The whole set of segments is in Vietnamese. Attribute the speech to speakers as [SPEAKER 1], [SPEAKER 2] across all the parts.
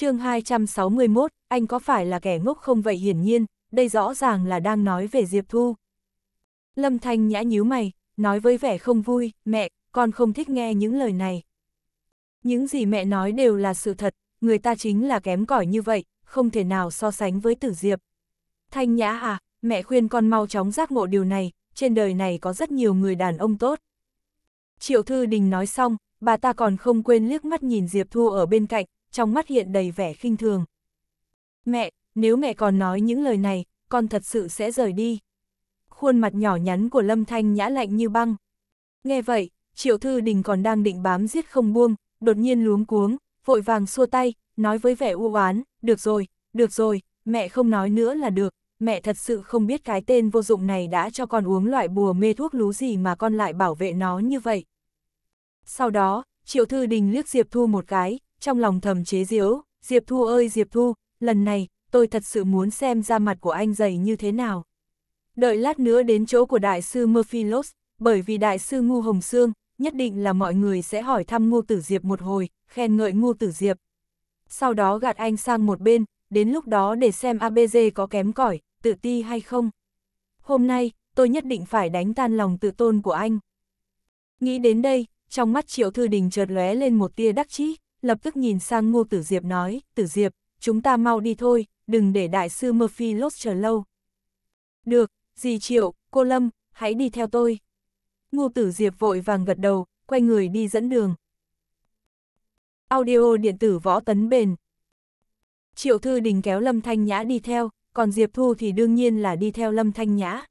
[SPEAKER 1] chương 261, anh có phải là kẻ ngốc không vậy hiển nhiên, đây rõ ràng là đang nói về Diệp Thu. Lâm Thanh nhã nhíu mày, nói với vẻ không vui, mẹ, con không thích nghe những lời này. Những gì mẹ nói đều là sự thật, người ta chính là kém cỏi như vậy, không thể nào so sánh với tử diệp. Thanh nhã à, mẹ khuyên con mau chóng giác ngộ điều này, trên đời này có rất nhiều người đàn ông tốt. Triệu Thư Đình nói xong, bà ta còn không quên liếc mắt nhìn Diệp Thu ở bên cạnh, trong mắt hiện đầy vẻ khinh thường. Mẹ, nếu mẹ còn nói những lời này, con thật sự sẽ rời đi. Khuôn mặt nhỏ nhắn của Lâm Thanh nhã lạnh như băng. Nghe vậy, Triệu Thư Đình còn đang định bám giết không buông, đột nhiên luống cuống, vội vàng xua tay, nói với vẻ u oán, được rồi, được rồi, mẹ không nói nữa là được, mẹ thật sự không biết cái tên vô dụng này đã cho con uống loại bùa mê thuốc lú gì mà con lại bảo vệ nó như vậy. Sau đó, Triệu Thư Đình liếc Diệp Thu một cái, trong lòng thầm chế diếu Diệp Thu ơi Diệp Thu, lần này, tôi thật sự muốn xem ra mặt của anh dày như thế nào. Đợi lát nữa đến chỗ của đại sư Murphy Loss, bởi vì đại sư Ngu Hồng Sương, nhất định là mọi người sẽ hỏi thăm Ngô Tử Diệp một hồi, khen ngợi Ngô Tử Diệp. Sau đó gạt anh sang một bên, đến lúc đó để xem ABG có kém cỏi, tự ti hay không. Hôm nay, tôi nhất định phải đánh tan lòng tự tôn của anh. Nghĩ đến đây, trong mắt Triệu Thư Đình chợt lóe lên một tia đắc chí lập tức nhìn sang Ngô Tử Diệp nói, Tử Diệp, chúng ta mau đi thôi, đừng để đại sư Murphy lốt chờ lâu. Được, dì Triệu, cô Lâm, hãy đi theo tôi. Ngô Tử Diệp vội vàng gật đầu, quay người đi dẫn đường. Audio điện tử võ tấn bền. Triệu Thư Đình kéo Lâm Thanh Nhã đi theo, còn Diệp Thu thì đương nhiên là đi theo Lâm Thanh Nhã.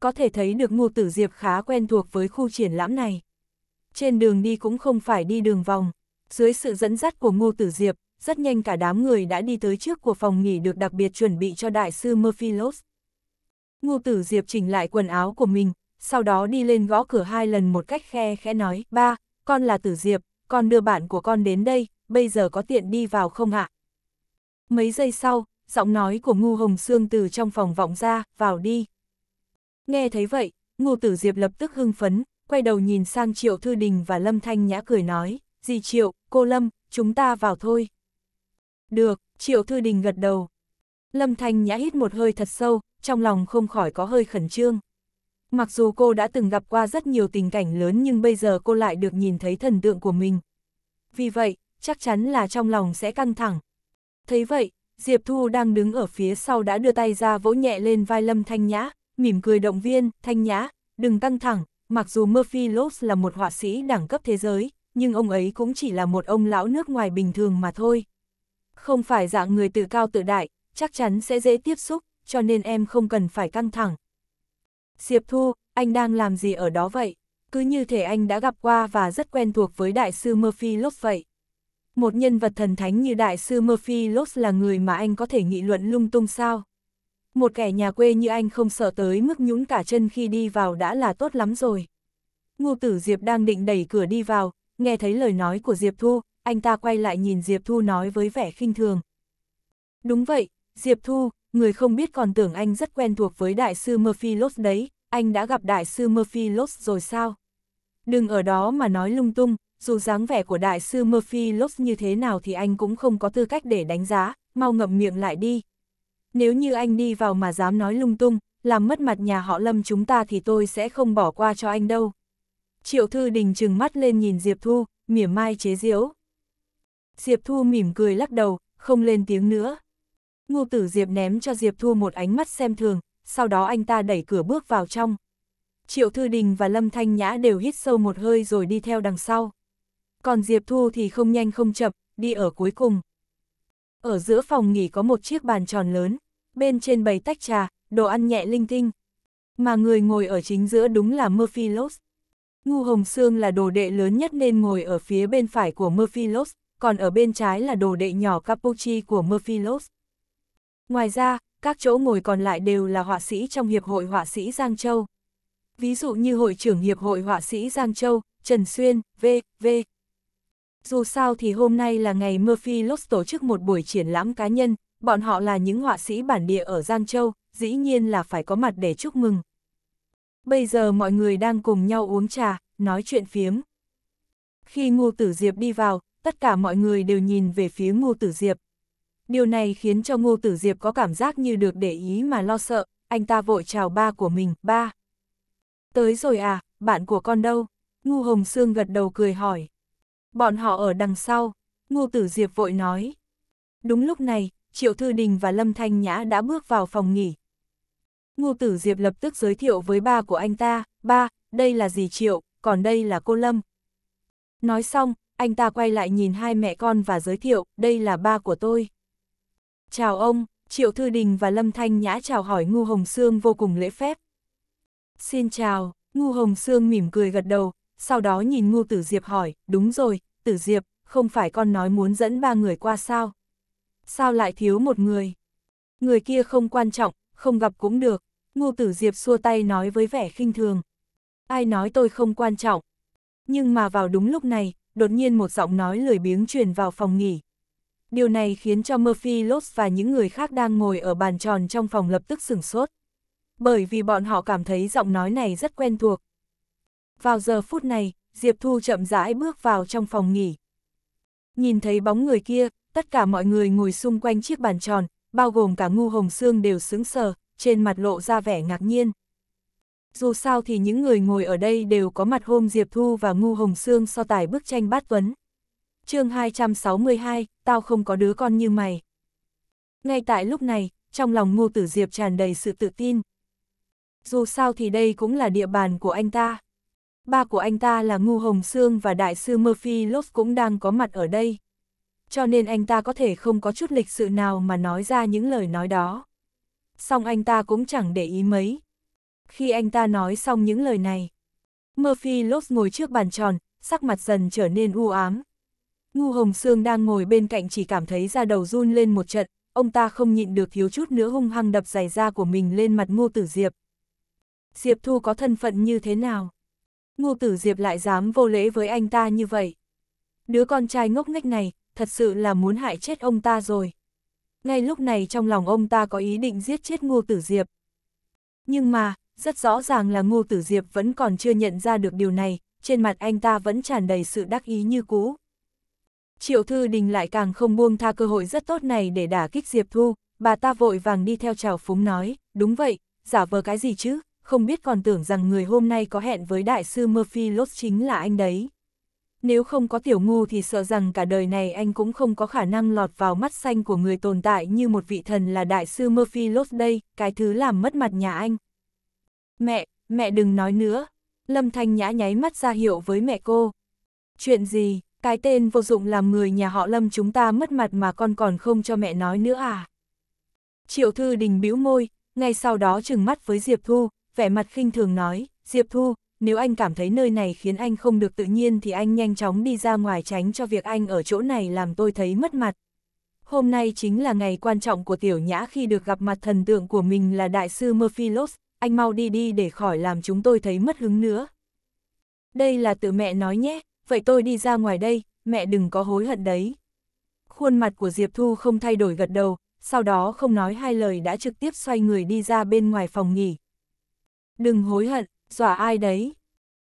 [SPEAKER 1] Có thể thấy được Ngô Tử Diệp khá quen thuộc với khu triển lãm này. Trên đường đi cũng không phải đi đường vòng. Dưới sự dẫn dắt của Ngô Tử Diệp, rất nhanh cả đám người đã đi tới trước của phòng nghỉ được đặc biệt chuẩn bị cho đại sư Murphy Lodge. Ngô Tử Diệp chỉnh lại quần áo của mình, sau đó đi lên gõ cửa hai lần một cách khe khẽ nói, ba, con là Tử Diệp, con đưa bạn của con đến đây, bây giờ có tiện đi vào không ạ? Mấy giây sau, giọng nói của Ngô Hồng Sương từ trong phòng vọng ra, vào đi. Nghe thấy vậy, Ngô Tử Diệp lập tức hưng phấn, quay đầu nhìn sang Triệu Thư Đình và Lâm Thanh Nhã cười nói, dì Triệu, cô Lâm, chúng ta vào thôi. Được, Triệu Thư Đình gật đầu. Lâm Thanh Nhã hít một hơi thật sâu, trong lòng không khỏi có hơi khẩn trương. Mặc dù cô đã từng gặp qua rất nhiều tình cảnh lớn nhưng bây giờ cô lại được nhìn thấy thần tượng của mình. Vì vậy, chắc chắn là trong lòng sẽ căng thẳng. Thấy vậy, Diệp Thu đang đứng ở phía sau đã đưa tay ra vỗ nhẹ lên vai Lâm Thanh Nhã, mỉm cười động viên, Thanh Nhã, đừng căng thẳng, mặc dù Murphy Lopes là một họa sĩ đẳng cấp thế giới, nhưng ông ấy cũng chỉ là một ông lão nước ngoài bình thường mà thôi. Không phải dạng người tự cao tự đại, chắc chắn sẽ dễ tiếp xúc, cho nên em không cần phải căng thẳng. Diệp Thu, anh đang làm gì ở đó vậy? Cứ như thể anh đã gặp qua và rất quen thuộc với đại sư Murphy Lopes vậy. Một nhân vật thần thánh như đại sư Murphy Lopes là người mà anh có thể nghị luận lung tung sao? Một kẻ nhà quê như anh không sợ tới mức nhũn cả chân khi đi vào đã là tốt lắm rồi. Ngô tử Diệp đang định đẩy cửa đi vào, nghe thấy lời nói của Diệp Thu, anh ta quay lại nhìn Diệp Thu nói với vẻ khinh thường. Đúng vậy, Diệp Thu, người không biết còn tưởng anh rất quen thuộc với đại sư Murphy Lốt đấy, anh đã gặp đại sư Murphy Lốt rồi sao? Đừng ở đó mà nói lung tung, dù dáng vẻ của đại sư Murphy Lốt như thế nào thì anh cũng không có tư cách để đánh giá, mau ngậm miệng lại đi. Nếu như anh đi vào mà dám nói lung tung, làm mất mặt nhà họ Lâm chúng ta thì tôi sẽ không bỏ qua cho anh đâu. Triệu Thư Đình trừng mắt lên nhìn Diệp Thu, mỉa mai chế giễu. Diệp Thu mỉm cười lắc đầu, không lên tiếng nữa. Ngô tử Diệp ném cho Diệp Thu một ánh mắt xem thường, sau đó anh ta đẩy cửa bước vào trong. Triệu Thư Đình và Lâm Thanh Nhã đều hít sâu một hơi rồi đi theo đằng sau. Còn Diệp Thu thì không nhanh không chậm, đi ở cuối cùng. Ở giữa phòng nghỉ có một chiếc bàn tròn lớn, bên trên bầy tách trà, đồ ăn nhẹ linh tinh. Mà người ngồi ở chính giữa đúng là Murphy Lopes. Ngu Hồng Sương là đồ đệ lớn nhất nên ngồi ở phía bên phải của Murphylos, còn ở bên trái là đồ đệ nhỏ Capucci của Murphylos. Ngoài ra, các chỗ ngồi còn lại đều là họa sĩ trong Hiệp hội Họa sĩ Giang Châu. Ví dụ như Hội trưởng Hiệp hội Họa sĩ Giang Châu, Trần Xuyên, V.V. Dù sao thì hôm nay là ngày Murphy Lost tổ chức một buổi triển lãm cá nhân, bọn họ là những họa sĩ bản địa ở Giang Châu, dĩ nhiên là phải có mặt để chúc mừng. Bây giờ mọi người đang cùng nhau uống trà, nói chuyện phiếm. Khi Ngô Tử Diệp đi vào, tất cả mọi người đều nhìn về phía Ngô Tử Diệp. Điều này khiến cho Ngô Tử Diệp có cảm giác như được để ý mà lo sợ, anh ta vội chào ba của mình, ba. Tới rồi à, bạn của con đâu? Ngô Hồng Sương gật đầu cười hỏi. Bọn họ ở đằng sau, Ngô Tử Diệp vội nói. Đúng lúc này, Triệu Thư Đình và Lâm Thanh Nhã đã bước vào phòng nghỉ, Ngô Tử Diệp lập tức giới thiệu với ba của anh ta, ba, đây là dì Triệu, còn đây là cô Lâm. Nói xong, anh ta quay lại nhìn hai mẹ con và giới thiệu, đây là ba của tôi. Chào ông, Triệu Thư Đình và Lâm Thanh Nhã chào hỏi Ngu Hồng Sương vô cùng lễ phép. Xin chào, Ngu Hồng Sương mỉm cười gật đầu, sau đó nhìn Ngu Tử Diệp hỏi, đúng rồi, Tử Diệp, không phải con nói muốn dẫn ba người qua sao? Sao lại thiếu một người? Người kia không quan trọng, không gặp cũng được, ngô tử diệp xua tay nói với vẻ khinh thường. Ai nói tôi không quan trọng. Nhưng mà vào đúng lúc này, đột nhiên một giọng nói lười biếng truyền vào phòng nghỉ. Điều này khiến cho Murphy Lodge và những người khác đang ngồi ở bàn tròn trong phòng lập tức sửng sốt. Bởi vì bọn họ cảm thấy giọng nói này rất quen thuộc. Vào giờ phút này, Diệp Thu chậm rãi bước vào trong phòng nghỉ. Nhìn thấy bóng người kia, tất cả mọi người ngồi xung quanh chiếc bàn tròn, bao gồm cả Ngu Hồng xương đều sững sờ, trên mặt lộ ra vẻ ngạc nhiên. Dù sao thì những người ngồi ở đây đều có mặt hôm Diệp Thu và Ngu Hồng xương so tài bức tranh bát tuấn. chương 262, tao không có đứa con như mày. Ngay tại lúc này, trong lòng ngu Tử Diệp tràn đầy sự tự tin. Dù sao thì đây cũng là địa bàn của anh ta. Ba của anh ta là Ngu Hồng Sương và Đại sư Murphy Love cũng đang có mặt ở đây cho nên anh ta có thể không có chút lịch sự nào mà nói ra những lời nói đó. Song anh ta cũng chẳng để ý mấy. Khi anh ta nói xong những lời này, Murphy Lopes ngồi trước bàn tròn, sắc mặt dần trở nên u ám. Ngu Hồng Sương đang ngồi bên cạnh chỉ cảm thấy da đầu run lên một trận, ông ta không nhịn được thiếu chút nữa hung hăng đập giày da của mình lên mặt Ngô Tử Diệp. Diệp Thu có thân phận như thế nào? Ngô Tử Diệp lại dám vô lễ với anh ta như vậy. Đứa con trai ngốc nghếch này, thật sự là muốn hại chết ông ta rồi. Ngay lúc này trong lòng ông ta có ý định giết chết Ngô Tử Diệp. Nhưng mà, rất rõ ràng là Ngô Tử Diệp vẫn còn chưa nhận ra được điều này, trên mặt anh ta vẫn tràn đầy sự đắc ý như cũ. Triệu Thư Đình lại càng không buông tha cơ hội rất tốt này để đả kích Diệp Thu, bà ta vội vàng đi theo trào phúng nói, đúng vậy, giả vờ cái gì chứ, không biết còn tưởng rằng người hôm nay có hẹn với đại sư Murphy Lốt chính là anh đấy nếu không có tiểu ngu thì sợ rằng cả đời này anh cũng không có khả năng lọt vào mắt xanh của người tồn tại như một vị thần là đại sư Murphy Lost đây, cái thứ làm mất mặt nhà anh. Mẹ, mẹ đừng nói nữa. Lâm Thanh Nhã nháy mắt ra hiệu với mẹ cô. Chuyện gì, cái tên vô dụng làm người nhà họ Lâm chúng ta mất mặt mà con còn không cho mẹ nói nữa à? Triệu Thư Đình bĩu môi, ngay sau đó trừng mắt với Diệp Thu, vẻ mặt khinh thường nói, Diệp Thu, nếu anh cảm thấy nơi này khiến anh không được tự nhiên thì anh nhanh chóng đi ra ngoài tránh cho việc anh ở chỗ này làm tôi thấy mất mặt. Hôm nay chính là ngày quan trọng của tiểu nhã khi được gặp mặt thần tượng của mình là đại sư Murphylos, anh mau đi đi để khỏi làm chúng tôi thấy mất hứng nữa. Đây là tự mẹ nói nhé, vậy tôi đi ra ngoài đây, mẹ đừng có hối hận đấy. Khuôn mặt của Diệp Thu không thay đổi gật đầu, sau đó không nói hai lời đã trực tiếp xoay người đi ra bên ngoài phòng nghỉ. Đừng hối hận, dọa ai đấy?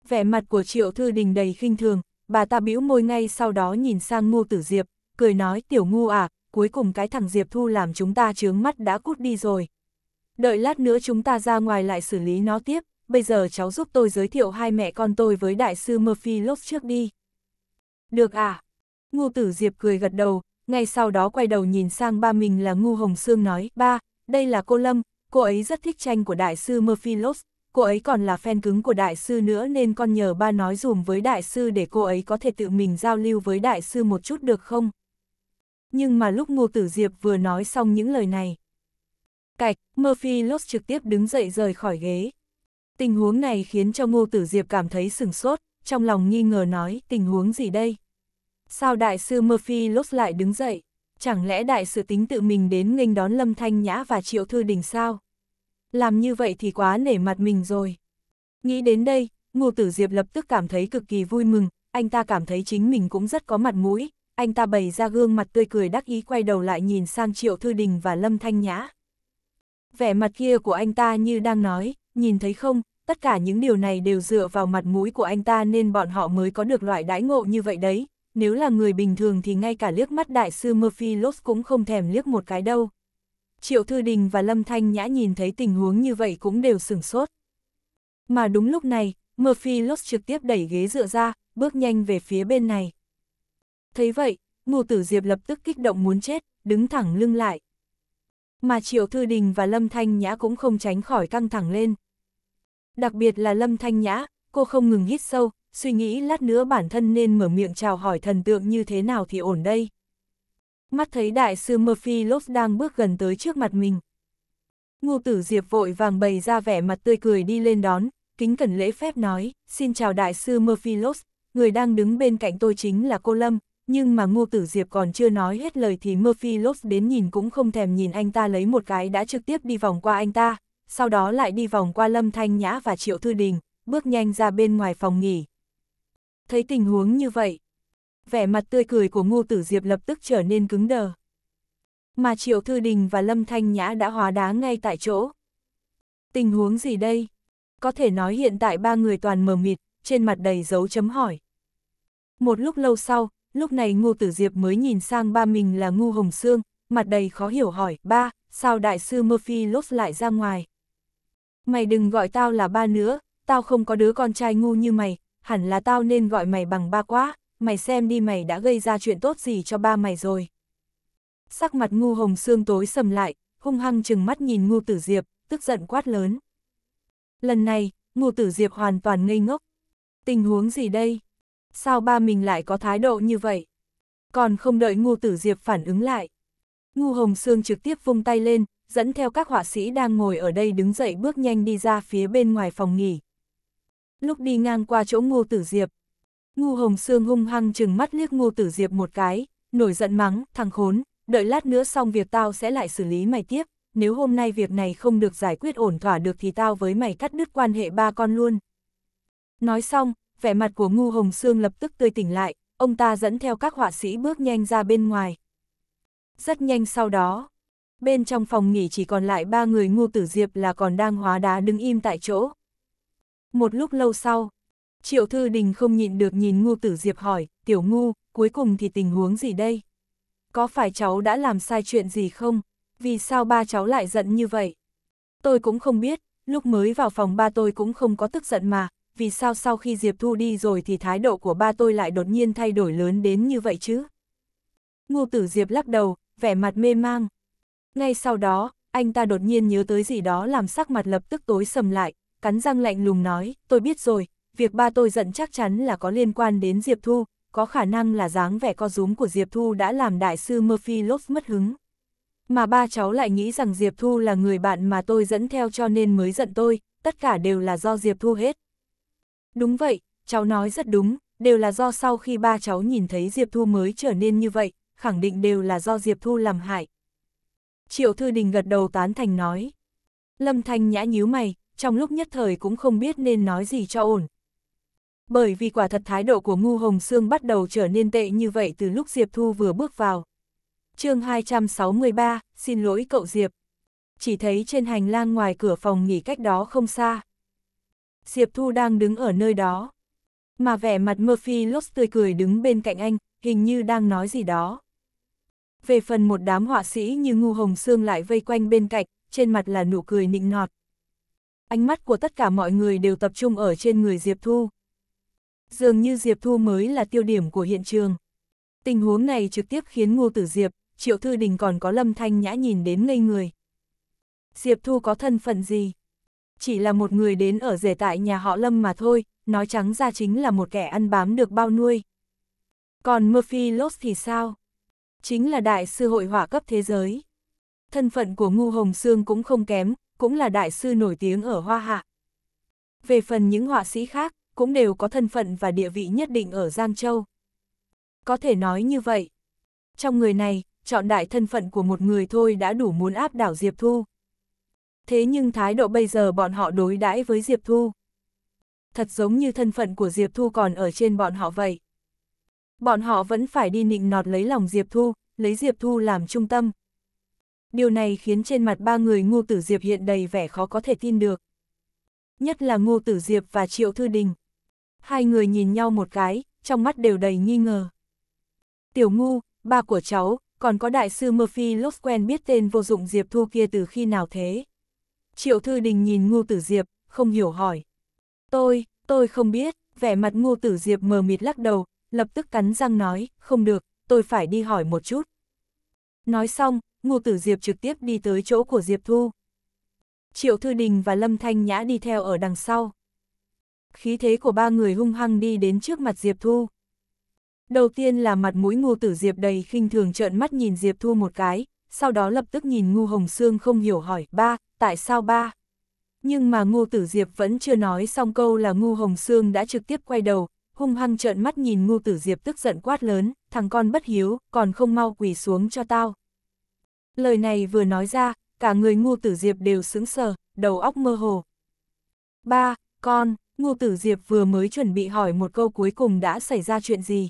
[SPEAKER 1] Vẻ mặt của triệu thư đình đầy khinh thường, bà ta bĩu môi ngay sau đó nhìn sang ngô tử diệp, cười nói tiểu ngu à, cuối cùng cái thằng diệp thu làm chúng ta chướng mắt đã cút đi rồi. Đợi lát nữa chúng ta ra ngoài lại xử lý nó tiếp, bây giờ cháu giúp tôi giới thiệu hai mẹ con tôi với đại sư Murphy Lopes trước đi. Được à? Ngu tử Diệp cười gật đầu, ngay sau đó quay đầu nhìn sang ba mình là Ngu Hồng Sương nói, ba, đây là cô Lâm, cô ấy rất thích tranh của đại sư Murphy Lopes, cô ấy còn là fan cứng của đại sư nữa nên con nhờ ba nói dùm với đại sư để cô ấy có thể tự mình giao lưu với đại sư một chút được không? Nhưng mà lúc Ngô Tử Diệp vừa nói xong những lời này, cạch, Murphy Lost trực tiếp đứng dậy rời khỏi ghế. Tình huống này khiến cho Ngô Tử Diệp cảm thấy sừng sốt, trong lòng nghi ngờ nói tình huống gì đây? Sao đại sư Murphy Lost lại đứng dậy? Chẳng lẽ đại sư tính tự mình đến nghênh đón Lâm Thanh Nhã và Triệu Thư Đình sao? làm như vậy thì quá nể mặt mình rồi. Nghĩ đến đây, Ngô Tử Diệp lập tức cảm thấy cực kỳ vui mừng, anh ta cảm thấy chính mình cũng rất có mặt mũi, anh ta bày ra gương mặt tươi cười đắc ý quay đầu lại nhìn sang Triệu Thư Đình và Lâm Thanh Nhã. Vẻ mặt kia của anh ta như đang nói, nhìn thấy không, tất cả những điều này đều dựa vào mặt mũi của anh ta nên bọn họ mới có được loại đãi ngộ như vậy đấy, nếu là người bình thường thì ngay cả liếc mắt đại sư Murphy Lost cũng không thèm liếc một cái đâu. Triệu Thư Đình và Lâm Thanh Nhã nhìn thấy tình huống như vậy cũng đều sửng sốt. Mà đúng lúc này, Murphy Lost trực tiếp đẩy ghế dựa ra, bước nhanh về phía bên này. Thấy vậy, ngô tử Diệp lập tức kích động muốn chết, đứng thẳng lưng lại. Mà Triệu Thư Đình và Lâm Thanh Nhã cũng không tránh khỏi căng thẳng lên. Đặc biệt là Lâm Thanh Nhã, cô không ngừng hít sâu, suy nghĩ lát nữa bản thân nên mở miệng chào hỏi thần tượng như thế nào thì ổn đây mắt thấy đại sư Murphy Lopes đang bước gần tới trước mặt mình. Ngô tử Diệp vội vàng bày ra vẻ mặt tươi cười đi lên đón, kính cẩn lễ phép nói, xin chào đại sư Murphy Lopes, người đang đứng bên cạnh tôi chính là cô Lâm, nhưng mà Ngô Tử Diệp còn chưa nói hết lời thì Murphy Lopes đến nhìn cũng không thèm nhìn anh ta lấy một cái đã trực tiếp đi vòng qua anh ta, sau đó lại đi vòng qua Lâm Thanh Nhã và Triệu Thư Đình, bước nhanh ra bên ngoài phòng nghỉ. Thấy tình huống như vậy, vẻ mặt tươi cười của Ngô Tử Diệp lập tức trở nên cứng đờ. Mà Triệu Thư Đình và Lâm Thanh Nhã đã hóa đá ngay tại chỗ. Tình huống gì đây? Có thể nói hiện tại ba người toàn mờ mịt, trên mặt đầy dấu chấm hỏi. Một lúc lâu sau, lúc này Ngô Tử Diệp mới nhìn sang ba mình là Ngô Hồng Sương, mặt đầy khó hiểu hỏi, ba, sao đại sư Murphy lốt lại ra ngoài? Mày đừng gọi tao là ba nữa, tao không có đứa con trai ngu như mày, hẳn là tao nên gọi mày bằng ba quá mày xem đi mày đã gây ra chuyện tốt gì cho ba mày rồi. Sắc mặt ngu hồng xương tối sầm lại, hung hăng chừng mắt nhìn ngu tử diệp, tức giận quát lớn. Lần này, ngu tử diệp hoàn toàn ngây ngốc. Tình huống gì đây? Sao ba mình lại có thái độ như vậy? Còn không đợi ngu tử diệp phản ứng lại. Ngu hồng xương trực tiếp vung tay lên, dẫn theo các họa sĩ đang ngồi ở đây đứng dậy bước nhanh đi ra phía bên ngoài phòng nghỉ. Lúc đi ngang qua chỗ ngu tử diệp, Ngu Hồng Sương hung hăng chừng mắt liếc Ngô Tử Diệp một cái, nổi giận mắng, thằng khốn, đợi lát nữa xong việc tao sẽ lại xử lý mày tiếp, nếu hôm nay việc này không được giải quyết ổn thỏa được thì tao với mày cắt đứt quan hệ ba con luôn. Nói xong, vẻ mặt của Ngu Hồng Sương lập tức tươi tỉnh lại, ông ta dẫn theo các họa sĩ bước nhanh ra bên ngoài. Rất nhanh sau đó, bên trong phòng nghỉ chỉ còn lại ba người Ngô Tử Diệp là còn đang hóa đá đứng im tại chỗ. Một lúc lâu sau, Triệu Thư Đình không nhịn được nhìn Ngô Tử Diệp hỏi, tiểu ngu, cuối cùng thì tình huống gì đây? Có phải cháu đã làm sai chuyện gì không? Vì sao ba cháu lại giận như vậy? Tôi cũng không biết, lúc mới vào phòng ba tôi cũng không có tức giận mà, vì sao sau khi Diệp Thu đi rồi thì thái độ của ba tôi lại đột nhiên thay đổi lớn đến như vậy chứ? Ngô Tử Diệp lắc đầu, vẻ mặt mê mang. Ngay sau đó, anh ta đột nhiên nhớ tới gì đó làm sắc mặt lập tức tối sầm lại, cắn răng lạnh lùng nói, tôi biết rồi, việc ba tôi giận chắc chắn là có liên quan đến Diệp Thu, có khả năng là dáng vẻ co rúm của Diệp Thu đã làm đại sư Murphy Lopes mất hứng. Mà ba cháu lại nghĩ rằng Diệp Thu là người bạn mà tôi dẫn theo cho nên mới giận tôi, tất cả đều là do Diệp Thu hết. Đúng vậy, cháu nói rất đúng, đều là do sau khi ba cháu nhìn thấy Diệp Thu mới trở nên như vậy, khẳng định đều là do Diệp Thu làm hại. Triệu Thư Đình gật đầu tán thành nói. Lâm Thanh nhã nhíu mày, trong lúc nhất thời cũng không biết nên nói gì cho ổn, bởi vì quả thật thái độ của Ngu Hồng Sương bắt đầu trở nên tệ như vậy từ lúc Diệp Thu vừa bước vào. chương 263, xin lỗi cậu Diệp. Chỉ thấy trên hành lang ngoài cửa phòng nghỉ cách đó không xa. Diệp Thu đang đứng ở nơi đó. Mà vẻ mặt Murphy Lost tươi cười đứng bên cạnh anh, hình như đang nói gì đó. Về phần một đám họa sĩ như Ngu Hồng Sương lại vây quanh bên cạnh, trên mặt là nụ cười nịnh nọt. Ánh mắt của tất cả mọi người đều tập trung ở trên người Diệp Thu. Dường như Diệp Thu mới là tiêu điểm của hiện trường. Tình huống này trực tiếp khiến Ngô Tử Diệp, Triệu Thư Đình còn có Lâm Thanh Nhã nhìn đến ngây người. Diệp Thu có thân phận gì? Chỉ là một người đến ở rể tại nhà họ Lâm mà thôi, nói trắng ra chính là một kẻ ăn bám được bao nuôi. Còn Murphy Lost thì sao? Chính là đại sư hội họa cấp thế giới. Thân phận của ngô Hồng Sương cũng không kém, cũng là đại sư nổi tiếng ở Hoa Hạ. Về phần những họa sĩ khác, cũng đều có thân phận và địa vị nhất định ở Giang Châu. Có thể nói như vậy. Trong người này, chọn đại thân phận của một người thôi đã đủ muốn áp đảo Diệp Thu. Thế nhưng thái độ bây giờ bọn họ đối đãi với Diệp Thu. Thật giống như thân phận của Diệp Thu còn ở trên bọn họ vậy. Bọn họ vẫn phải đi nịnh nọt lấy lòng Diệp Thu, lấy Diệp Thu làm trung tâm. Điều này khiến trên mặt ba người ngô tử Diệp hiện đầy vẻ khó có thể tin được. Nhất là ngô tử Diệp và Triệu Thư Đình. Hai người nhìn nhau một cái, trong mắt đều đầy nghi ngờ. Tiểu ngu, ba của cháu, còn có đại sư Murphy Lopes quen biết tên vô dụng Diệp Thu kia từ khi nào thế? Triệu Thư Đình nhìn ngu tử Diệp, không hiểu hỏi. Tôi, tôi không biết, vẻ mặt ngu tử Diệp mờ mịt lắc đầu, lập tức cắn răng nói, không được, tôi phải đi hỏi một chút. Nói xong, ngu tử Diệp trực tiếp đi tới chỗ của Diệp Thu. Triệu Thư Đình và Lâm Thanh Nhã đi theo ở đằng sau khí thế của ba người hung hăng đi đến trước mặt Diệp Thu. Đầu tiên là mặt mũi ngu tử Diệp đầy khinh thường trợn mắt nhìn Diệp Thu một cái, sau đó lập tức nhìn ngu hồng xương không hiểu hỏi, ba, tại sao ba? Nhưng mà ngu tử Diệp vẫn chưa nói xong câu là ngu hồng xương đã trực tiếp quay đầu, hung hăng trợn mắt nhìn ngu tử Diệp tức giận quát lớn, thằng con bất hiếu, còn không mau quỳ xuống cho tao. Lời này vừa nói ra, cả người ngu tử Diệp đều sững sờ, đầu óc mơ hồ. Ba, con, Ngô Tử Diệp vừa mới chuẩn bị hỏi một câu cuối cùng đã xảy ra chuyện gì.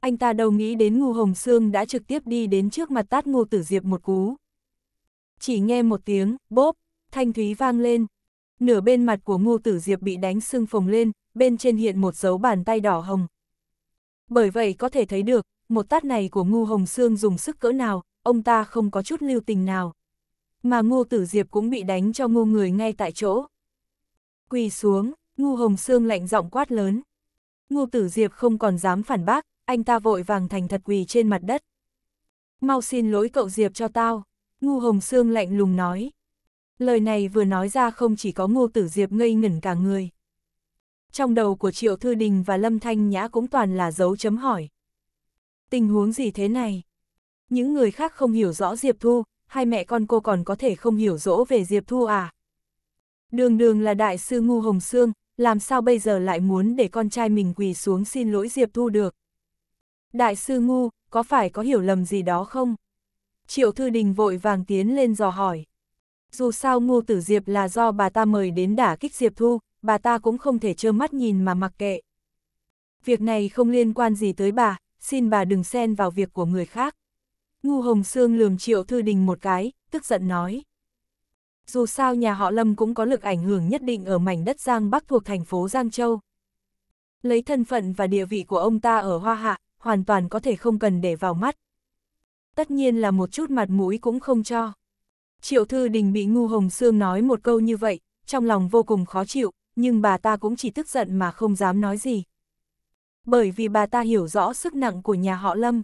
[SPEAKER 1] Anh ta đâu nghĩ đến Ngô Hồng Sương đã trực tiếp đi đến trước mặt tát Ngô Tử Diệp một cú. Chỉ nghe một tiếng, bốp, thanh thúy vang lên. Nửa bên mặt của Ngô Tử Diệp bị đánh sưng phồng lên, bên trên hiện một dấu bàn tay đỏ hồng. Bởi vậy có thể thấy được, một tát này của Ngô Hồng Sương dùng sức cỡ nào, ông ta không có chút lưu tình nào. Mà Ngô Tử Diệp cũng bị đánh cho ngô người ngay tại chỗ quỳ xuống, ngu hồng xương lạnh giọng quát lớn. Ngu tử diệp không còn dám phản bác, anh ta vội vàng thành thật quỳ trên mặt đất. Mau xin lỗi cậu diệp cho tao, ngu hồng xương lạnh lùng nói. Lời này vừa nói ra không chỉ có ngu tử diệp ngây ngẩn cả người. Trong đầu của Triệu Thư Đình và Lâm Thanh Nhã cũng toàn là dấu chấm hỏi. Tình huống gì thế này? Những người khác không hiểu rõ Diệp Thu, hai mẹ con cô còn có thể không hiểu rõ về Diệp Thu à? Đường đường là đại sư Ngu Hồng Sương, làm sao bây giờ lại muốn để con trai mình quỳ xuống xin lỗi Diệp Thu được? Đại sư Ngu, có phải có hiểu lầm gì đó không? Triệu Thư Đình vội vàng tiến lên dò hỏi. Dù sao Ngu Tử Diệp là do bà ta mời đến đả kích Diệp Thu, bà ta cũng không thể trơ mắt nhìn mà mặc kệ. Việc này không liên quan gì tới bà, xin bà đừng xen vào việc của người khác. Ngu Hồng Sương lườm Triệu Thư Đình một cái, tức giận nói dù sao nhà họ Lâm cũng có lực ảnh hưởng nhất định ở mảnh đất Giang Bắc thuộc thành phố Giang Châu. Lấy thân phận và địa vị của ông ta ở Hoa Hạ, hoàn toàn có thể không cần để vào mắt. Tất nhiên là một chút mặt mũi cũng không cho. Triệu Thư Đình bị Ngu Hồng Sương nói một câu như vậy, trong lòng vô cùng khó chịu, nhưng bà ta cũng chỉ tức giận mà không dám nói gì. Bởi vì bà ta hiểu rõ sức nặng của nhà họ Lâm.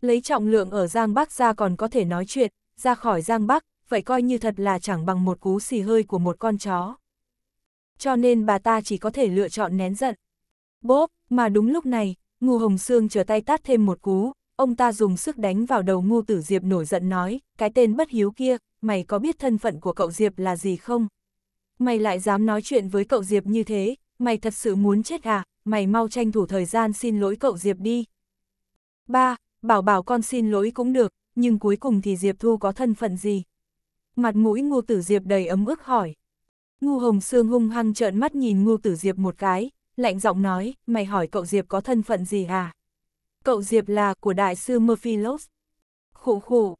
[SPEAKER 1] Lấy trọng lượng ở Giang Bắc ra còn có thể nói chuyện, ra khỏi Giang Bắc, vậy coi như thật là chẳng bằng một cú xì hơi của một con chó. Cho nên bà ta chỉ có thể lựa chọn nén giận. Bốp, mà đúng lúc này, ngu Hồng xương trở tay tát thêm một cú, ông ta dùng sức đánh vào đầu ngu Tử Diệp nổi giận nói, cái tên bất hiếu kia, mày có biết thân phận của cậu Diệp là gì không? Mày lại dám nói chuyện với cậu Diệp như thế, mày thật sự muốn chết à, mày mau tranh thủ thời gian xin lỗi cậu Diệp đi. Ba, bảo bảo con xin lỗi cũng được, nhưng cuối cùng thì Diệp Thu có thân phận gì? mặt mũi Ngô Tử Diệp đầy ấm ức hỏi. Ngu Hồng Sương hung hăng trợn mắt nhìn Ngô Tử Diệp một cái, lạnh giọng nói, mày hỏi cậu Diệp có thân phận gì à? Cậu Diệp là của đại sư Murphylos. Khụ khụ.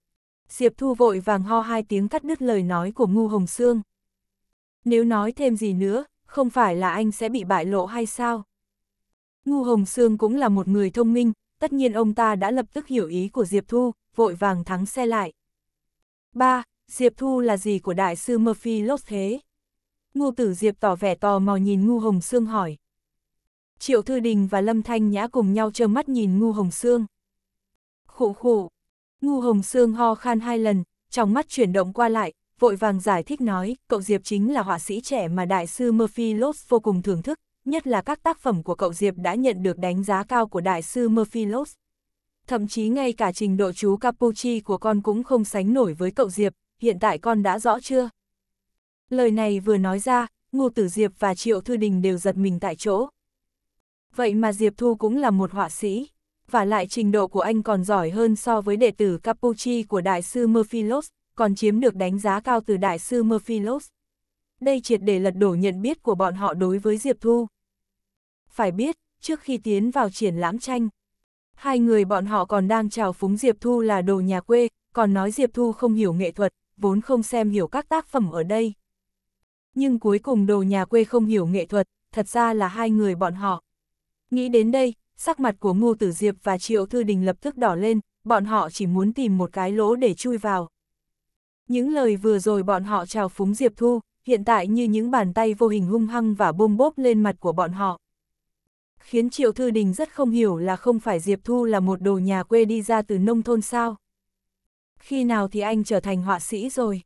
[SPEAKER 1] Diệp Thu vội vàng ho hai tiếng cắt đứt lời nói của Ngu Hồng Sương. Nếu nói thêm gì nữa, không phải là anh sẽ bị bại lộ hay sao? Ngu Hồng Sương cũng là một người thông minh, tất nhiên ông ta đã lập tức hiểu ý của Diệp Thu, vội vàng thắng xe lại. ba Diệp Thu là gì của đại sư Murphy Lốt thế? Ngô tử Diệp tỏ vẻ tò mò nhìn Ngu Hồng Sương hỏi. Triệu Thư Đình và Lâm Thanh Nhã cùng nhau trơ mắt nhìn Ngu Hồng Sương. Khụ khụ, Ngu Hồng Sương ho khan hai lần, trong mắt chuyển động qua lại, vội vàng giải thích nói, cậu Diệp chính là họa sĩ trẻ mà đại sư Murphy Lốt vô cùng thưởng thức, nhất là các tác phẩm của cậu Diệp đã nhận được đánh giá cao của đại sư Murphy Lốt. Thậm chí ngay cả trình độ chú Capucci của con cũng không sánh nổi với cậu Diệp, hiện tại con đã rõ chưa? Lời này vừa nói ra, Ngô Tử Diệp và Triệu Thư Đình đều giật mình tại chỗ. Vậy mà Diệp Thu cũng là một họa sĩ, và lại trình độ của anh còn giỏi hơn so với đệ tử Capucci của Đại sư Murphylos, còn chiếm được đánh giá cao từ Đại sư Murphylos. Đây triệt để lật đổ nhận biết của bọn họ đối với Diệp Thu. Phải biết, trước khi tiến vào triển lãm tranh, hai người bọn họ còn đang chào phúng Diệp Thu là đồ nhà quê, còn nói Diệp Thu không hiểu nghệ thuật, vốn không xem hiểu các tác phẩm ở đây. Nhưng cuối cùng đồ nhà quê không hiểu nghệ thuật, thật ra là hai người bọn họ. Nghĩ đến đây, sắc mặt của Ngô Tử Diệp và Triệu Thư Đình lập tức đỏ lên, bọn họ chỉ muốn tìm một cái lỗ để chui vào. Những lời vừa rồi bọn họ chào phúng Diệp Thu, hiện tại như những bàn tay vô hình hung hăng và bôm bốp lên mặt của bọn họ. Khiến Triệu Thư Đình rất không hiểu là không phải Diệp Thu là một đồ nhà quê đi ra từ nông thôn sao khi nào thì anh trở thành họa sĩ rồi?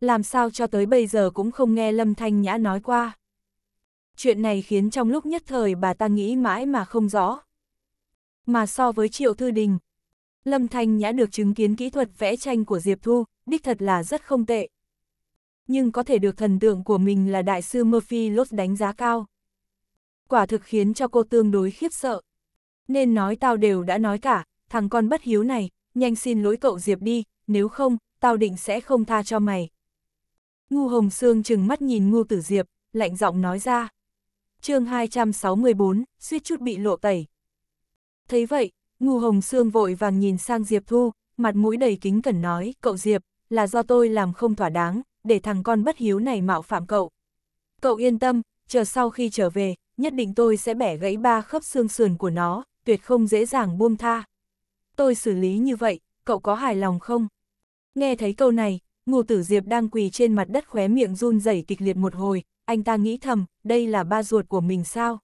[SPEAKER 1] Làm sao cho tới bây giờ cũng không nghe Lâm Thanh Nhã nói qua. Chuyện này khiến trong lúc nhất thời bà ta nghĩ mãi mà không rõ. Mà so với Triệu Thư Đình, Lâm Thanh Nhã được chứng kiến kỹ thuật vẽ tranh của Diệp Thu, đích thật là rất không tệ. Nhưng có thể được thần tượng của mình là đại sư Murphy Lốt đánh giá cao. Quả thực khiến cho cô tương đối khiếp sợ. Nên nói tao đều đã nói cả, thằng con bất hiếu này, nhanh xin lỗi cậu Diệp đi, nếu không, tao định sẽ không tha cho mày. Ngu Hồng Sương chừng mắt nhìn Ngu Tử Diệp, lạnh giọng nói ra. chương 264, suýt chút bị lộ tẩy. Thấy vậy, Ngu Hồng Sương vội vàng nhìn sang Diệp Thu, mặt mũi đầy kính cẩn nói, cậu Diệp, là do tôi làm không thỏa đáng, để thằng con bất hiếu này mạo phạm cậu. Cậu yên tâm, chờ sau khi trở về, nhất định tôi sẽ bẻ gãy ba khớp xương sườn của nó, tuyệt không dễ dàng buông tha tôi xử lý như vậy, cậu có hài lòng không? Nghe thấy câu này, ngô tử diệp đang quỳ trên mặt đất khóe miệng run rẩy kịch liệt một hồi, anh ta nghĩ thầm, đây là ba ruột của mình sao?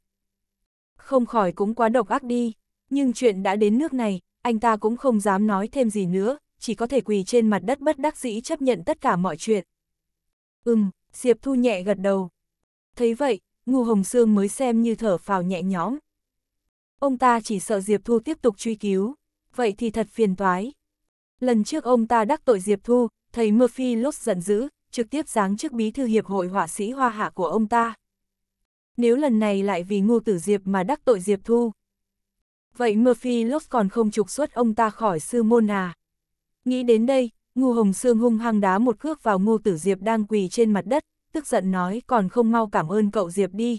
[SPEAKER 1] Không khỏi cũng quá độc ác đi, nhưng chuyện đã đến nước này, anh ta cũng không dám nói thêm gì nữa, chỉ có thể quỳ trên mặt đất bất đắc dĩ chấp nhận tất cả mọi chuyện. Ừm, Diệp Thu nhẹ gật đầu. Thấy vậy, Ngô Hồng Sương mới xem như thở phào nhẹ nhõm. Ông ta chỉ sợ Diệp Thu tiếp tục truy cứu, vậy thì thật phiền toái. Lần trước ông ta đắc tội Diệp Thu, thầy Murphy Lốt giận dữ, trực tiếp giáng chức bí thư hiệp hội họa sĩ hoa hạ của ông ta. Nếu lần này lại vì ngu tử Diệp mà đắc tội Diệp Thu. Vậy Murphy Lốt còn không trục xuất ông ta khỏi sư môn à? Nghĩ đến đây, ngu hồng xương hung hăng đá một cước vào ngu tử Diệp đang quỳ trên mặt đất, tức giận nói còn không mau cảm ơn cậu Diệp đi.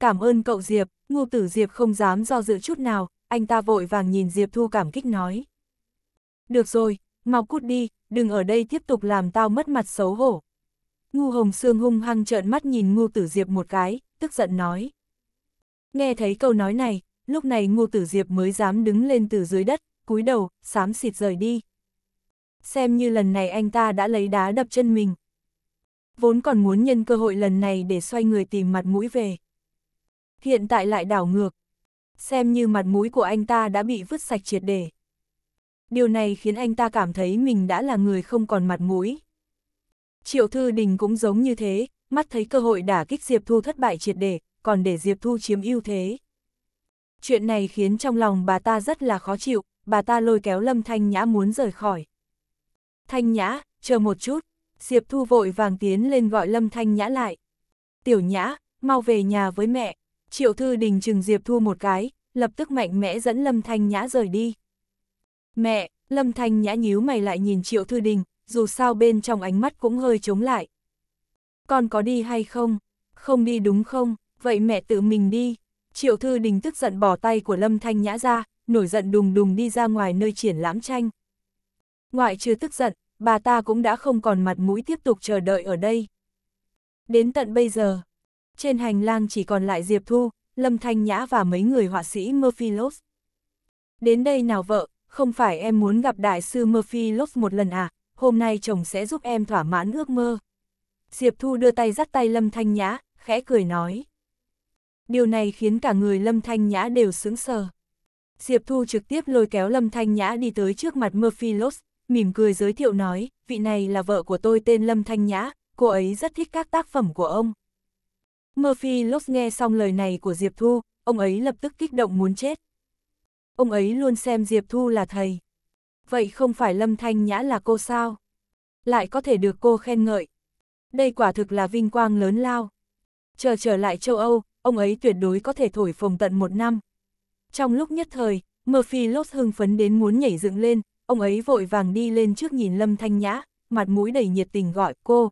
[SPEAKER 1] Cảm ơn cậu Diệp, ngu tử Diệp không dám do dự chút nào, anh ta vội vàng nhìn Diệp Thu cảm kích nói. Được rồi, mau cút đi, đừng ở đây tiếp tục làm tao mất mặt xấu hổ. Ngu Hồng Sương hung hăng trợn mắt nhìn Ngu Tử Diệp một cái, tức giận nói. Nghe thấy câu nói này, lúc này Ngu Tử Diệp mới dám đứng lên từ dưới đất, cúi đầu, xám xịt rời đi. Xem như lần này anh ta đã lấy đá đập chân mình. Vốn còn muốn nhân cơ hội lần này để xoay người tìm mặt mũi về. Hiện tại lại đảo ngược, xem như mặt mũi của anh ta đã bị vứt sạch triệt để. Điều này khiến anh ta cảm thấy mình đã là người không còn mặt mũi. Triệu Thư Đình cũng giống như thế, mắt thấy cơ hội đả kích Diệp Thu thất bại triệt để, còn để Diệp Thu chiếm ưu thế. Chuyện này khiến trong lòng bà ta rất là khó chịu, bà ta lôi kéo Lâm Thanh Nhã muốn rời khỏi. Thanh Nhã, chờ một chút, Diệp Thu vội vàng tiến lên gọi Lâm Thanh Nhã lại. Tiểu Nhã, mau về nhà với mẹ, Triệu Thư Đình chừng Diệp Thu một cái, lập tức mạnh mẽ dẫn Lâm Thanh Nhã rời đi. Mẹ, Lâm Thanh Nhã nhíu mày lại nhìn Triệu Thư Đình, dù sao bên trong ánh mắt cũng hơi chống lại. Con có đi hay không? Không đi đúng không? Vậy mẹ tự mình đi. Triệu Thư Đình tức giận bỏ tay của Lâm Thanh Nhã ra, nổi giận đùng đùng đi ra ngoài nơi triển lãm tranh. Ngoại trừ tức giận, bà ta cũng đã không còn mặt mũi tiếp tục chờ đợi ở đây. Đến tận bây giờ, trên hành lang chỉ còn lại Diệp Thu, Lâm Thanh Nhã và mấy người họa sĩ Murphy Lopes. Đến đây nào vợ, không phải em muốn gặp đại sư Murphy Lopes một lần à, hôm nay chồng sẽ giúp em thỏa mãn ước mơ. Diệp Thu đưa tay dắt tay Lâm Thanh Nhã, khẽ cười nói. Điều này khiến cả người Lâm Thanh Nhã đều sững sờ. Diệp Thu trực tiếp lôi kéo Lâm Thanh Nhã đi tới trước mặt Murphy Lopes, mỉm cười giới thiệu nói, vị này là vợ của tôi tên Lâm Thanh Nhã, cô ấy rất thích các tác phẩm của ông. Murphy Lux nghe xong lời này của Diệp Thu, ông ấy lập tức kích động muốn chết. Ông ấy luôn xem Diệp Thu là thầy. Vậy không phải Lâm Thanh Nhã là cô sao? Lại có thể được cô khen ngợi. Đây quả thực là vinh quang lớn lao. Chờ trở lại châu Âu, ông ấy tuyệt đối có thể thổi phồng tận một năm. Trong lúc nhất thời, Murphy Lux hưng phấn đến muốn nhảy dựng lên, ông ấy vội vàng đi lên trước nhìn Lâm Thanh Nhã, mặt mũi đầy nhiệt tình gọi cô.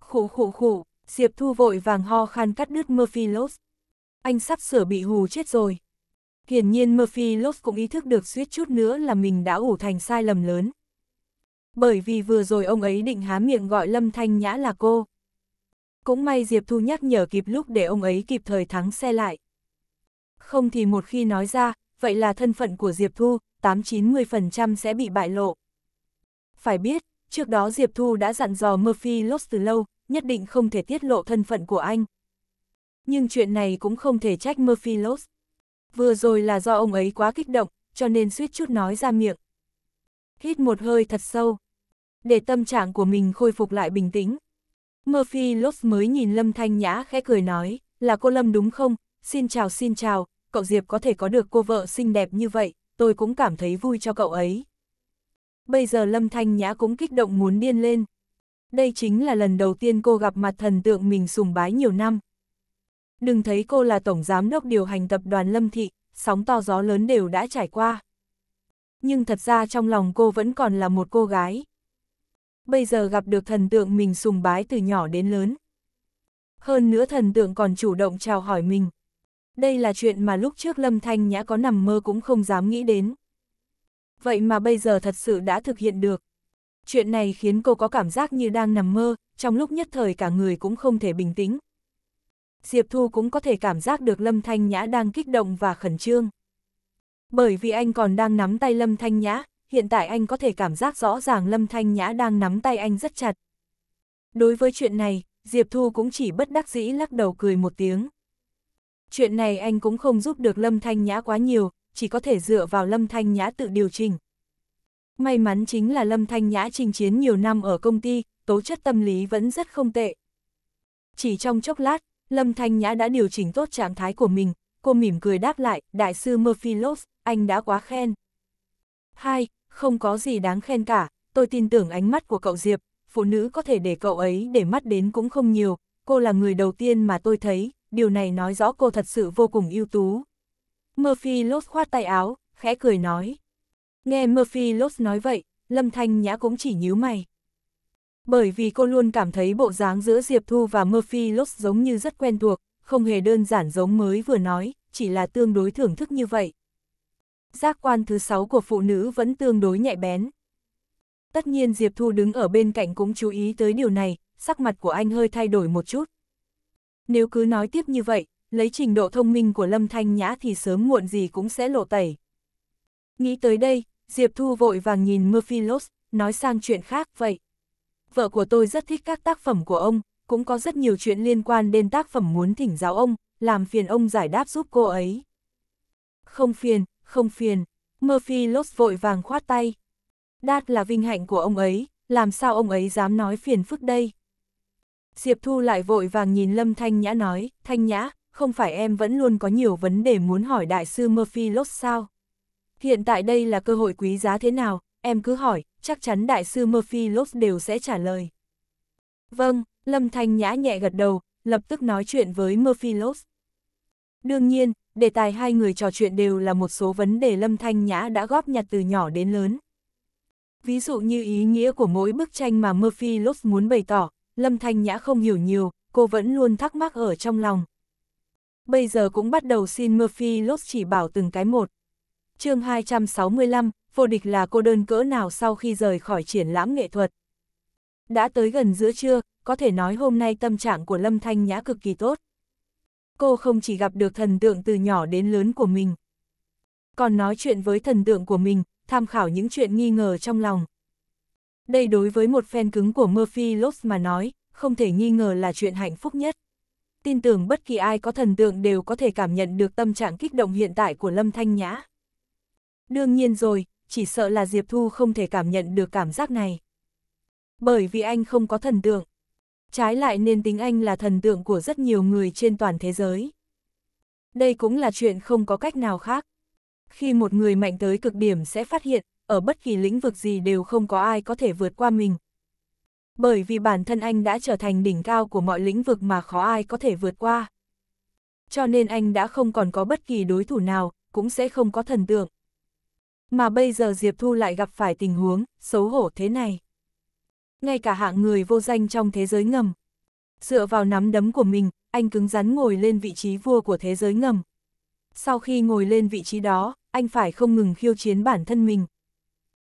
[SPEAKER 1] Khủ khủ khủ. Diệp Thu vội vàng ho khan cắt đứt Murphy Lopes. Anh sắp sửa bị hù chết rồi. Hiển nhiên Murphy Lopes cũng ý thức được suýt chút nữa là mình đã ủ thành sai lầm lớn. Bởi vì vừa rồi ông ấy định há miệng gọi Lâm Thanh Nhã là cô. Cũng may Diệp Thu nhắc nhở kịp lúc để ông ấy kịp thời thắng xe lại. Không thì một khi nói ra, vậy là thân phận của Diệp Thu, 8-90% sẽ bị bại lộ. Phải biết, trước đó Diệp Thu đã dặn dò Murphy Lopes từ lâu, nhất định không thể tiết lộ thân phận của anh. Nhưng chuyện này cũng không thể trách Murphy Lost. Vừa rồi là do ông ấy quá kích động, cho nên suýt chút nói ra miệng. Hít một hơi thật sâu, để tâm trạng của mình khôi phục lại bình tĩnh. Murphy Lost mới nhìn Lâm Thanh Nhã khẽ cười nói, là cô Lâm đúng không? Xin chào xin chào, cậu Diệp có thể có được cô vợ xinh đẹp như vậy, tôi cũng cảm thấy vui cho cậu ấy. Bây giờ Lâm Thanh Nhã cũng kích động muốn điên lên đây chính là lần đầu tiên cô gặp mặt thần tượng mình sùng bái nhiều năm. Đừng thấy cô là tổng giám đốc điều hành tập đoàn Lâm Thị, sóng to gió lớn đều đã trải qua. Nhưng thật ra trong lòng cô vẫn còn là một cô gái. Bây giờ gặp được thần tượng mình sùng bái từ nhỏ đến lớn. Hơn nữa thần tượng còn chủ động chào hỏi mình. Đây là chuyện mà lúc trước Lâm Thanh Nhã có nằm mơ cũng không dám nghĩ đến. Vậy mà bây giờ thật sự đã thực hiện được. Chuyện này khiến cô có cảm giác như đang nằm mơ, trong lúc nhất thời cả người cũng không thể bình tĩnh. Diệp Thu cũng có thể cảm giác được Lâm Thanh Nhã đang kích động và khẩn trương. Bởi vì anh còn đang nắm tay Lâm Thanh Nhã, hiện tại anh có thể cảm giác rõ ràng Lâm Thanh Nhã đang nắm tay anh rất chặt. Đối với chuyện này, Diệp Thu cũng chỉ bất đắc dĩ lắc đầu cười một tiếng. Chuyện này anh cũng không giúp được Lâm Thanh Nhã quá nhiều, chỉ có thể dựa vào Lâm Thanh Nhã tự điều chỉnh. May mắn chính là Lâm Thanh Nhã trình chiến nhiều năm ở công ty, tố chất tâm lý vẫn rất không tệ. Chỉ trong chốc lát, Lâm Thanh Nhã đã điều chỉnh tốt trạng thái của mình, cô mỉm cười đáp lại, đại sư Murphy Lopes, anh đã quá khen. Hai, không có gì đáng khen cả, tôi tin tưởng ánh mắt của cậu Diệp, phụ nữ có thể để cậu ấy để mắt đến cũng không nhiều, cô là người đầu tiên mà tôi thấy, điều này nói rõ cô thật sự vô cùng ưu tú. Murphy lốt khoát tay áo, khẽ cười nói. Nghe Murphy Lott nói vậy, Lâm Thanh Nhã cũng chỉ nhíu mày. Bởi vì cô luôn cảm thấy bộ dáng giữa Diệp Thu và Murphy Lott giống như rất quen thuộc, không hề đơn giản giống mới vừa nói, chỉ là tương đối thưởng thức như vậy. Giác quan thứ sáu của phụ nữ vẫn tương đối nhạy bén. Tất nhiên Diệp Thu đứng ở bên cạnh cũng chú ý tới điều này, sắc mặt của anh hơi thay đổi một chút. Nếu cứ nói tiếp như vậy, lấy trình độ thông minh của Lâm Thanh Nhã thì sớm muộn gì cũng sẽ lộ tẩy. Nghĩ tới đây, Diệp Thu vội vàng nhìn Murphylos, nói sang chuyện khác vậy. Vợ của tôi rất thích các tác phẩm của ông, cũng có rất nhiều chuyện liên quan đến tác phẩm muốn thỉnh giáo ông, làm phiền ông giải đáp giúp cô ấy. Không phiền, không phiền, Murphylos vội vàng khoát tay. Đạt là vinh hạnh của ông ấy, làm sao ông ấy dám nói phiền phức đây? Diệp Thu lại vội vàng nhìn Lâm Thanh Nhã nói, Thanh Nhã, không phải em vẫn luôn có nhiều vấn đề muốn hỏi đại sư Murphy Lốt sao? Hiện tại đây là cơ hội quý giá thế nào, em cứ hỏi, chắc chắn đại sư Murphy Lopes đều sẽ trả lời. Vâng, Lâm Thanh Nhã nhẹ gật đầu, lập tức nói chuyện với Murphy Lopes. Đương nhiên, đề tài hai người trò chuyện đều là một số vấn đề Lâm Thanh Nhã đã góp nhặt từ nhỏ đến lớn. Ví dụ như ý nghĩa của mỗi bức tranh mà Murphy Lopes muốn bày tỏ, Lâm Thanh Nhã không hiểu nhiều, cô vẫn luôn thắc mắc ở trong lòng. Bây giờ cũng bắt đầu xin Murphy Lopes chỉ bảo từng cái một chương 265, vô địch là cô đơn cỡ nào sau khi rời khỏi triển lãm nghệ thuật. Đã tới gần giữa trưa, có thể nói hôm nay tâm trạng của Lâm Thanh Nhã cực kỳ tốt. Cô không chỉ gặp được thần tượng từ nhỏ đến lớn của mình, còn nói chuyện với thần tượng của mình, tham khảo những chuyện nghi ngờ trong lòng. Đây đối với một fan cứng của Murphy Lopes mà nói, không thể nghi ngờ là chuyện hạnh phúc nhất. Tin tưởng bất kỳ ai có thần tượng đều có thể cảm nhận được tâm trạng kích động hiện tại của Lâm Thanh Nhã. Đương nhiên rồi, chỉ sợ là Diệp Thu không thể cảm nhận được cảm giác này. Bởi vì anh không có thần tượng. Trái lại nên tính anh là thần tượng của rất nhiều người trên toàn thế giới. Đây cũng là chuyện không có cách nào khác. Khi một người mạnh tới cực điểm sẽ phát hiện, ở bất kỳ lĩnh vực gì đều không có ai có thể vượt qua mình. Bởi vì bản thân anh đã trở thành đỉnh cao của mọi lĩnh vực mà khó ai có thể vượt qua. Cho nên anh đã không còn có bất kỳ đối thủ nào, cũng sẽ không có thần tượng mà bây giờ Diệp Thu lại gặp phải tình huống xấu hổ thế này. Ngay cả hạng người vô danh trong thế giới ngầm. Dựa vào nắm đấm của mình, anh cứng rắn ngồi lên vị trí vua của thế giới ngầm. Sau khi ngồi lên vị trí đó, anh phải không ngừng khiêu chiến bản thân mình.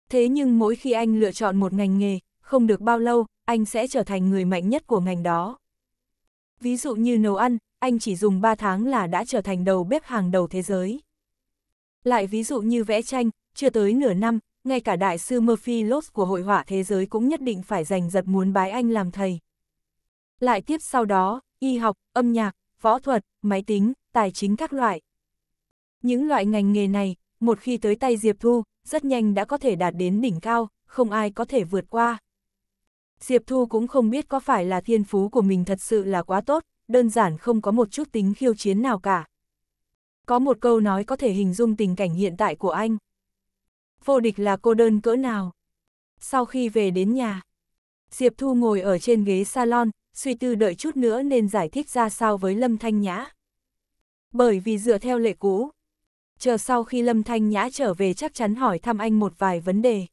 [SPEAKER 1] Thế nhưng mỗi khi anh lựa chọn một ngành nghề, không được bao lâu, anh sẽ trở thành người mạnh nhất của ngành đó. Ví dụ như nấu ăn, anh chỉ dùng 3 tháng là đã trở thành đầu bếp hàng đầu thế giới. Lại ví dụ như vẽ tranh, chưa tới nửa năm, ngay cả đại sư Murphy Lost của hội họa thế giới cũng nhất định phải giành giật muốn bái anh làm thầy. Lại tiếp sau đó, y học, âm nhạc, võ thuật, máy tính, tài chính các loại. Những loại ngành nghề này, một khi tới tay Diệp Thu, rất nhanh đã có thể đạt đến đỉnh cao, không ai có thể vượt qua. Diệp Thu cũng không biết có phải là thiên phú của mình thật sự là quá tốt, đơn giản không có một chút tính khiêu chiến nào cả. Có một câu nói có thể hình dung tình cảnh hiện tại của anh vô địch là cô đơn cỡ nào. Sau khi về đến nhà, Diệp Thu ngồi ở trên ghế salon, suy tư đợi chút nữa nên giải thích ra sao với Lâm Thanh Nhã. Bởi vì dựa theo lệ cũ, chờ sau khi Lâm Thanh Nhã trở về chắc chắn hỏi thăm anh một vài vấn đề.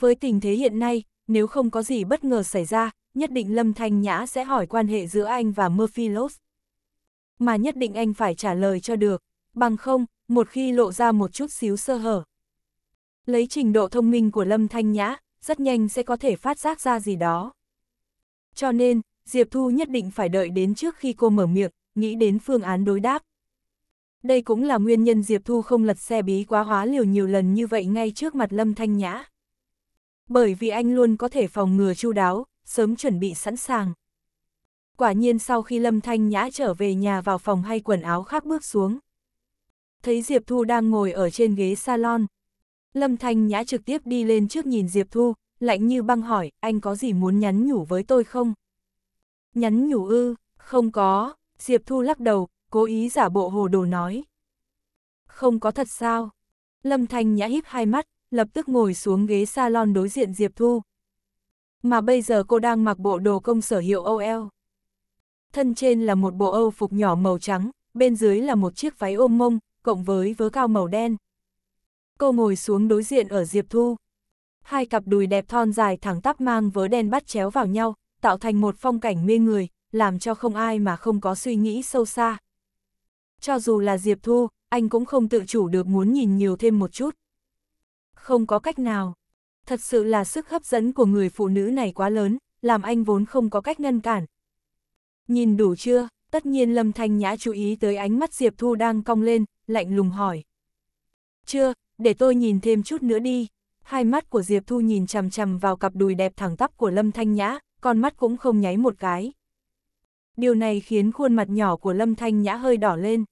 [SPEAKER 1] Với tình thế hiện nay, nếu không có gì bất ngờ xảy ra, nhất định Lâm Thanh Nhã sẽ hỏi quan hệ giữa anh và Murphy Lopes. Mà nhất định anh phải trả lời cho được, bằng không, một khi lộ ra một chút xíu sơ hở, Lấy trình độ thông minh của Lâm Thanh Nhã, rất nhanh sẽ có thể phát giác ra gì đó. Cho nên, Diệp Thu nhất định phải đợi đến trước khi cô mở miệng, nghĩ đến phương án đối đáp. Đây cũng là nguyên nhân Diệp Thu không lật xe bí quá hóa liều nhiều lần như vậy ngay trước mặt Lâm Thanh Nhã. Bởi vì anh luôn có thể phòng ngừa chu đáo, sớm chuẩn bị sẵn sàng. Quả nhiên sau khi Lâm Thanh Nhã trở về nhà vào phòng hay quần áo khác bước xuống. Thấy Diệp Thu đang ngồi ở trên ghế salon, Lâm Thanh Nhã trực tiếp đi lên trước nhìn Diệp Thu, lạnh như băng hỏi, anh có gì muốn nhắn nhủ với tôi không? Nhắn nhủ ư, không có, Diệp Thu lắc đầu, cố ý giả bộ hồ đồ nói. Không có thật sao? Lâm Thanh Nhã híp hai mắt, lập tức ngồi xuống ghế salon đối diện Diệp Thu. Mà bây giờ cô đang mặc bộ đồ công sở hiệu OL. Thân trên là một bộ âu phục nhỏ màu trắng, bên dưới là một chiếc váy ôm mông, cộng với vớ cao màu đen cô ngồi xuống đối diện ở Diệp Thu. Hai cặp đùi đẹp thon dài thẳng tắp mang vớ đen bắt chéo vào nhau, tạo thành một phong cảnh mê người, làm cho không ai mà không có suy nghĩ sâu xa. Cho dù là Diệp Thu, anh cũng không tự chủ được muốn nhìn nhiều thêm một chút. Không có cách nào. Thật sự là sức hấp dẫn của người phụ nữ này quá lớn, làm anh vốn không có cách ngăn cản. Nhìn đủ chưa? Tất nhiên Lâm Thanh Nhã chú ý tới ánh mắt Diệp Thu đang cong lên, lạnh lùng hỏi. Chưa, để tôi nhìn thêm chút nữa đi. Hai mắt của Diệp Thu nhìn chằm chằm vào cặp đùi đẹp thẳng tắp của Lâm Thanh Nhã, con mắt cũng không nháy một cái. Điều này khiến khuôn mặt nhỏ của Lâm Thanh Nhã hơi đỏ lên.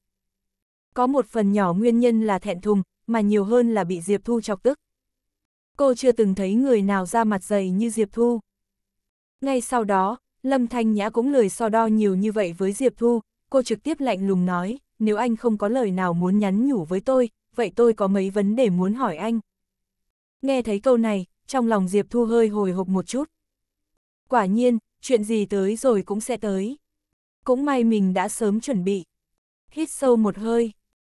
[SPEAKER 1] Có một phần nhỏ nguyên nhân là thẹn thùng, mà nhiều hơn là bị Diệp Thu chọc tức. Cô chưa từng thấy người nào ra mặt dày như Diệp Thu. Ngay sau đó, Lâm Thanh Nhã cũng lời so đo nhiều như vậy với Diệp Thu, cô trực tiếp lạnh lùng nói, nếu anh không có lời nào muốn nhắn nhủ với tôi, vậy tôi có mấy vấn đề muốn hỏi anh. Nghe thấy câu này, trong lòng Diệp Thu hơi hồi hộp một chút. Quả nhiên, chuyện gì tới rồi cũng sẽ tới. Cũng may mình đã sớm chuẩn bị. Hít sâu một hơi.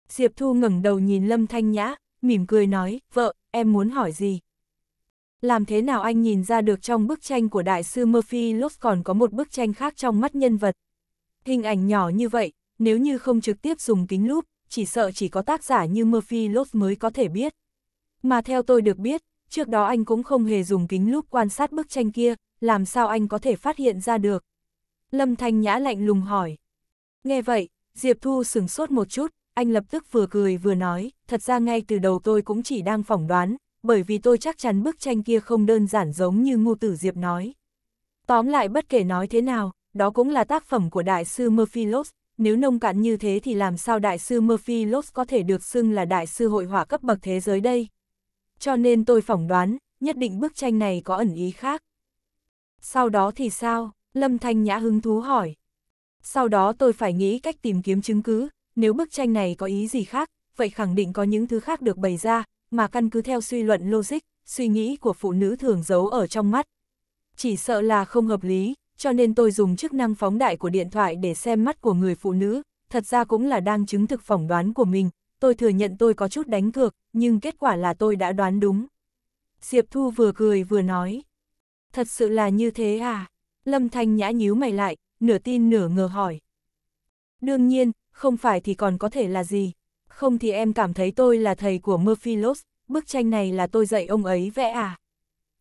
[SPEAKER 1] Diệp Thu ngẩng đầu nhìn Lâm Thanh Nhã, mỉm cười nói, vợ, em muốn hỏi gì? Làm thế nào anh nhìn ra được trong bức tranh của đại sư Murphy lúc còn có một bức tranh khác trong mắt nhân vật? Hình ảnh nhỏ như vậy, nếu như không trực tiếp dùng kính lúp, chỉ sợ chỉ có tác giả như Murphy Lopes mới có thể biết. Mà theo tôi được biết, trước đó anh cũng không hề dùng kính lúp quan sát bức tranh kia, làm sao anh có thể phát hiện ra được. Lâm Thanh Nhã lạnh lùng hỏi. Nghe vậy, Diệp Thu sửng sốt một chút, anh lập tức vừa cười vừa nói, thật ra ngay từ đầu tôi cũng chỉ đang phỏng đoán, bởi vì tôi chắc chắn bức tranh kia không đơn giản giống như ngu tử Diệp nói. Tóm lại bất kể nói thế nào, đó cũng là tác phẩm của đại sư Murphy Lopes, nếu nông cạn như thế thì làm sao đại sư Murphy Lopes có thể được xưng là đại sư hội họa cấp bậc thế giới đây? Cho nên tôi phỏng đoán, nhất định bức tranh này có ẩn ý khác. Sau đó thì sao? Lâm Thanh Nhã hứng thú hỏi. Sau đó tôi phải nghĩ cách tìm kiếm chứng cứ, nếu bức tranh này có ý gì khác, vậy khẳng định có những thứ khác được bày ra, mà căn cứ theo suy luận logic, suy nghĩ của phụ nữ thường giấu ở trong mắt. Chỉ sợ là không hợp lý, cho nên tôi dùng chức năng phóng đại của điện thoại để xem mắt của người phụ nữ, thật ra cũng là đang chứng thực phỏng đoán của mình, tôi thừa nhận tôi có chút đánh cược, nhưng kết quả là tôi đã đoán đúng. Diệp Thu vừa cười vừa nói, thật sự là như thế à? Lâm Thanh nhã nhíu mày lại, nửa tin nửa ngờ hỏi. Đương nhiên, không phải thì còn có thể là gì, không thì em cảm thấy tôi là thầy của Murphy Loss, bức tranh này là tôi dạy ông ấy vẽ à?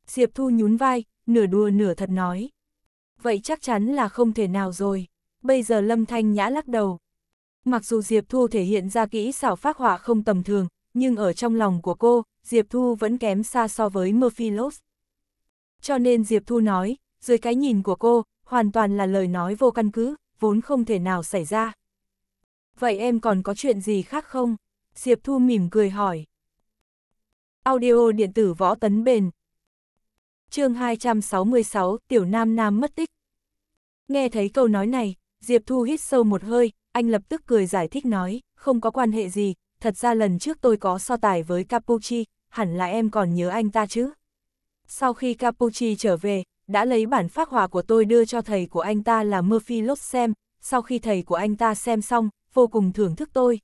[SPEAKER 1] Diệp Thu nhún vai, nửa đùa nửa thật nói vậy chắc chắn là không thể nào rồi. Bây giờ Lâm Thanh Nhã lắc đầu. Mặc dù Diệp Thu thể hiện ra kỹ xảo phác họa không tầm thường, nhưng ở trong lòng của cô, Diệp Thu vẫn kém xa so với Murphy Lopes. Cho nên Diệp Thu nói, dưới cái nhìn của cô, hoàn toàn là lời nói vô căn cứ, vốn không thể nào xảy ra. Vậy em còn có chuyện gì khác không? Diệp Thu mỉm cười hỏi. Audio điện tử võ tấn bền, chương 266, Tiểu Nam Nam mất tích. Nghe thấy câu nói này, Diệp Thu hít sâu một hơi, anh lập tức cười giải thích nói, không có quan hệ gì, thật ra lần trước tôi có so tài với capucci hẳn là em còn nhớ anh ta chứ. Sau khi capucci trở về, đã lấy bản phát họa của tôi đưa cho thầy của anh ta là Murphy Lott xem, sau khi thầy của anh ta xem xong, vô cùng thưởng thức tôi.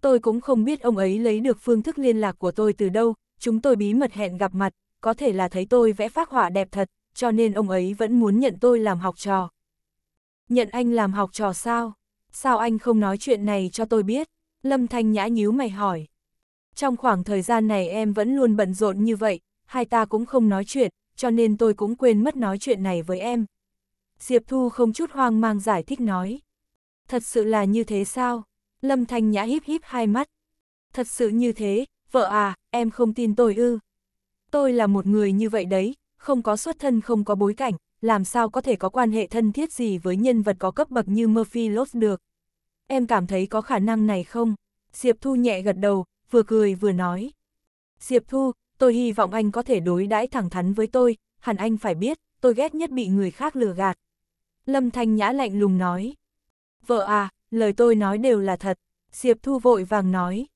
[SPEAKER 1] Tôi cũng không biết ông ấy lấy được phương thức liên lạc của tôi từ đâu, chúng tôi bí mật hẹn gặp mặt, có thể là thấy tôi vẽ phác họa đẹp thật, cho nên ông ấy vẫn muốn nhận tôi làm học trò. Nhận anh làm học trò sao? Sao anh không nói chuyện này cho tôi biết? Lâm Thanh Nhã nhíu mày hỏi. Trong khoảng thời gian này em vẫn luôn bận rộn như vậy, hai ta cũng không nói chuyện, cho nên tôi cũng quên mất nói chuyện này với em. Diệp Thu không chút hoang mang giải thích nói. Thật sự là như thế sao? Lâm Thanh Nhã híp híp hai mắt. Thật sự như thế, vợ à, em không tin tôi ư tôi là một người như vậy đấy, không có xuất thân không có bối cảnh, làm sao có thể có quan hệ thân thiết gì với nhân vật có cấp bậc như Murphy Lodge được. Em cảm thấy có khả năng này không? Diệp Thu nhẹ gật đầu, vừa cười vừa nói. Diệp Thu, tôi hy vọng anh có thể đối đãi thẳng thắn với tôi, hẳn anh phải biết, tôi ghét nhất bị người khác lừa gạt. Lâm Thanh Nhã lạnh lùng nói. Vợ à, lời tôi nói đều là thật. Diệp Thu vội vàng nói.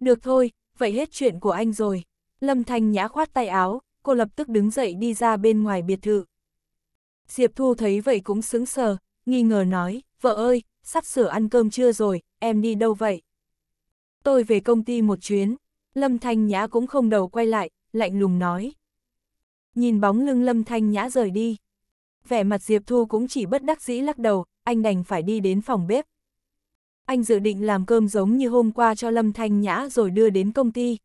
[SPEAKER 1] Được thôi, vậy hết chuyện của anh rồi. Lâm Thanh Nhã khoát tay áo, cô lập tức đứng dậy đi ra bên ngoài biệt thự. Diệp Thu thấy vậy cũng sững sờ, nghi ngờ nói, vợ ơi, sắp sửa ăn cơm trưa rồi, em đi đâu vậy? Tôi về công ty một chuyến, Lâm Thanh Nhã cũng không đầu quay lại, lạnh lùng nói. Nhìn bóng lưng Lâm Thanh Nhã rời đi. Vẻ mặt Diệp Thu cũng chỉ bất đắc dĩ lắc đầu, anh đành phải đi đến phòng bếp. Anh dự định làm cơm giống như hôm qua cho Lâm Thanh Nhã rồi đưa đến công ty,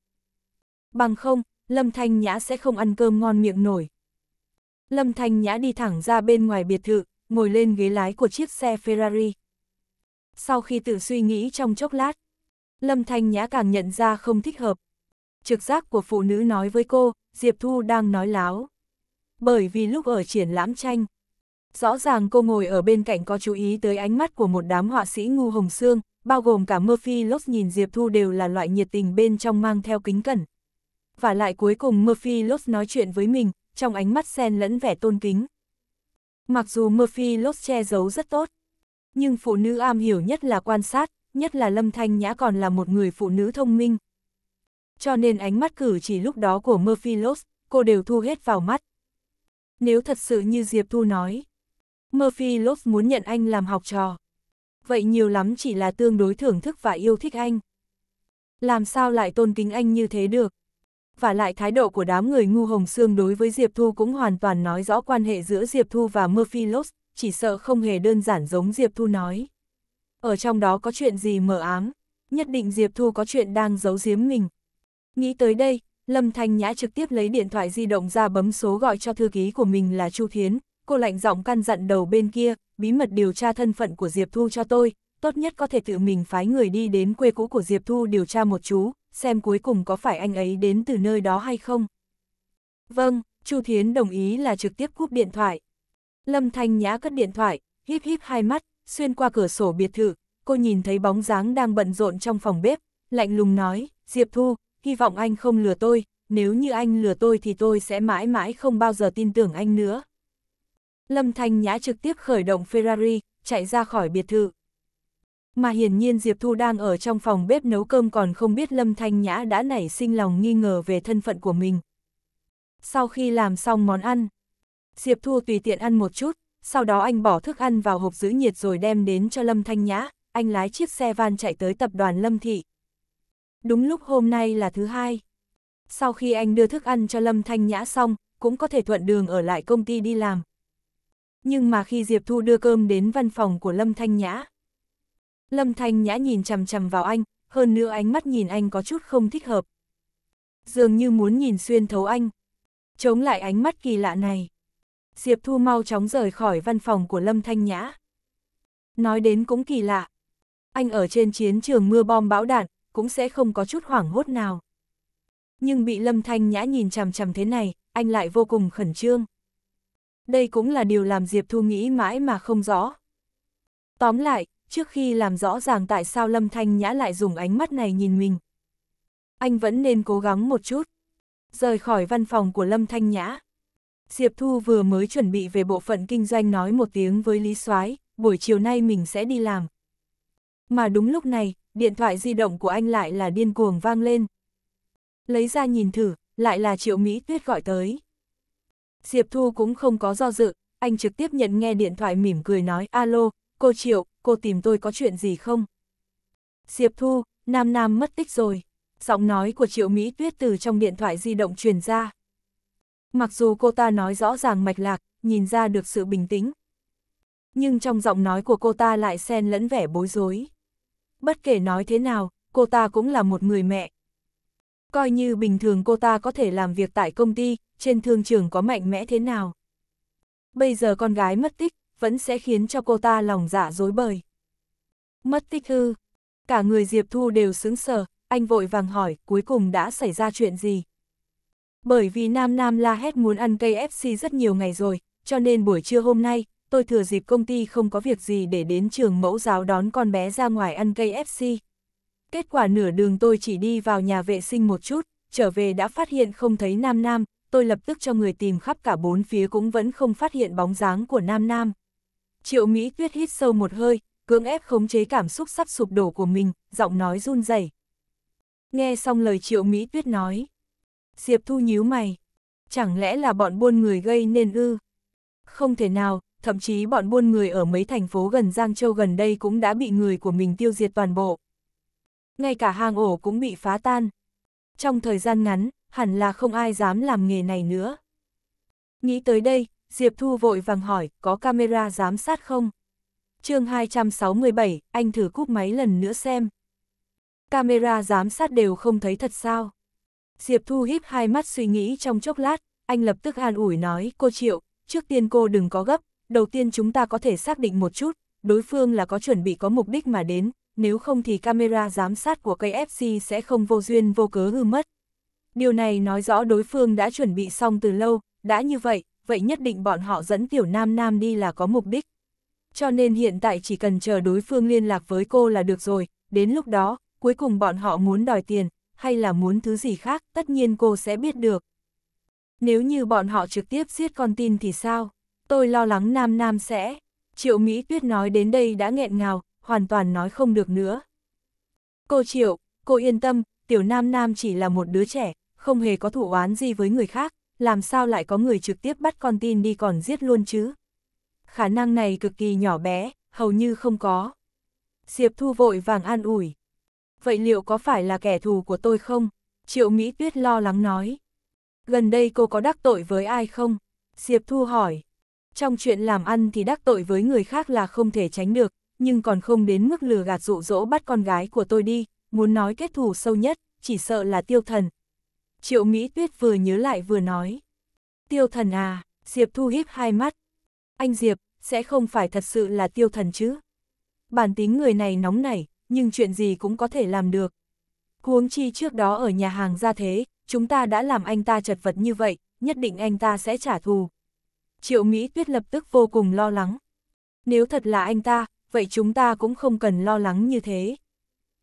[SPEAKER 1] Bằng không, Lâm Thanh Nhã sẽ không ăn cơm ngon miệng nổi. Lâm Thanh Nhã đi thẳng ra bên ngoài biệt thự, ngồi lên ghế lái của chiếc xe Ferrari. Sau khi tự suy nghĩ trong chốc lát, Lâm Thanh Nhã càng nhận ra không thích hợp. Trực giác của phụ nữ nói với cô, Diệp Thu đang nói láo. Bởi vì lúc ở triển lãm tranh, rõ ràng cô ngồi ở bên cạnh có chú ý tới ánh mắt của một đám họa sĩ ngu hồng xương, bao gồm cả Murphy Lost nhìn Diệp Thu đều là loại nhiệt tình bên trong mang theo kính cẩn, và lại cuối cùng Murphy lost nói chuyện với mình, trong ánh mắt xen lẫn vẻ tôn kính. Mặc dù Murphy lost che giấu rất tốt, nhưng phụ nữ am hiểu nhất là quan sát, nhất là Lâm Thanh Nhã còn là một người phụ nữ thông minh. Cho nên ánh mắt cử chỉ lúc đó của Murphy lost cô đều thu hết vào mắt. Nếu thật sự như Diệp Thu nói, Murphy lost muốn nhận anh làm học trò. Vậy nhiều lắm chỉ là tương đối thưởng thức và yêu thích anh. Làm sao lại tôn kính anh như thế được? và lại thái độ của đám người ngu hồng xương đối với Diệp Thu cũng hoàn toàn nói rõ quan hệ giữa Diệp Thu và Murphy Lopes, chỉ sợ không hề đơn giản giống Diệp Thu nói. Ở trong đó có chuyện gì mờ ám, nhất định Diệp Thu có chuyện đang giấu giếm mình. Nghĩ tới đây, Lâm Thanh Nhã trực tiếp lấy điện thoại di động ra bấm số gọi cho thư ký của mình là Chu Thiến, cô lạnh giọng căn dặn đầu bên kia, bí mật điều tra thân phận của Diệp Thu cho tôi, tốt nhất có thể tự mình phái người đi đến quê cũ của Diệp Thu điều tra một chú, xem cuối cùng có phải anh ấy đến từ nơi đó hay không. Vâng, Chu Thiến đồng ý là trực tiếp cúp điện thoại. Lâm Thanh Nhã cất điện thoại, híp híp hai mắt, xuyên qua cửa sổ biệt thự, cô nhìn thấy bóng dáng đang bận rộn trong phòng bếp, lạnh lùng nói, Diệp Thu, hy vọng anh không lừa tôi, nếu như anh lừa tôi thì tôi sẽ mãi mãi không bao giờ tin tưởng anh nữa. Lâm Thanh Nhã trực tiếp khởi động Ferrari, chạy ra khỏi biệt thự. Mà hiển nhiên Diệp Thu đang ở trong phòng bếp nấu cơm còn không biết Lâm Thanh Nhã đã nảy sinh lòng nghi ngờ về thân phận của mình. Sau khi làm xong món ăn, Diệp Thu tùy tiện ăn một chút, sau đó anh bỏ thức ăn vào hộp giữ nhiệt rồi đem đến cho Lâm Thanh Nhã, anh lái chiếc xe van chạy tới tập đoàn Lâm Thị. Đúng lúc hôm nay là thứ hai. Sau khi anh đưa thức ăn cho Lâm Thanh Nhã xong, cũng có thể thuận đường ở lại công ty đi làm. Nhưng mà khi Diệp Thu đưa cơm đến văn phòng của Lâm Thanh Nhã, Lâm Thanh Nhã nhìn chằm chằm vào anh, hơn nữa ánh mắt nhìn anh có chút không thích hợp. Dường như muốn nhìn xuyên thấu anh. Chống lại ánh mắt kỳ lạ này. Diệp Thu mau chóng rời khỏi văn phòng của Lâm Thanh Nhã. Nói đến cũng kỳ lạ. Anh ở trên chiến trường mưa bom bão đạn, cũng sẽ không có chút hoảng hốt nào. Nhưng bị Lâm Thanh Nhã nhìn chằm chằm thế này, anh lại vô cùng khẩn trương. Đây cũng là điều làm Diệp Thu nghĩ mãi mà không rõ. Tóm lại, trước khi làm rõ ràng tại sao Lâm Thanh Nhã lại dùng ánh mắt này nhìn mình. Anh vẫn nên cố gắng một chút. Rời khỏi văn phòng của Lâm Thanh Nhã. Diệp Thu vừa mới chuẩn bị về bộ phận kinh doanh nói một tiếng với Lý Soái, buổi chiều nay mình sẽ đi làm. Mà đúng lúc này, điện thoại di động của anh lại là điên cuồng vang lên. Lấy ra nhìn thử, lại là Triệu Mỹ Tuyết gọi tới. Diệp Thu cũng không có do dự, anh trực tiếp nhận nghe điện thoại mỉm cười nói, alo, cô Triệu, cô tìm tôi có chuyện gì không? Diệp Thu, Nam Nam mất tích rồi. Giọng nói của Triệu Mỹ Tuyết từ trong điện thoại di động truyền ra. Mặc dù cô ta nói rõ ràng mạch lạc, nhìn ra được sự bình tĩnh. Nhưng trong giọng nói của cô ta lại xen lẫn vẻ bối rối. Bất kể nói thế nào, cô ta cũng là một người mẹ. Coi như bình thường cô ta có thể làm việc tại công ty, trên thương trường có mạnh mẽ thế nào. Bây giờ con gái mất tích, vẫn sẽ khiến cho cô ta lòng dạ dối bời. Mất tích hư Cả người Diệp Thu đều sững sờ, anh vội vàng hỏi cuối cùng đã xảy ra chuyện gì. Bởi vì Nam Nam la hét muốn ăn cây FC rất nhiều ngày rồi, cho nên buổi trưa hôm nay, tôi thừa dịp công ty không có việc gì để đến trường mẫu giáo đón con bé ra ngoài ăn cây FC. Kết quả nửa đường tôi chỉ đi vào nhà vệ sinh một chút, trở về đã phát hiện không thấy Nam Nam, tôi lập tức cho người tìm khắp cả bốn phía cũng vẫn không phát hiện bóng dáng của Nam Nam. Triệu Mỹ Tuyết hít sâu một hơi, cưỡng ép khống chế cảm xúc sắp sụp đổ của mình, giọng nói run rẩy. Nghe xong lời Triệu Mỹ Tuyết nói, Diệp Thu nhíu mày, chẳng lẽ là bọn buôn người gây nên ư? Không thể nào, thậm chí bọn buôn người ở mấy thành phố gần Giang Châu gần đây cũng đã bị người của mình tiêu diệt toàn bộ. Ngay cả hang ổ cũng bị phá tan. Trong thời gian ngắn, hẳn là không ai dám làm nghề này nữa. Nghĩ tới đây, Diệp Thu vội vàng hỏi, có camera giám sát không? chương 267, anh thử cúp máy lần nữa xem. Camera giám sát đều không thấy thật sao? Diệp Thu híp hai mắt suy nghĩ trong chốc lát, anh lập tức an ủi nói, cô Triệu, trước tiên cô đừng có gấp, đầu tiên chúng ta có thể xác định một chút, đối phương là có chuẩn bị có mục đích mà đến, nếu không thì camera giám sát của cây FC sẽ không vô duyên vô cớ hư mất. Điều này nói rõ đối phương đã chuẩn bị xong từ lâu, đã như vậy, vậy nhất định bọn họ dẫn tiểu nam nam đi là có mục đích. Cho nên hiện tại chỉ cần chờ đối phương liên lạc với cô là được rồi, đến lúc đó, cuối cùng bọn họ muốn đòi tiền, hay là muốn thứ gì khác, tất nhiên cô sẽ biết được. Nếu như bọn họ trực tiếp giết con tin thì sao? Tôi lo lắng Nam Nam sẽ. Triệu Mỹ Tuyết nói đến đây đã nghẹn ngào, hoàn toàn nói không được nữa. Cô Triệu, cô yên tâm, Tiểu Nam Nam chỉ là một đứa trẻ, không hề có thủ oán gì với người khác, làm sao lại có người trực tiếp bắt con tin đi còn giết luôn chứ? Khả năng này cực kỳ nhỏ bé, hầu như không có. Diệp Thu vội vàng an ủi. Vậy liệu có phải là kẻ thù của tôi không? Triệu Mỹ Tuyết lo lắng nói. Gần đây cô có đắc tội với ai không? Diệp Thu hỏi. Trong chuyện làm ăn thì đắc tội với người khác là không thể tránh được, nhưng còn không đến mức lừa gạt dụ dỗ bắt con gái của tôi đi, muốn nói kết thù sâu nhất, chỉ sợ là tiêu thần, Triệu Mỹ Tuyết vừa nhớ lại vừa nói. Tiêu thần à, Diệp Thu híp hai mắt. Anh Diệp, sẽ không phải thật sự là tiêu thần chứ. Bản tính người này nóng nảy, nhưng chuyện gì cũng có thể làm được. Huống chi trước đó ở nhà hàng ra thế, chúng ta đã làm anh ta chật vật như vậy, nhất định anh ta sẽ trả thù. Triệu Mỹ Tuyết lập tức vô cùng lo lắng. Nếu thật là anh ta, vậy chúng ta cũng không cần lo lắng như thế.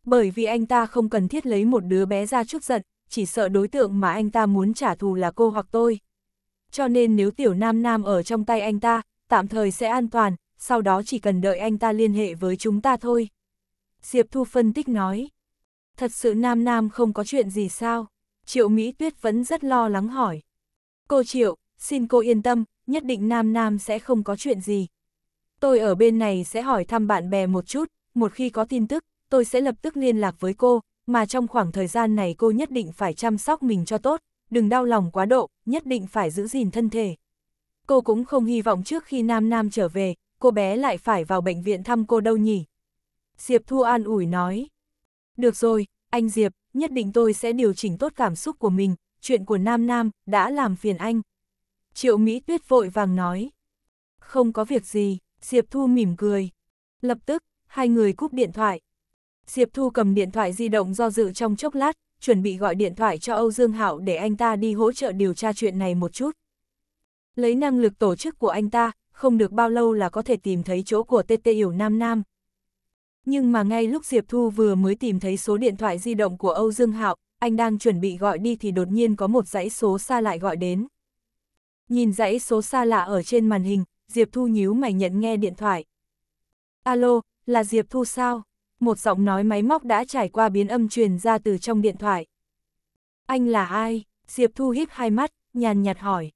[SPEAKER 1] Bởi vì anh ta không cần thiết lấy một đứa bé ra chút giận, chỉ sợ đối tượng mà anh ta muốn trả thù là cô hoặc tôi. Cho nên nếu tiểu nam nam ở trong tay anh ta, tạm thời sẽ an toàn, sau đó chỉ cần đợi anh ta liên hệ với chúng ta thôi. Diệp Thu phân tích nói. Thật sự nam nam không có chuyện gì sao? Triệu Mỹ Tuyết vẫn rất lo lắng hỏi. Cô Triệu, xin cô yên tâm, nhất định nam nam sẽ không có chuyện gì. Tôi ở bên này sẽ hỏi thăm bạn bè một chút, một khi có tin tức, tôi sẽ lập tức liên lạc với cô, mà trong khoảng thời gian này cô nhất định phải chăm sóc mình cho tốt, đừng đau lòng quá độ, nhất định phải giữ gìn thân thể. Cô cũng không hy vọng trước khi Nam Nam trở về, cô bé lại phải vào bệnh viện thăm cô đâu nhỉ. Diệp Thu an ủi nói. Được rồi, anh Diệp, nhất định tôi sẽ điều chỉnh tốt cảm xúc của mình, chuyện của Nam Nam đã làm phiền anh. Triệu Mỹ Tuyết vội vàng nói. Không có việc gì, Diệp Thu mỉm cười. Lập tức, hai người cúp điện thoại. Diệp Thu cầm điện thoại di động do dự trong chốc lát, chuẩn bị gọi điện thoại cho Âu Dương Hạo để anh ta đi hỗ trợ điều tra chuyện này một chút. Lấy năng lực tổ chức của anh ta, không được bao lâu là có thể tìm thấy chỗ của TT Yểu Nam Nam. Nhưng mà ngay lúc Diệp Thu vừa mới tìm thấy số điện thoại di động của Âu Dương Hạo, anh đang chuẩn bị gọi đi thì đột nhiên có một dãy số xa lại gọi đến. Nhìn dãy số xa lạ ở trên màn hình, Diệp Thu nhíu mày nhận nghe điện thoại. Alo, là Diệp Thu sao? một giọng nói máy móc đã trải qua biến âm truyền ra từ trong điện thoại. Anh là ai? Diệp Thu híp hai mắt, nhàn nhạt hỏi.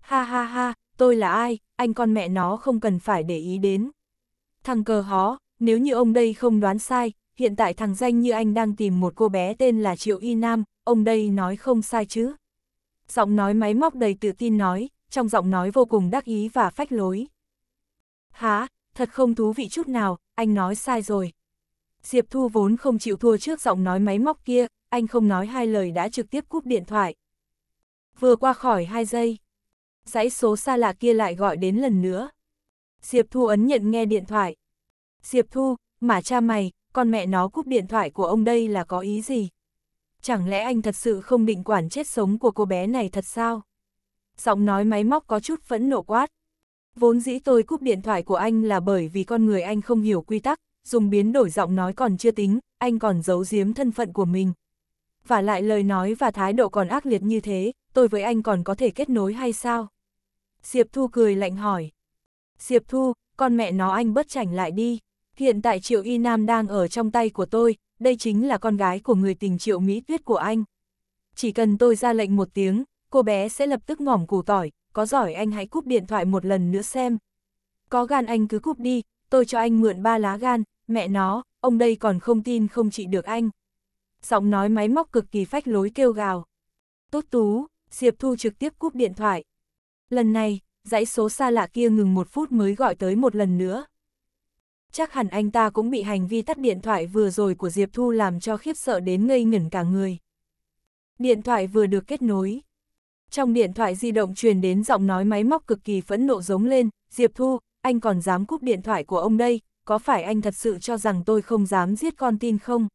[SPEAKER 1] Ha ha ha, tôi là ai, anh con mẹ nó không cần phải để ý đến. Thằng cờ hó, nếu như ông đây không đoán sai, hiện tại thằng danh như anh đang tìm một cô bé tên là Triệu Y Nam, ông đây nói không sai chứ. Giọng nói máy móc đầy tự tin nói, trong giọng nói vô cùng đắc ý và phách lối. há, thật không thú vị chút nào, anh nói sai rồi, Diệp Thu vốn không chịu thua trước giọng nói máy móc kia, anh không nói hai lời đã trực tiếp cúp điện thoại. Vừa qua khỏi hai giây, dãy số xa lạ kia lại gọi đến lần nữa. Diệp Thu ấn nhận nghe điện thoại. Diệp Thu, mà cha mày, con mẹ nó cúp điện thoại của ông đây là có ý gì? Chẳng lẽ anh thật sự không định quản chết sống của cô bé này thật sao? Giọng nói máy móc có chút phẫn nộ quát. Vốn dĩ tôi cúp điện thoại của anh là bởi vì con người anh không hiểu quy tắc, dùng biến đổi giọng nói còn chưa tính, anh còn giấu giếm thân phận của mình. Và lại lời nói và thái độ còn ác liệt như thế, tôi với anh còn có thể kết nối hay sao? Diệp Thu cười lạnh hỏi. Diệp Thu, con mẹ nó anh bất chảnh lại đi. Hiện tại Triệu Y Nam đang ở trong tay của tôi, đây chính là con gái của người tình Triệu Mỹ Tuyết của anh. Chỉ cần tôi ra lệnh một tiếng, cô bé sẽ lập tức ngỏm củ tỏi, có giỏi anh hãy cúp điện thoại một lần nữa xem. Có gan anh cứ cúp đi, tôi cho anh mượn ba lá gan, mẹ nó, ông đây còn không tin không trị được anh. Giọng nói máy móc cực kỳ phách lối kêu gào. Tốt tú, Diệp Thu trực tiếp cúp điện thoại. Lần này, dãy số xa lạ kia ngừng một phút mới gọi tới một lần nữa. Chắc hẳn anh ta cũng bị hành vi tắt điện thoại vừa rồi của Diệp Thu làm cho khiếp sợ đến ngây ngẩn cả người. Điện thoại vừa được kết nối. Trong điện thoại di động truyền đến giọng nói máy móc cực kỳ phẫn nộ giống lên, Diệp Thu, anh còn dám cúp điện thoại của ông đây, có phải anh thật sự cho rằng tôi không dám giết con tin không?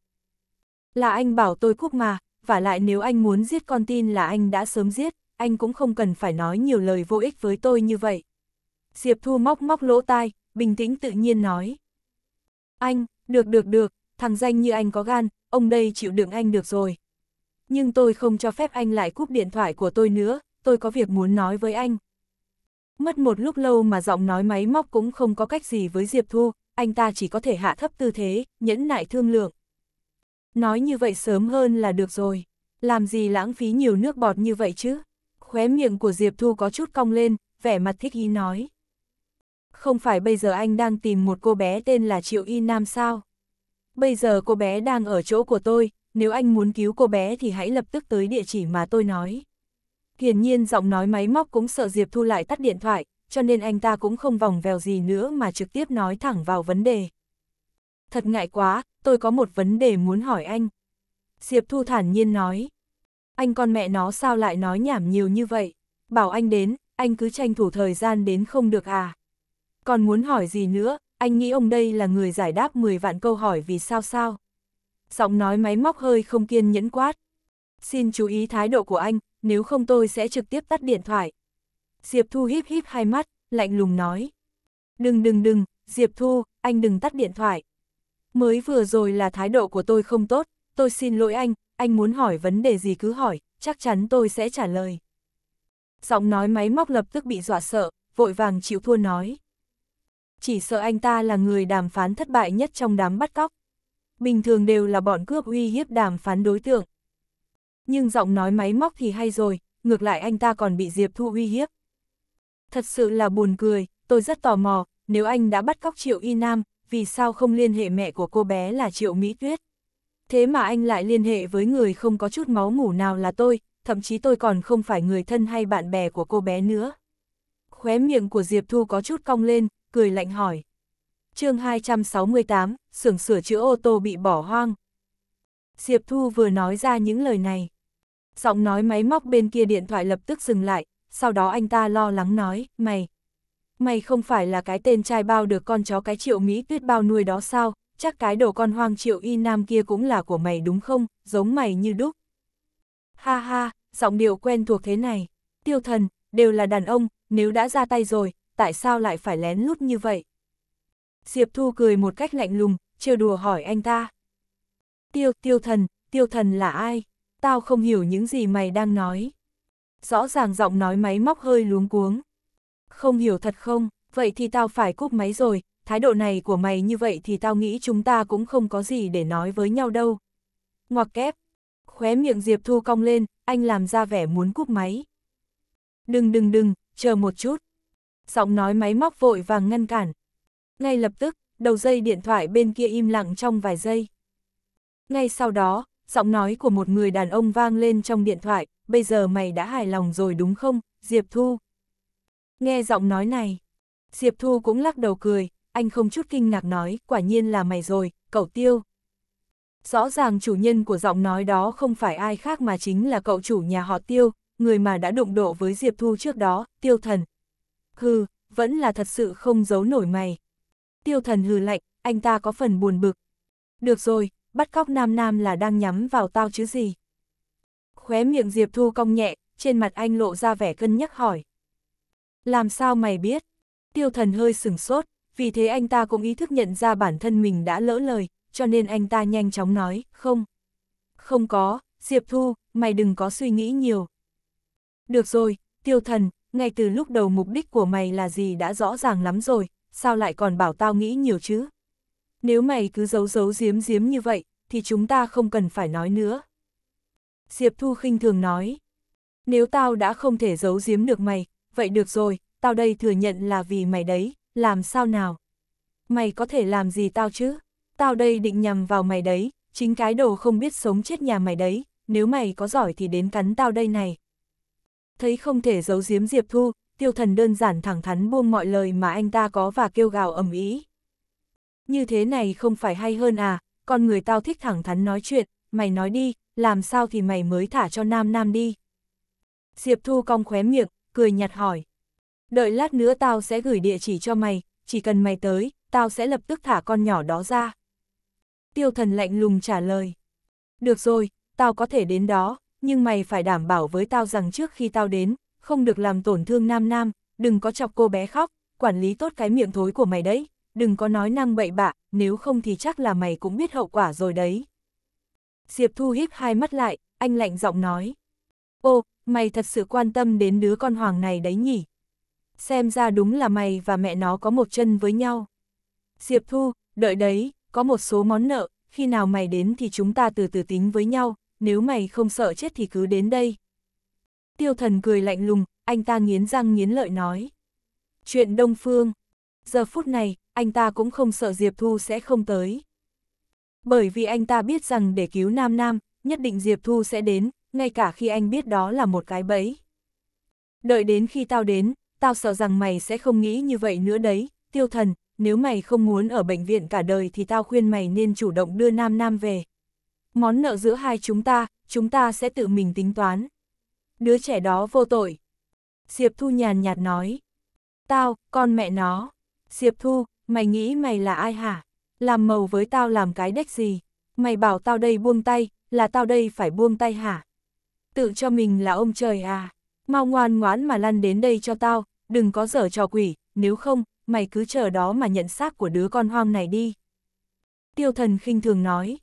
[SPEAKER 1] Là anh bảo tôi cúc mà, và lại nếu anh muốn giết con tin là anh đã sớm giết, anh cũng không cần phải nói nhiều lời vô ích với tôi như vậy. Diệp Thu móc móc lỗ tai, bình tĩnh tự nhiên nói. Anh, được được được, thằng danh như anh có gan, ông đây chịu đựng anh được rồi. Nhưng tôi không cho phép anh lại cúp điện thoại của tôi nữa, tôi có việc muốn nói với anh. Mất một lúc lâu mà giọng nói máy móc cũng không có cách gì với Diệp Thu, anh ta chỉ có thể hạ thấp tư thế, nhẫn nại thương lượng. Nói như vậy sớm hơn là được rồi, làm gì lãng phí nhiều nước bọt như vậy chứ? Khóe miệng của Diệp Thu có chút cong lên, vẻ mặt thích ý nói. Không phải bây giờ anh đang tìm một cô bé tên là Triệu Y Nam sao? Bây giờ cô bé đang ở chỗ của tôi, nếu anh muốn cứu cô bé thì hãy lập tức tới địa chỉ mà tôi nói. Hiển nhiên giọng nói máy móc cũng sợ Diệp Thu lại tắt điện thoại, cho nên anh ta cũng không vòng vèo gì nữa mà trực tiếp nói thẳng vào vấn đề. Thật ngại quá, tôi có một vấn đề muốn hỏi anh. Diệp Thu thản nhiên nói. Anh con mẹ nó sao lại nói nhảm nhiều như vậy? Bảo anh đến, anh cứ tranh thủ thời gian đến không được à? Còn muốn hỏi gì nữa, anh nghĩ ông đây là người giải đáp 10 vạn câu hỏi vì sao sao? Giọng nói máy móc hơi không kiên nhẫn quát. Xin chú ý thái độ của anh, nếu không tôi sẽ trực tiếp tắt điện thoại. Diệp Thu híp híp hai mắt, lạnh lùng nói. Đừng đừng đừng, Diệp Thu, anh đừng tắt điện thoại. Mới vừa rồi là thái độ của tôi không tốt, tôi xin lỗi anh, anh muốn hỏi vấn đề gì cứ hỏi, chắc chắn tôi sẽ trả lời. Giọng nói máy móc lập tức bị dọa sợ, vội vàng chịu thua nói. Chỉ sợ anh ta là người đàm phán thất bại nhất trong đám bắt cóc. Bình thường đều là bọn cướp uy hiếp đàm phán đối tượng. Nhưng giọng nói máy móc thì hay rồi, ngược lại anh ta còn bị Diệp Thu uy hiếp. Thật sự là buồn cười, tôi rất tò mò, nếu anh đã bắt cóc Triệu Y Nam, vì sao không liên hệ mẹ của cô bé là Triệu Mỹ Tuyết? Thế mà anh lại liên hệ với người không có chút máu ngủ nào là tôi, thậm chí tôi còn không phải người thân hay bạn bè của cô bé nữa. Khóe miệng của Diệp Thu có chút cong lên, cười lạnh hỏi. chương 268, xưởng sửa chữa ô tô bị bỏ hoang. Diệp Thu vừa nói ra những lời này. Giọng nói máy móc bên kia điện thoại lập tức dừng lại, sau đó anh ta lo lắng nói, mày, mày không phải là cái tên trai bao được con chó cái triệu Mỹ tuyết bao nuôi đó sao, chắc cái đồ con hoang triệu y nam kia cũng là của mày đúng không, giống mày như đúc. Ha ha, giọng điệu quen thuộc thế này, tiêu thần, đều là đàn ông, nếu đã ra tay rồi, tại sao lại phải lén lút như vậy? Diệp Thu cười một cách lạnh lùng, trêu đùa hỏi anh ta. Tiêu, tiêu thần, tiêu thần là ai? Tao không hiểu những gì mày đang nói rõ ràng giọng nói máy móc hơi luống cuống. Không hiểu thật không, vậy thì tao phải cúp máy rồi, thái độ này của mày như vậy thì tao nghĩ chúng ta cũng không có gì để nói với nhau đâu. Ngoặc kép, khóe miệng Diệp Thu cong lên, anh làm ra vẻ muốn cúp máy. Đừng đừng đừng, chờ một chút. Giọng nói máy móc vội vàng ngăn cản. Ngay lập tức, đầu dây điện thoại bên kia im lặng trong vài giây. Ngay sau đó, giọng nói của một người đàn ông vang lên trong điện thoại, bây giờ mày đã hài lòng rồi đúng không, Diệp Thu? Nghe giọng nói này, Diệp Thu cũng lắc đầu cười, anh không chút kinh ngạc nói, quả nhiên là mày rồi, cậu tiêu. Rõ ràng chủ nhân của giọng nói đó không phải ai khác mà chính là cậu chủ nhà họ tiêu, người mà đã đụng độ với Diệp Thu trước đó, tiêu thần. Hừ, vẫn là thật sự không giấu nổi mày. Tiêu thần hừ lạnh, anh ta có phần buồn bực. Được rồi, bắt cóc nam nam là đang nhắm vào tao chứ gì khóe miệng Diệp Thu cong nhẹ, trên mặt anh lộ ra vẻ cân nhắc hỏi. Làm sao mày biết? Tiêu thần hơi sửng sốt, vì thế anh ta cũng ý thức nhận ra bản thân mình đã lỡ lời, cho nên anh ta nhanh chóng nói, không. Không có, Diệp Thu, mày đừng có suy nghĩ nhiều. Được rồi, tiêu thần, ngay từ lúc đầu mục đích của mày là gì đã rõ ràng lắm rồi, sao lại còn bảo tao nghĩ nhiều chứ? Nếu mày cứ giấu giấu giếm giếm như vậy, thì chúng ta không cần phải nói nữa. Diệp Thu khinh thường nói. Nếu tao đã không thể giấu giếm được mày, vậy được rồi, tao đây thừa nhận là vì mày đấy, làm sao nào? Mày có thể làm gì tao chứ? Tao đây định nhằm vào mày đấy, chính cái đồ không biết sống chết nhà mày đấy, nếu mày có giỏi thì đến cắn tao đây này. Thấy không thể giấu giếm Diệp Thu, tiêu thần đơn giản thẳng thắn buông mọi lời mà anh ta có và kêu gào ầm ĩ. Như thế này không phải hay hơn à, con người tao thích thẳng thắn nói chuyện, mày nói đi, làm sao thì mày mới thả cho nam nam đi. Diệp Thu cong khóe miệng, cười nhạt hỏi. Đợi lát nữa tao sẽ gửi địa chỉ cho mày, chỉ cần mày tới, tao sẽ lập tức thả con nhỏ đó ra. Tiêu thần lạnh lùng trả lời. Được rồi, tao có thể đến đó, nhưng mày phải đảm bảo với tao rằng trước khi tao đến, không được làm tổn thương nam nam, đừng có chọc cô bé khóc, quản lý tốt cái miệng thối của mày đấy, đừng có nói năng bậy bạ, nếu không thì chắc là mày cũng biết hậu quả rồi đấy. Diệp Thu híp hai mắt lại, anh lạnh giọng nói. Ô, mày thật sự quan tâm đến đứa con hoàng này đấy nhỉ? Xem ra đúng là mày và mẹ nó có một chân với nhau. Diệp Thu, đợi đấy, có một số món nợ, khi nào mày đến thì chúng ta từ từ tính với nhau, nếu mày không sợ chết thì cứ đến đây. Tiêu thần cười lạnh lùng, anh ta nghiến răng nghiến lợi nói. Chuyện Đông Phương. Giờ phút này, anh ta cũng không sợ Diệp Thu sẽ không tới. Bởi vì anh ta biết rằng để cứu Nam Nam, nhất định Diệp Thu sẽ đến, ngay cả khi anh biết đó là một cái bẫy. Đợi đến khi tao đến, tao sợ rằng mày sẽ không nghĩ như vậy nữa đấy, tiêu thần, nếu mày không muốn ở bệnh viện cả đời thì tao khuyên mày nên chủ động đưa Nam Nam về. Món nợ giữa hai chúng ta, chúng ta sẽ tự mình tính toán. Đứa trẻ đó vô tội. Diệp Thu nhàn nhạt nói. Tao, con mẹ nó. Diệp Thu, mày nghĩ mày là ai hả? làm màu với tao làm cái đếch gì, mày bảo tao đây buông tay, là tao đây phải buông tay hả? Tự cho mình là ông trời à, mau ngoan ngoãn mà lăn đến đây cho tao, đừng có dở trò quỷ, nếu không, mày cứ chờ đó mà nhận xác của đứa con hoang này đi. Tiêu thần khinh thường nói.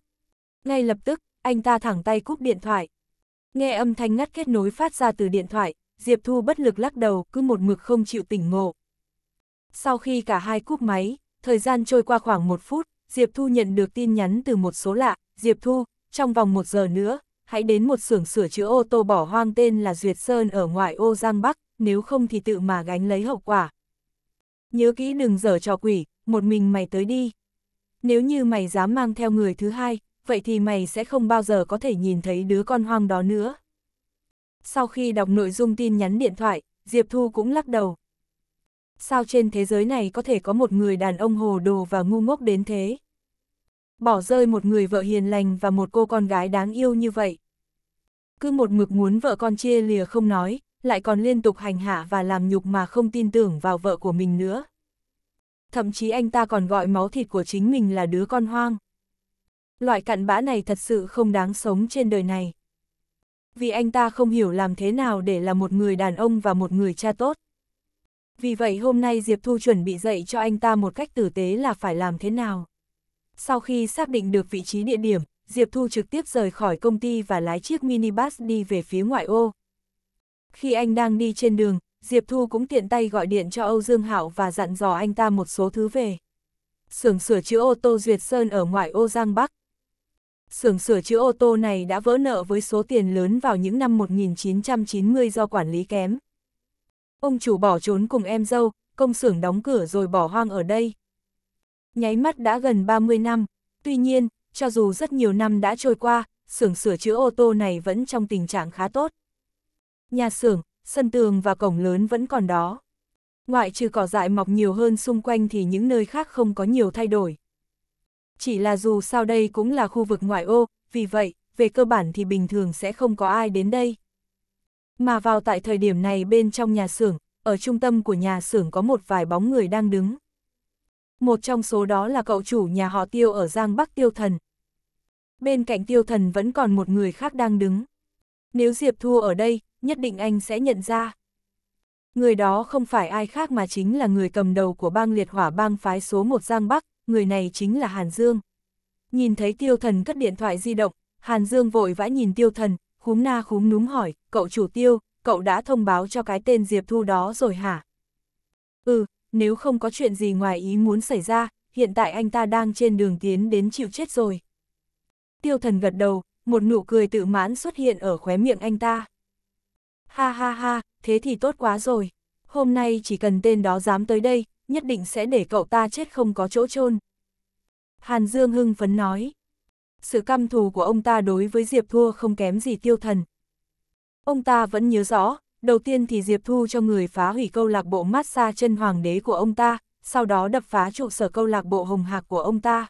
[SPEAKER 1] Ngay lập tức, anh ta thẳng tay cúp điện thoại. Nghe âm thanh ngắt kết nối phát ra từ điện thoại, Diệp Thu bất lực lắc đầu cứ một mực không chịu tỉnh ngộ. Sau khi cả hai cúp máy, Thời gian trôi qua khoảng một phút, Diệp Thu nhận được tin nhắn từ một số lạ, Diệp Thu, trong vòng một giờ nữa, hãy đến một xưởng sửa chữa ô tô bỏ hoang tên là Duyệt Sơn ở ngoại ô Giang Bắc, nếu không thì tự mà gánh lấy hậu quả. Nhớ kỹ đừng dở trò quỷ, một mình mày tới đi. Nếu như mày dám mang theo người thứ hai, vậy thì mày sẽ không bao giờ có thể nhìn thấy đứa con hoang đó nữa. Sau khi đọc nội dung tin nhắn điện thoại, Diệp Thu cũng lắc đầu, sao trên thế giới này có thể có một người đàn ông hồ đồ và ngu ngốc đến thế? Bỏ rơi một người vợ hiền lành và một cô con gái đáng yêu như vậy. Cứ một mực muốn vợ con chia lìa không nói, lại còn liên tục hành hạ và làm nhục mà không tin tưởng vào vợ của mình nữa. Thậm chí anh ta còn gọi máu thịt của chính mình là đứa con hoang. Loại cặn bã này thật sự không đáng sống trên đời này. Vì anh ta không hiểu làm thế nào để là một người đàn ông và một người cha tốt. Vì vậy hôm nay Diệp Thu chuẩn bị dạy cho anh ta một cách tử tế là phải làm thế nào. Sau khi xác định được vị trí địa điểm, Diệp Thu trực tiếp rời khỏi công ty và lái chiếc minibus đi về phía ngoại ô. Khi anh đang đi trên đường, Diệp Thu cũng tiện tay gọi điện cho Âu Dương Hạo và dặn dò anh ta một số thứ về. Xưởng sửa chữa ô tô Duyệt Sơn ở ngoại ô Giang Bắc. Xưởng sửa chữa ô tô này đã vỡ nợ với số tiền lớn vào những năm 1990 do quản lý kém, ông chủ bỏ trốn cùng em dâu, công xưởng đóng cửa rồi bỏ hoang ở đây. Nháy mắt đã gần 30 năm, tuy nhiên, cho dù rất nhiều năm đã trôi qua, xưởng sửa chữa ô tô này vẫn trong tình trạng khá tốt. Nhà xưởng, sân tường và cổng lớn vẫn còn đó. Ngoại trừ cỏ dại mọc nhiều hơn xung quanh thì những nơi khác không có nhiều thay đổi. Chỉ là dù sao đây cũng là khu vực ngoại ô, vì vậy, về cơ bản thì bình thường sẽ không có ai đến đây. Mà vào tại thời điểm này bên trong nhà xưởng, ở trung tâm của nhà xưởng có một vài bóng người đang đứng. Một trong số đó là cậu chủ nhà họ tiêu ở Giang Bắc Tiêu Thần. Bên cạnh Tiêu Thần vẫn còn một người khác đang đứng. Nếu Diệp Thu ở đây, nhất định anh sẽ nhận ra. Người đó không phải ai khác mà chính là người cầm đầu của bang liệt hỏa bang phái số 1 Giang Bắc, người này chính là Hàn Dương. Nhìn thấy Tiêu Thần cất điện thoại di động, Hàn Dương vội vã nhìn Tiêu Thần, khúm na khúm núm hỏi, cậu chủ tiêu, cậu đã thông báo cho cái tên Diệp Thu đó rồi hả? Ừ, nếu không có chuyện gì ngoài ý muốn xảy ra, hiện tại anh ta đang trên đường tiến đến chịu chết rồi. Tiêu thần gật đầu, một nụ cười tự mãn xuất hiện ở khóe miệng anh ta. Ha ha ha, thế thì tốt quá rồi. Hôm nay chỉ cần tên đó dám tới đây, nhất định sẽ để cậu ta chết không có chỗ chôn. Hàn Dương hưng phấn nói sự căm thù của ông ta đối với Diệp Thua không kém gì tiêu thần. Ông ta vẫn nhớ rõ, đầu tiên thì Diệp Thu cho người phá hủy câu lạc bộ massage chân hoàng đế của ông ta, sau đó đập phá trụ sở câu lạc bộ hồng hạc của ông ta.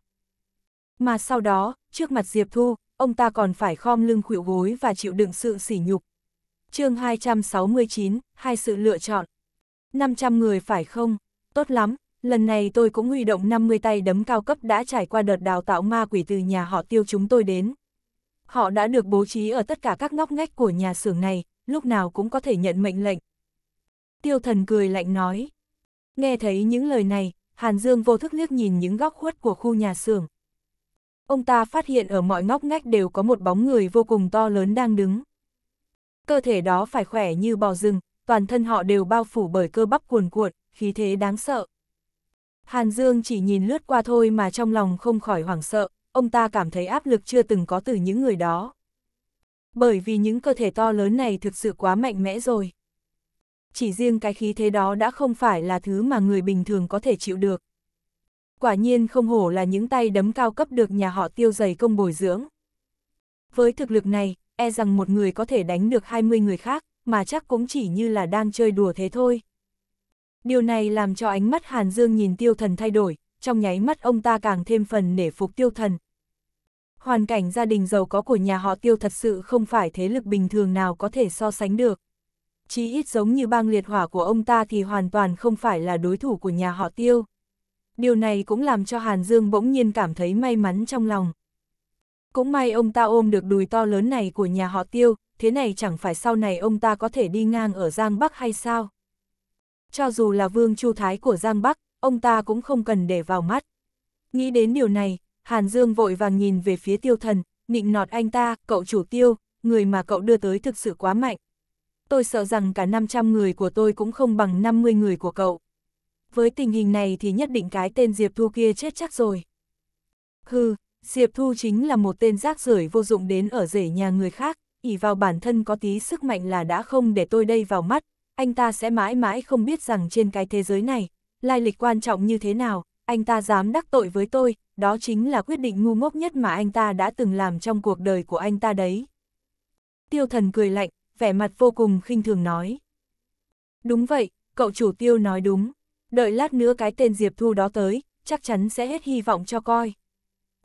[SPEAKER 1] Mà sau đó, trước mặt Diệp Thu, ông ta còn phải khom lưng khuỵu gối và chịu đựng sự sỉ nhục. chương 269, hai sự lựa chọn. 500 người phải không? Tốt lắm, Lần này tôi cũng huy động 50 tay đấm cao cấp đã trải qua đợt đào tạo ma quỷ từ nhà họ tiêu chúng tôi đến. Họ đã được bố trí ở tất cả các ngóc ngách của nhà xưởng này, lúc nào cũng có thể nhận mệnh lệnh. Tiêu thần cười lạnh nói. Nghe thấy những lời này, Hàn Dương vô thức liếc nhìn những góc khuất của khu nhà xưởng. Ông ta phát hiện ở mọi ngóc ngách đều có một bóng người vô cùng to lớn đang đứng. Cơ thể đó phải khỏe như bò rừng, toàn thân họ đều bao phủ bởi cơ bắp cuồn cuộn, khí thế đáng sợ. Hàn Dương chỉ nhìn lướt qua thôi mà trong lòng không khỏi hoảng sợ, ông ta cảm thấy áp lực chưa từng có từ những người đó. Bởi vì những cơ thể to lớn này thực sự quá mạnh mẽ rồi. Chỉ riêng cái khí thế đó đã không phải là thứ mà người bình thường có thể chịu được. Quả nhiên không hổ là những tay đấm cao cấp được nhà họ tiêu dày công bồi dưỡng. Với thực lực này, e rằng một người có thể đánh được 20 người khác, mà chắc cũng chỉ như là đang chơi đùa thế thôi. Điều này làm cho ánh mắt Hàn Dương nhìn tiêu thần thay đổi, trong nháy mắt ông ta càng thêm phần nể phục tiêu thần. Hoàn cảnh gia đình giàu có của nhà họ tiêu thật sự không phải thế lực bình thường nào có thể so sánh được. Chí ít giống như bang liệt hỏa của ông ta thì hoàn toàn không phải là đối thủ của nhà họ tiêu. Điều này cũng làm cho Hàn Dương bỗng nhiên cảm thấy may mắn trong lòng. Cũng may ông ta ôm được đùi to lớn này của nhà họ tiêu, thế này chẳng phải sau này ông ta có thể đi ngang ở Giang Bắc hay sao? cho dù là vương chu thái của Giang Bắc, ông ta cũng không cần để vào mắt. Nghĩ đến điều này, Hàn Dương vội vàng nhìn về phía tiêu thần, nịnh nọt anh ta, cậu chủ tiêu, người mà cậu đưa tới thực sự quá mạnh. Tôi sợ rằng cả 500 người của tôi cũng không bằng 50 người của cậu. Với tình hình này thì nhất định cái tên Diệp Thu kia chết chắc rồi. Hừ, Diệp Thu chính là một tên rác rưởi vô dụng đến ở rể nhà người khác, ỉ vào bản thân có tí sức mạnh là đã không để tôi đây vào mắt, anh ta sẽ mãi mãi không biết rằng trên cái thế giới này, lai lịch quan trọng như thế nào, anh ta dám đắc tội với tôi, đó chính là quyết định ngu ngốc nhất mà anh ta đã từng làm trong cuộc đời của anh ta đấy. Tiêu thần cười lạnh, vẻ mặt vô cùng khinh thường nói. Đúng vậy, cậu chủ tiêu nói đúng, đợi lát nữa cái tên Diệp Thu đó tới, chắc chắn sẽ hết hy vọng cho coi.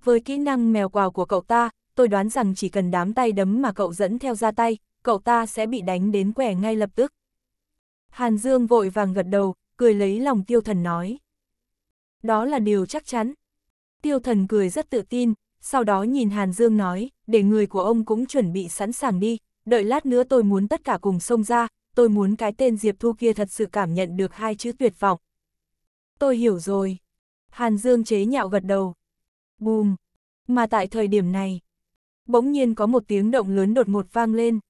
[SPEAKER 1] Với kỹ năng mèo quào của cậu ta, tôi đoán rằng chỉ cần đám tay đấm mà cậu dẫn theo ra tay, cậu ta sẽ bị đánh đến quẻ ngay lập tức. Hàn Dương vội vàng gật đầu, cười lấy lòng tiêu thần nói. Đó là điều chắc chắn. Tiêu thần cười rất tự tin, sau đó nhìn Hàn Dương nói, để người của ông cũng chuẩn bị sẵn sàng đi, đợi lát nữa tôi muốn tất cả cùng xông ra, tôi muốn cái tên Diệp Thu kia thật sự cảm nhận được hai chữ tuyệt vọng. Tôi hiểu rồi. Hàn Dương chế nhạo gật đầu. Bùm! Mà tại thời điểm này, bỗng nhiên có một tiếng động lớn đột ngột vang lên.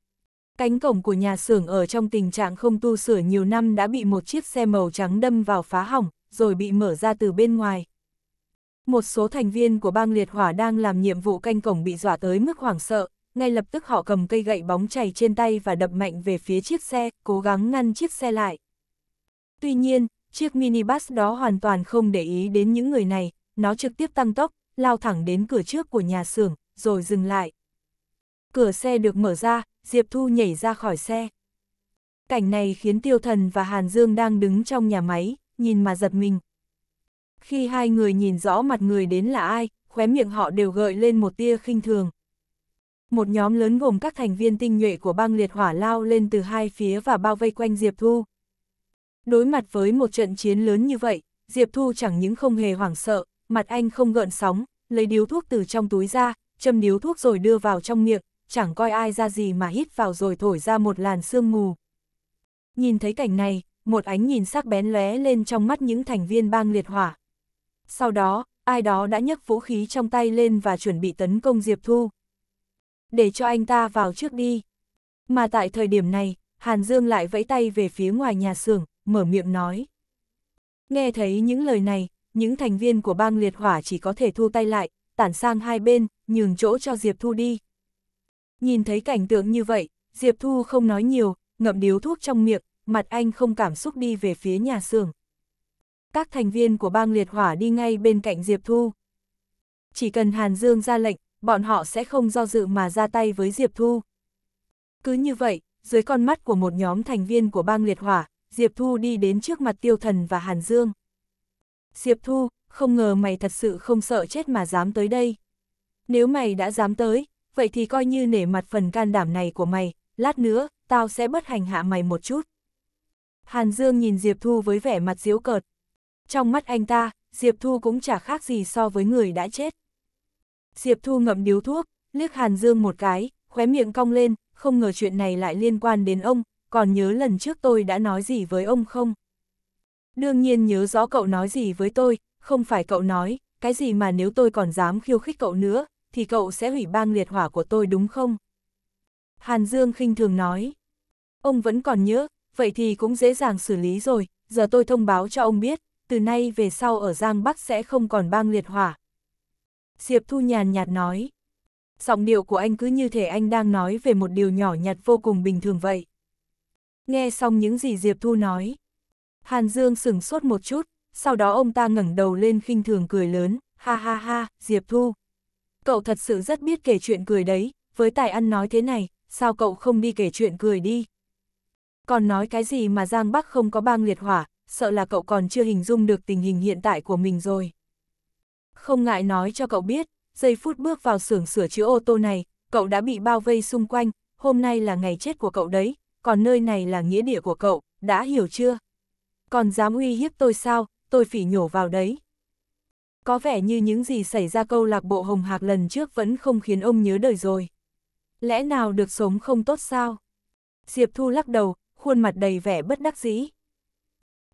[SPEAKER 1] Cánh cổng của nhà xưởng ở trong tình trạng không tu sửa nhiều năm đã bị một chiếc xe màu trắng đâm vào phá hỏng, rồi bị mở ra từ bên ngoài. Một số thành viên của bang liệt hỏa đang làm nhiệm vụ canh cổng bị dọa tới mức hoảng sợ, ngay lập tức họ cầm cây gậy bóng chày trên tay và đập mạnh về phía chiếc xe, cố gắng ngăn chiếc xe lại. Tuy nhiên, chiếc minibus đó hoàn toàn không để ý đến những người này, nó trực tiếp tăng tốc, lao thẳng đến cửa trước của nhà xưởng, rồi dừng lại. Cửa xe được mở ra, Diệp Thu nhảy ra khỏi xe. Cảnh này khiến Tiêu Thần và Hàn Dương đang đứng trong nhà máy, nhìn mà giật mình. Khi hai người nhìn rõ mặt người đến là ai, khóe miệng họ đều gợi lên một tia khinh thường. Một nhóm lớn gồm các thành viên tinh nhuệ của băng liệt hỏa lao lên từ hai phía và bao vây quanh Diệp Thu. Đối mặt với một trận chiến lớn như vậy, Diệp Thu chẳng những không hề hoảng sợ, mặt anh không gợn sóng, lấy điếu thuốc từ trong túi ra, châm điếu thuốc rồi đưa vào trong miệng, chẳng coi ai ra gì mà hít vào rồi thổi ra một làn sương mù. Nhìn thấy cảnh này, một ánh nhìn sắc bén lóe lên trong mắt những thành viên bang liệt hỏa. Sau đó, ai đó đã nhấc vũ khí trong tay lên và chuẩn bị tấn công Diệp Thu. Để cho anh ta vào trước đi. Mà tại thời điểm này, Hàn Dương lại vẫy tay về phía ngoài nhà xưởng, mở miệng nói. Nghe thấy những lời này, những thành viên của bang liệt hỏa chỉ có thể thu tay lại, tản sang hai bên, nhường chỗ cho Diệp Thu đi. Nhìn thấy cảnh tượng như vậy, Diệp Thu không nói nhiều, ngậm điếu thuốc trong miệng, mặt anh không cảm xúc đi về phía nhà xưởng. Các thành viên của bang liệt hỏa đi ngay bên cạnh Diệp Thu. Chỉ cần Hàn Dương ra lệnh, bọn họ sẽ không do dự mà ra tay với Diệp Thu. Cứ như vậy, dưới con mắt của một nhóm thành viên của bang liệt hỏa, Diệp Thu đi đến trước mặt Tiêu Thần và Hàn Dương. Diệp Thu, không ngờ mày thật sự không sợ chết mà dám tới đây. Nếu mày đã dám tới, vậy thì coi như nể mặt phần can đảm này của mày, lát nữa, tao sẽ bất hành hạ mày một chút. Hàn Dương nhìn Diệp Thu với vẻ mặt diếu cợt. Trong mắt anh ta, Diệp Thu cũng chả khác gì so với người đã chết. Diệp Thu ngậm điếu thuốc, liếc Hàn Dương một cái, khóe miệng cong lên, không ngờ chuyện này lại liên quan đến ông, còn nhớ lần trước tôi đã nói gì với ông không? Đương nhiên nhớ rõ cậu nói gì với tôi, không phải cậu nói, cái gì mà nếu tôi còn dám khiêu khích cậu nữa, thì cậu sẽ hủy bang liệt hỏa của tôi đúng không? Hàn Dương khinh thường nói. Ông vẫn còn nhớ, vậy thì cũng dễ dàng xử lý rồi, giờ tôi thông báo cho ông biết, từ nay về sau ở Giang Bắc sẽ không còn bang liệt hỏa. Diệp Thu nhàn nhạt nói. Giọng điệu của anh cứ như thể anh đang nói về một điều nhỏ nhặt vô cùng bình thường vậy. Nghe xong những gì Diệp Thu nói, Hàn Dương sửng sốt một chút, sau đó ông ta ngẩng đầu lên khinh thường cười lớn, ha ha ha, Diệp Thu, cậu thật sự rất biết kể chuyện cười đấy, với tài ăn nói thế này, sao cậu không đi kể chuyện cười đi. Còn nói cái gì mà Giang Bắc không có bang liệt hỏa, sợ là cậu còn chưa hình dung được tình hình hiện tại của mình rồi. Không ngại nói cho cậu biết, giây phút bước vào xưởng sửa chữa ô tô này, cậu đã bị bao vây xung quanh, hôm nay là ngày chết của cậu đấy, còn nơi này là nghĩa địa của cậu, đã hiểu chưa? Còn dám uy hiếp tôi sao, tôi phỉ nhổ vào đấy. Có vẻ như những gì xảy ra câu lạc bộ Hồng Hạc lần trước vẫn không khiến ông nhớ đời rồi. Lẽ nào được sống không tốt sao? Diệp Thu lắc đầu, khuôn mặt đầy vẻ bất đắc dĩ.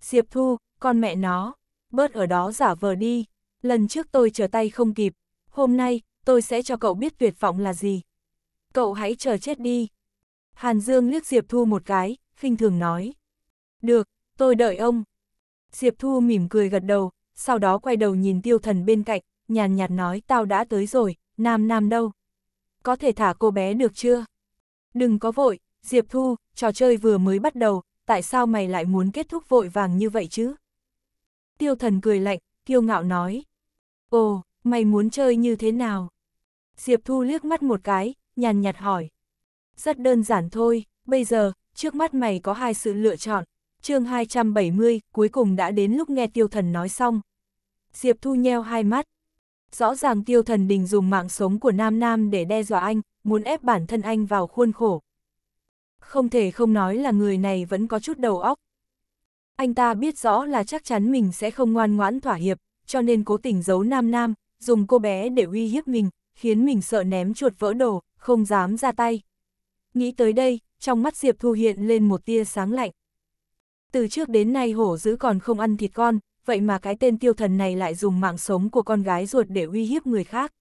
[SPEAKER 1] Diệp Thu, con mẹ nó, bớt ở đó giả vờ đi, lần trước tôi trở tay không kịp, hôm nay, tôi sẽ cho cậu biết tuyệt vọng là gì. Cậu hãy chờ chết đi. Hàn Dương liếc Diệp Thu một cái, khinh thường nói. Được, tôi đợi ông. Diệp Thu mỉm cười gật đầu, sau đó quay đầu nhìn tiêu thần bên cạnh, nhàn nhạt nói tao đã tới rồi, nam nam đâu. Có thể thả cô bé được chưa? Đừng có vội, Diệp Thu, trò chơi vừa mới bắt đầu, tại sao mày lại muốn kết thúc vội vàng như vậy chứ? Tiêu thần cười lạnh, kiêu ngạo nói. Ồ, mày muốn chơi như thế nào? Diệp Thu liếc mắt một cái, nhàn nhạt hỏi. Rất đơn giản thôi, bây giờ, trước mắt mày có hai sự lựa chọn, chương 270, cuối cùng đã đến lúc nghe tiêu thần nói xong. Diệp Thu nheo hai mắt. Rõ ràng tiêu thần đình dùng mạng sống của Nam Nam để đe dọa anh, muốn ép bản thân anh vào khuôn khổ. Không thể không nói là người này vẫn có chút đầu óc. Anh ta biết rõ là chắc chắn mình sẽ không ngoan ngoãn thỏa hiệp, cho nên cố tình giấu Nam Nam, dùng cô bé để uy hiếp mình, khiến mình sợ ném chuột vỡ đồ, không dám ra tay. Nghĩ tới đây, trong mắt Diệp Thu hiện lên một tia sáng lạnh từ trước đến nay hổ dữ còn không ăn thịt con, vậy mà cái tên tiêu thần này lại dùng mạng sống của con gái ruột để uy hiếp người khác.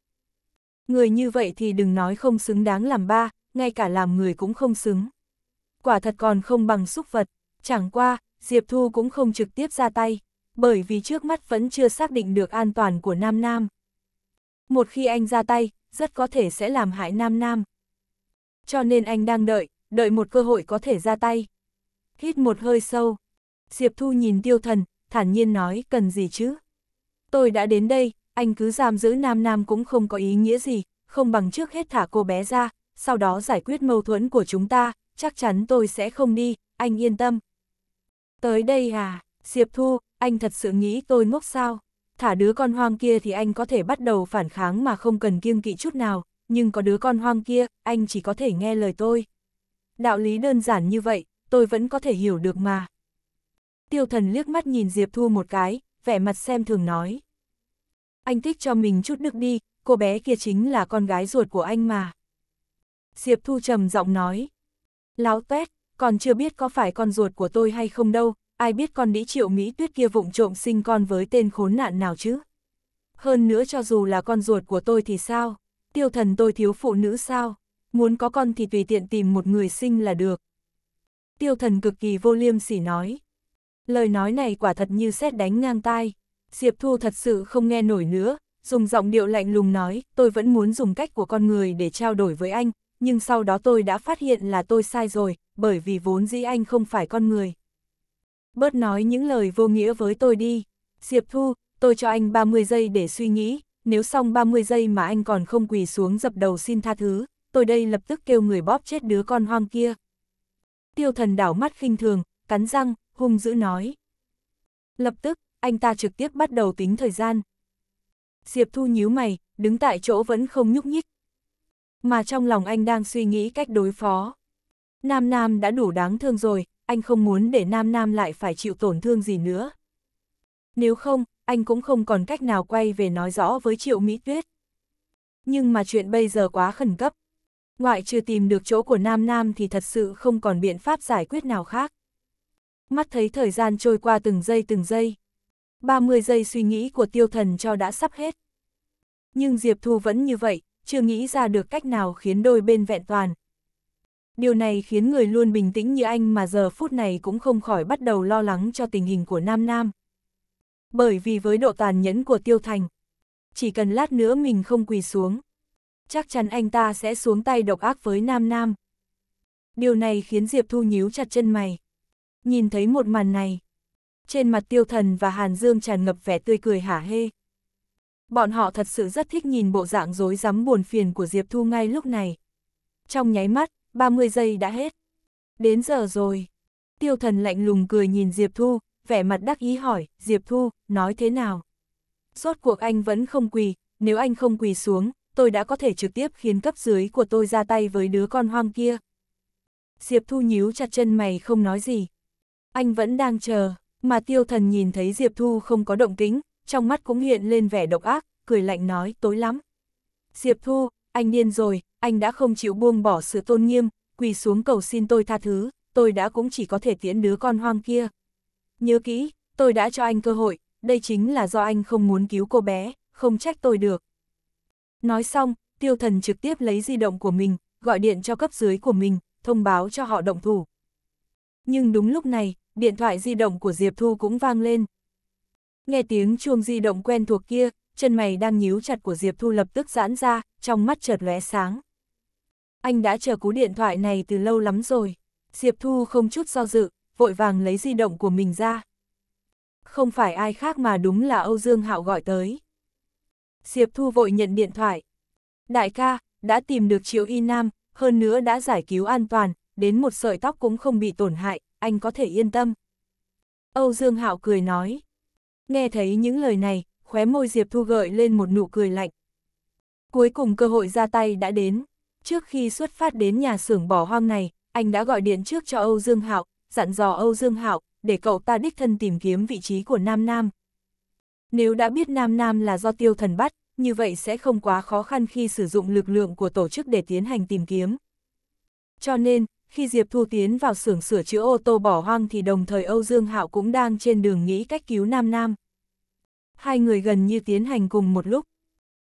[SPEAKER 1] Người như vậy thì đừng nói không xứng đáng làm ba, ngay cả làm người cũng không xứng. Quả thật còn không bằng xúc vật, chẳng qua, Diệp Thu cũng không trực tiếp ra tay, bởi vì trước mắt vẫn chưa xác định được an toàn của Nam Nam. Một khi anh ra tay, rất có thể sẽ làm hại Nam Nam. Cho nên anh đang đợi, đợi một cơ hội có thể ra tay. Hít một hơi sâu, Diệp Thu nhìn tiêu thần, thản nhiên nói cần gì chứ. Tôi đã đến đây, anh cứ giam giữ Nam Nam cũng không có ý nghĩa gì, không bằng trước hết thả cô bé ra, sau đó giải quyết mâu thuẫn của chúng ta, chắc chắn tôi sẽ không đi, anh yên tâm. Tới đây à, Diệp Thu, anh thật sự nghĩ tôi ngốc sao? Thả đứa con hoang kia thì anh có thể bắt đầu phản kháng mà không cần kiêng kỵ chút nào, nhưng có đứa con hoang kia, anh chỉ có thể nghe lời tôi. Đạo lý đơn giản như vậy, tôi vẫn có thể hiểu được mà. Tiêu thần liếc mắt nhìn Diệp Thu một cái, vẻ mặt xem thường nói. Anh thích cho mình chút nước đi, cô bé kia chính là con gái ruột của anh mà. Diệp Thu trầm giọng nói. Láo tuét, còn chưa biết có phải con ruột của tôi hay không đâu, ai biết con đĩ triệu Mỹ tuyết kia vụng trộm sinh con với tên khốn nạn nào chứ. Hơn nữa cho dù là con ruột của tôi thì sao, tiêu thần tôi thiếu phụ nữ sao, muốn có con thì tùy tiện tìm một người sinh là được. Tiêu thần cực kỳ vô liêm sỉ nói. Lời nói này quả thật như xét đánh ngang tai. Diệp Thu thật sự không nghe nổi nữa, dùng giọng điệu lạnh lùng nói, tôi vẫn muốn dùng cách của con người để trao đổi với anh, nhưng sau đó tôi đã phát hiện là tôi sai rồi, bởi vì vốn dĩ anh không phải con người. Bớt nói những lời vô nghĩa với tôi đi. Diệp Thu, tôi cho anh 30 giây để suy nghĩ, nếu xong 30 giây mà anh còn không quỳ xuống dập đầu xin tha thứ, tôi đây lập tức kêu người bóp chết đứa con hoang kia. Tiêu thần đảo mắt khinh thường, cắn răng, hung dữ nói. Lập tức, anh ta trực tiếp bắt đầu tính thời gian. Diệp Thu nhíu mày, đứng tại chỗ vẫn không nhúc nhích. Mà trong lòng anh đang suy nghĩ cách đối phó. Nam Nam đã đủ đáng thương rồi, anh không muốn để Nam Nam lại phải chịu tổn thương gì nữa. Nếu không, anh cũng không còn cách nào quay về nói rõ với Triệu Mỹ Tuyết. Nhưng mà chuyện bây giờ quá khẩn cấp. Ngoại trừ tìm được chỗ của Nam Nam thì thật sự không còn biện pháp giải quyết nào khác mắt thấy thời gian trôi qua từng giây từng giây. 30 giây suy nghĩ của tiêu thần cho đã sắp hết. Nhưng Diệp Thu vẫn như vậy, chưa nghĩ ra được cách nào khiến đôi bên vẹn toàn. Điều này khiến người luôn bình tĩnh như anh mà giờ phút này cũng không khỏi bắt đầu lo lắng cho tình hình của Nam Nam. Bởi vì với độ tàn nhẫn của Tiêu Thành, chỉ cần lát nữa mình không quỳ xuống, chắc chắn anh ta sẽ xuống tay độc ác với Nam Nam. Điều này khiến Diệp Thu nhíu chặt chân mày. Nhìn thấy một màn này, trên mặt tiêu thần và Hàn Dương tràn ngập vẻ tươi cười hả hê. Bọn họ thật sự rất thích nhìn bộ dạng rối rắm buồn phiền của Diệp Thu ngay lúc này. Trong nháy mắt, 30 giây đã hết. Đến giờ rồi. Tiêu thần lạnh lùng cười nhìn Diệp Thu, vẻ mặt đắc ý hỏi, Diệp Thu, nói thế nào? Rốt cuộc anh vẫn không quỳ, nếu anh không quỳ xuống, tôi đã có thể trực tiếp khiến cấp dưới của tôi ra tay với đứa con hoang kia. Diệp Thu nhíu chặt chân mày không nói gì, anh vẫn đang chờ, mà tiêu thần nhìn thấy Diệp Thu không có động tính, trong mắt cũng hiện lên vẻ độc ác, cười lạnh nói tối lắm. Diệp Thu, anh điên rồi, anh đã không chịu buông bỏ sự tôn nghiêm, quỳ xuống cầu xin tôi tha thứ, tôi đã cũng chỉ có thể tiễn đứa con hoang kia. Nhớ kỹ, tôi đã cho anh cơ hội, đây chính là do anh không muốn cứu cô bé, không trách tôi được. Nói xong, tiêu thần trực tiếp lấy di động của mình, gọi điện cho cấp dưới của mình, thông báo cho họ động thủ. Nhưng đúng lúc này, điện thoại di động của Diệp Thu cũng vang lên. Nghe tiếng chuông di động quen thuộc kia, chân mày đang nhíu chặt của Diệp Thu lập tức giãn ra, trong mắt chợt lóe sáng. Anh đã chờ cú điện thoại này từ lâu lắm rồi. Diệp Thu không chút do dự, vội vàng lấy di động của mình ra. Không phải ai khác mà đúng là Âu Dương Hạo gọi tới. Diệp Thu vội nhận điện thoại. Đại ca, đã tìm được Triệu Y Nam, hơn nữa đã giải cứu an toàn, đến một sợi tóc cũng không bị tổn hại, anh có thể yên tâm. Âu Dương Hạo cười nói. Nghe thấy những lời này, khóe môi Diệp Thu gợi lên một nụ cười lạnh. Cuối cùng cơ hội ra tay đã đến. Trước khi xuất phát đến nhà xưởng bỏ hoang này, anh đã gọi điện trước cho Âu Dương Hạo, dặn dò Âu Dương Hạo để cậu ta đích thân tìm kiếm vị trí của Nam Nam. Nếu đã biết Nam Nam là do tiêu thần bắt, như vậy sẽ không quá khó khăn khi sử dụng lực lượng của tổ chức để tiến hành tìm kiếm. Cho nên, khi Diệp Thu tiến vào xưởng sửa chữa ô tô bỏ hoang thì đồng thời Âu Dương Hạo cũng đang trên đường nghĩ cách cứu Nam Nam. Hai người gần như tiến hành cùng một lúc.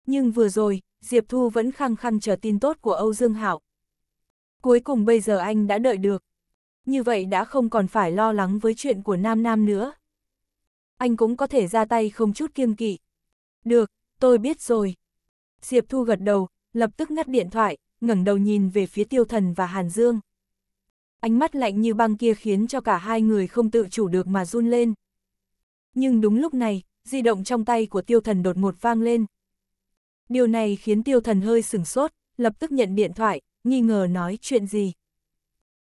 [SPEAKER 1] Nhưng vừa rồi, Diệp Thu vẫn khăng khăng chờ tin tốt của Âu Dương Hạo. Cuối cùng bây giờ anh đã đợi được. Như vậy đã không còn phải lo lắng với chuyện của Nam Nam nữa. Anh cũng có thể ra tay không chút kiêng kỵ. Được, tôi biết rồi. Diệp Thu gật đầu, lập tức ngắt điện thoại, ngẩng đầu nhìn về phía tiêu thần và Hàn Dương ánh mắt lạnh như băng kia khiến cho cả hai người không tự chủ được mà run lên. Nhưng đúng lúc này, di động trong tay của tiêu thần đột ngột vang lên. Điều này khiến tiêu thần hơi sửng sốt, lập tức nhận điện thoại, nghi ngờ nói chuyện gì.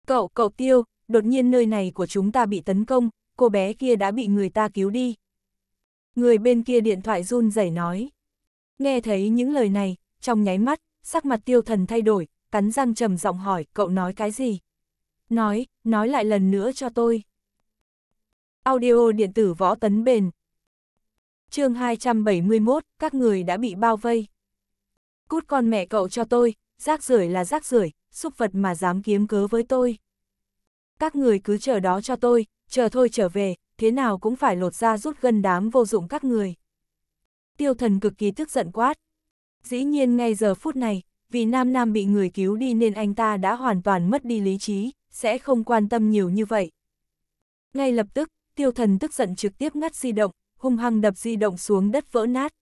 [SPEAKER 1] Cậu, cậu tiêu, đột nhiên nơi này của chúng ta bị tấn công, cô bé kia đã bị người ta cứu đi. Người bên kia điện thoại run rẩy nói. Nghe thấy những lời này, trong nháy mắt, sắc mặt tiêu thần thay đổi, cắn răng trầm giọng hỏi cậu nói cái gì nói, nói lại lần nữa cho tôi. Audio điện tử võ tấn bền. chương 271, các người đã bị bao vây. Cút con mẹ cậu cho tôi, rác rưởi là rác rưởi xúc vật mà dám kiếm cớ với tôi. Các người cứ chờ đó cho tôi, chờ thôi trở về, thế nào cũng phải lột ra rút gân đám vô dụng các người. Tiêu thần cực kỳ tức giận quát. Dĩ nhiên ngay giờ phút này, vì Nam Nam bị người cứu đi nên anh ta đã hoàn toàn mất đi lý trí, sẽ không quan tâm nhiều như vậy. Ngay lập tức, tiêu thần tức giận trực tiếp ngắt di động, hung hăng đập di động xuống đất vỡ nát.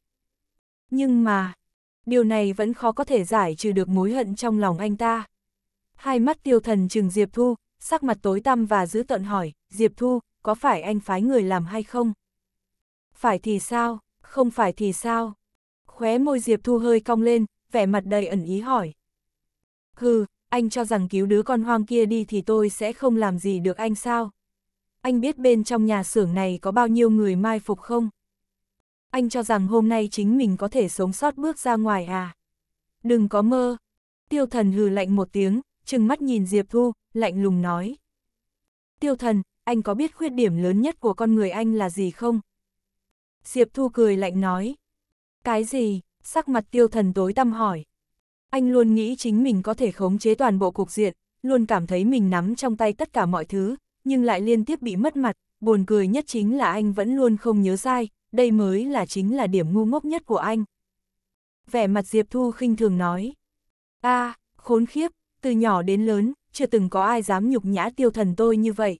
[SPEAKER 1] Nhưng mà, điều này vẫn khó có thể giải trừ được mối hận trong lòng anh ta. Hai mắt tiêu thần trừng Diệp Thu, sắc mặt tối tăm và giữ tận hỏi, Diệp Thu, có phải anh phái người làm hay không? Phải thì sao, không phải thì sao? Khóe môi Diệp Thu hơi cong lên, vẻ mặt đầy ẩn ý hỏi. Hừ, anh cho rằng cứu đứa con hoang kia đi thì tôi sẽ không làm gì được anh sao? Anh biết bên trong nhà xưởng này có bao nhiêu người mai phục không? Anh cho rằng hôm nay chính mình có thể sống sót bước ra ngoài à? Đừng có mơ. Tiêu thần hừ lạnh một tiếng, trừng mắt nhìn Diệp Thu, lạnh lùng nói. Tiêu thần, anh có biết khuyết điểm lớn nhất của con người anh là gì không? Diệp Thu cười lạnh nói. Cái gì? Sắc mặt tiêu thần tối tăm hỏi. Anh luôn nghĩ chính mình có thể khống chế toàn bộ cục diện, luôn cảm thấy mình nắm trong tay tất cả mọi thứ, nhưng lại liên tiếp bị mất mặt, buồn cười nhất chính là anh vẫn luôn không nhớ sai, đây mới là chính là điểm ngu ngốc nhất của anh. Vẻ mặt Diệp Thu khinh thường nói, a khốn khiếp, từ nhỏ đến lớn, chưa từng có ai dám nhục nhã tiêu thần tôi như vậy.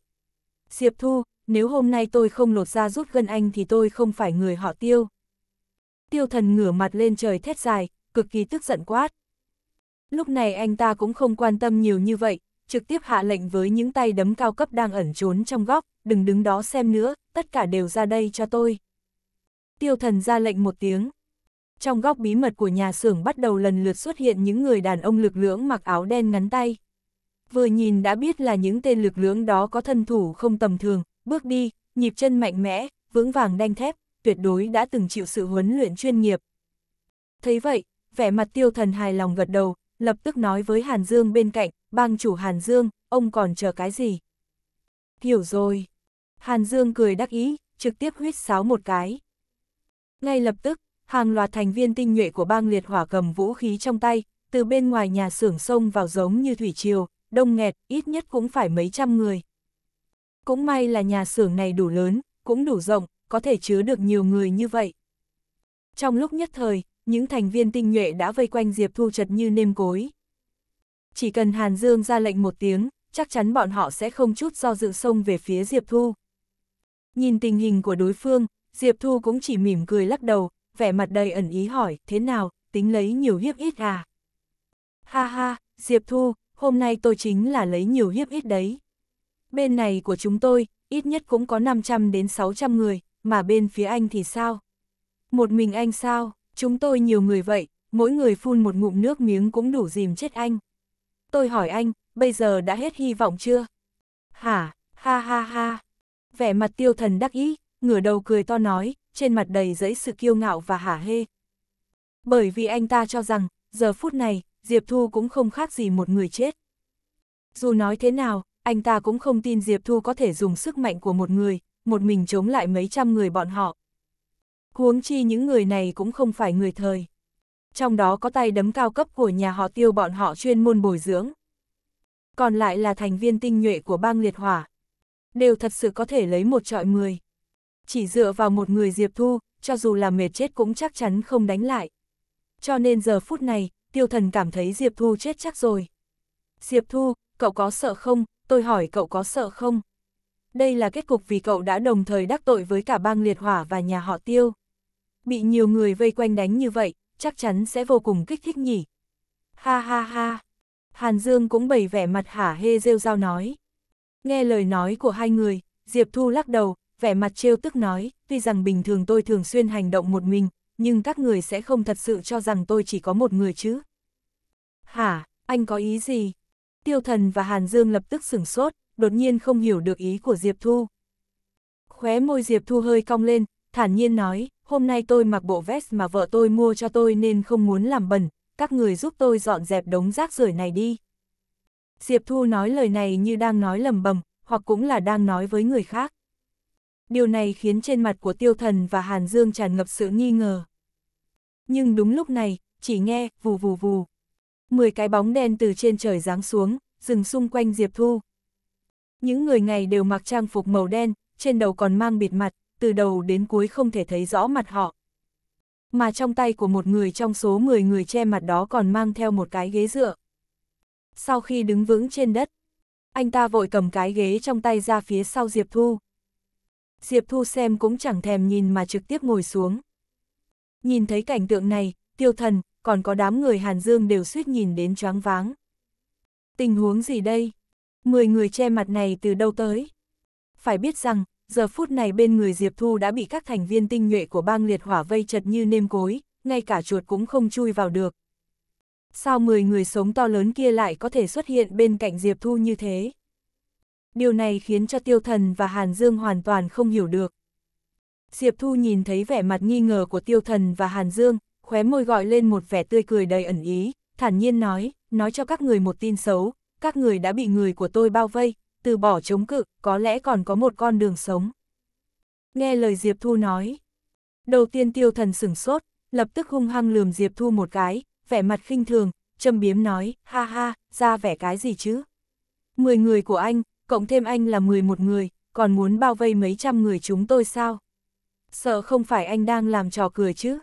[SPEAKER 1] Diệp Thu, nếu hôm nay tôi không lột ra rút gân anh thì tôi không phải người họ tiêu. Tiêu thần ngửa mặt lên trời thét dài, cực kỳ tức giận quát. Lúc này anh ta cũng không quan tâm nhiều như vậy, trực tiếp hạ lệnh với những tay đấm cao cấp đang ẩn trốn trong góc, đừng đứng đó xem nữa, tất cả đều ra đây cho tôi. Tiêu thần ra lệnh một tiếng. Trong góc bí mật của nhà xưởng bắt đầu lần lượt xuất hiện những người đàn ông lực lưỡng mặc áo đen ngắn tay. Vừa nhìn đã biết là những tên lực lưỡng đó có thân thủ không tầm thường, bước đi, nhịp chân mạnh mẽ, vững vàng đanh thép, tuyệt đối đã từng chịu sự huấn luyện chuyên nghiệp. Thấy vậy, vẻ mặt tiêu thần hài lòng gật đầu, lập tức nói với Hàn Dương bên cạnh, bang chủ Hàn Dương, ông còn chờ cái gì? Hiểu rồi. Hàn Dương cười đắc ý, trực tiếp huyết sáo một cái. Ngay lập tức, hàng loạt thành viên tinh nhuệ của bang liệt hỏa cầm vũ khí trong tay, từ bên ngoài nhà xưởng sông vào giống như thủy triều, đông nghẹt, ít nhất cũng phải mấy trăm người. Cũng may là nhà xưởng này đủ lớn, cũng đủ rộng, có thể chứa được nhiều người như vậy. Trong lúc nhất thời, những thành viên tinh nhuệ đã vây quanh Diệp Thu Trật như nêm cối. Chỉ cần Hàn Dương ra lệnh một tiếng, chắc chắn bọn họ sẽ không chút do dự xông về phía Diệp Thu. Nhìn tình hình của đối phương, Diệp Thu cũng chỉ mỉm cười lắc đầu, vẻ mặt đầy ẩn ý hỏi, thế nào, tính lấy nhiều hiếp ít à? Ha ha, Diệp Thu, hôm nay tôi chính là lấy nhiều hiếp ít đấy. Bên này của chúng tôi, ít nhất cũng có 500 đến 600 người, mà bên phía anh thì sao? Một mình anh sao? Chúng tôi nhiều người vậy, mỗi người phun một ngụm nước miếng cũng đủ dìm chết anh. Tôi hỏi anh, bây giờ đã hết hy vọng chưa? Hả, ha ha ha. Vẻ mặt tiêu thần đắc ý, ngửa đầu cười to nói, trên mặt đầy dẫy sự kiêu ngạo và hả hê. Bởi vì anh ta cho rằng, giờ phút này, Diệp Thu cũng không khác gì một người chết. Dù nói thế nào, anh ta cũng không tin Diệp Thu có thể dùng sức mạnh của một người, một mình chống lại mấy trăm người bọn họ, Huống chi những người này cũng không phải người thời. Trong đó có tay đấm cao cấp của nhà họ tiêu bọn họ chuyên môn bồi dưỡng. Còn lại là thành viên tinh nhuệ của bang liệt hỏa. Đều thật sự có thể lấy một trọi mười. Chỉ dựa vào một người Diệp Thu, cho dù là mệt chết cũng chắc chắn không đánh lại. Cho nên giờ phút này, tiêu thần cảm thấy Diệp Thu chết chắc rồi. Diệp Thu, cậu có sợ không? Tôi hỏi cậu có sợ không? Đây là kết cục vì cậu đã đồng thời đắc tội với cả bang liệt hỏa và nhà họ tiêu bị nhiều người vây quanh đánh như vậy, chắc chắn sẽ vô cùng kích thích nhỉ. Ha ha ha. Hàn Dương cũng bày vẻ mặt hả hê rêu rao nói. Nghe lời nói của hai người, Diệp Thu lắc đầu, vẻ mặt trêu tức nói, tuy rằng bình thường tôi thường xuyên hành động một mình, nhưng các người sẽ không thật sự cho rằng tôi chỉ có một người chứ. Hả, anh có ý gì? Tiêu thần và Hàn Dương lập tức sửng sốt, đột nhiên không hiểu được ý của Diệp Thu. Khóe môi Diệp Thu hơi cong lên, thản nhiên nói, hôm nay tôi mặc bộ vest mà vợ tôi mua cho tôi nên không muốn làm bẩn, các người giúp tôi dọn dẹp đống rác rưởi này đi. Diệp Thu nói lời này như đang nói lầm bầm, hoặc cũng là đang nói với người khác. Điều này khiến trên mặt của tiêu thần và Hàn Dương tràn ngập sự nghi ngờ. Nhưng đúng lúc này, chỉ nghe, vù vù vù. Mười cái bóng đen từ trên trời giáng xuống, dừng xung quanh Diệp Thu. Những người này đều mặc trang phục màu đen, trên đầu còn mang bịt mặt, từ đầu đến cuối không thể thấy rõ mặt họ. Mà trong tay của một người trong số 10 người che mặt đó còn mang theo một cái ghế dựa. Sau khi đứng vững trên đất, anh ta vội cầm cái ghế trong tay ra phía sau Diệp Thu. Diệp Thu xem cũng chẳng thèm nhìn mà trực tiếp ngồi xuống. Nhìn thấy cảnh tượng này, tiêu thần, còn có đám người Hàn Dương đều suýt nhìn đến choáng váng. Tình huống gì đây? Mười người che mặt này từ đâu tới? Phải biết rằng, giờ phút này bên người Diệp Thu đã bị các thành viên tinh nhuệ của bang liệt hỏa vây chật như nêm cối, ngay cả chuột cũng không chui vào được. Sao 10 người sống to lớn kia lại có thể xuất hiện bên cạnh Diệp Thu như thế? Điều này khiến cho Tiêu Thần và Hàn Dương hoàn toàn không hiểu được. Diệp Thu nhìn thấy vẻ mặt nghi ngờ của Tiêu Thần và Hàn Dương, khóe môi gọi lên một vẻ tươi cười đầy ẩn ý, thản nhiên nói, nói cho các người một tin xấu, các người đã bị người của tôi bao vây, từ bỏ chống cự, có lẽ còn có một con đường sống. Nghe lời Diệp Thu nói. Đầu tiên tiêu thần sửng sốt, lập tức hung hăng lườm Diệp Thu một cái, vẻ mặt khinh thường, châm biếm nói, ha ha, ra vẻ cái gì chứ? Mười người của anh, cộng thêm anh là mười một người, còn muốn bao vây mấy trăm người chúng tôi sao? Sợ không phải anh đang làm trò cười chứ?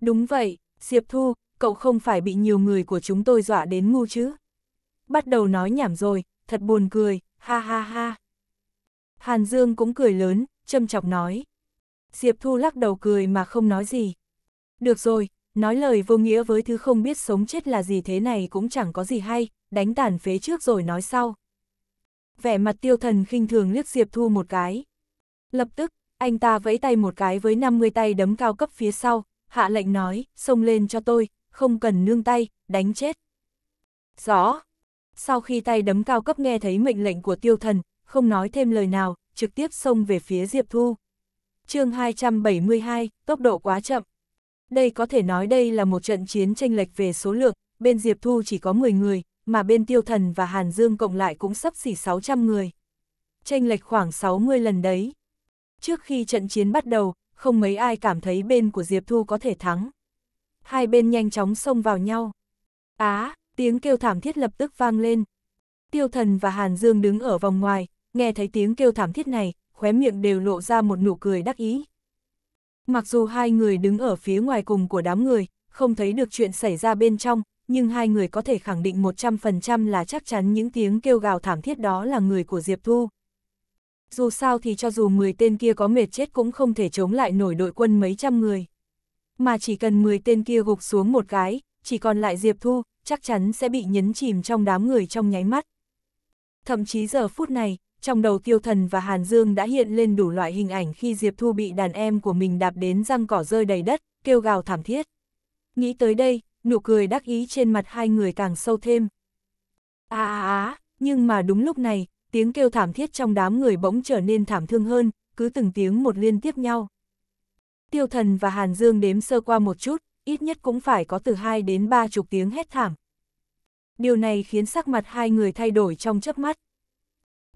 [SPEAKER 1] Đúng vậy, Diệp Thu, cậu không phải bị nhiều người của chúng tôi dọa đến ngu chứ? Bắt đầu nói nhảm rồi, thật buồn cười, ha ha ha. Hàn Dương cũng cười lớn, châm chọc nói. Diệp Thu lắc đầu cười mà không nói gì. Được rồi, nói lời vô nghĩa với thứ không biết sống chết là gì thế này cũng chẳng có gì hay, đánh tàn phế trước rồi nói sau. Vẻ mặt tiêu thần khinh thường liếc Diệp Thu một cái. Lập tức, anh ta vẫy tay một cái với 50 tay đấm cao cấp phía sau, hạ lệnh nói, xông lên cho tôi, không cần nương tay, đánh chết. Rõ. Sau khi tay đấm cao cấp nghe thấy mệnh lệnh của tiêu thần, không nói thêm lời nào, trực tiếp xông về phía Diệp Thu. chương 272, tốc độ quá chậm. Đây có thể nói đây là một trận chiến tranh lệch về số lượng, bên Diệp Thu chỉ có 10 người, mà bên tiêu thần và Hàn Dương cộng lại cũng sắp xỉ 600 người. Tranh lệch khoảng 60 lần đấy. Trước khi trận chiến bắt đầu, không mấy ai cảm thấy bên của Diệp Thu có thể thắng. Hai bên nhanh chóng xông vào nhau. Á, Tiếng kêu thảm thiết lập tức vang lên. Tiêu thần và Hàn Dương đứng ở vòng ngoài, nghe thấy tiếng kêu thảm thiết này, khóe miệng đều lộ ra một nụ cười đắc ý. Mặc dù hai người đứng ở phía ngoài cùng của đám người, không thấy được chuyện xảy ra bên trong, nhưng hai người có thể khẳng định 100% là chắc chắn những tiếng kêu gào thảm thiết đó là người của Diệp Thu. Dù sao thì cho dù 10 tên kia có mệt chết cũng không thể chống lại nổi đội quân mấy trăm người. Mà chỉ cần 10 tên kia gục xuống một cái, chỉ còn lại Diệp Thu, chắc chắn sẽ bị nhấn chìm trong đám người trong nháy mắt. Thậm chí giờ phút này, trong đầu tiêu thần và Hàn Dương đã hiện lên đủ loại hình ảnh khi Diệp Thu bị đàn em của mình đạp đến răng cỏ rơi đầy đất, kêu gào thảm thiết. Nghĩ tới đây, nụ cười đắc ý trên mặt hai người càng sâu thêm. À à à, nhưng mà đúng lúc này, tiếng kêu thảm thiết trong đám người bỗng trở nên thảm thương hơn, cứ từng tiếng một liên tiếp nhau. Tiêu thần và Hàn Dương đếm sơ qua một chút, ít nhất cũng phải có từ 2 đến 3 chục tiếng hét thảm. Điều này khiến sắc mặt hai người thay đổi trong chớp mắt.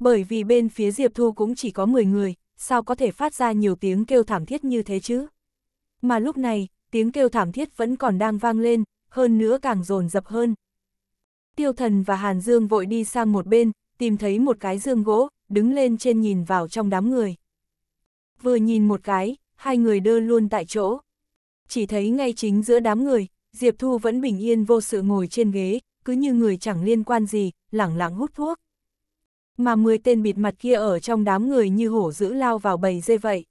[SPEAKER 1] Bởi vì bên phía Diệp Thu cũng chỉ có 10 người, sao có thể phát ra nhiều tiếng kêu thảm thiết như thế chứ? Mà lúc này, tiếng kêu thảm thiết vẫn còn đang vang lên, hơn nữa càng rồn dập hơn. Tiêu thần và Hàn Dương vội đi sang một bên, tìm thấy một cái dương gỗ, đứng lên trên nhìn vào trong đám người. Vừa nhìn một cái, hai người đơ luôn tại chỗ chỉ thấy ngay chính giữa đám người, Diệp Thu vẫn bình yên vô sự ngồi trên ghế, cứ như người chẳng liên quan gì, lẳng lặng hút thuốc. Mà 10 tên bịt mặt kia ở trong đám người như hổ dữ lao vào bầy dê vậy.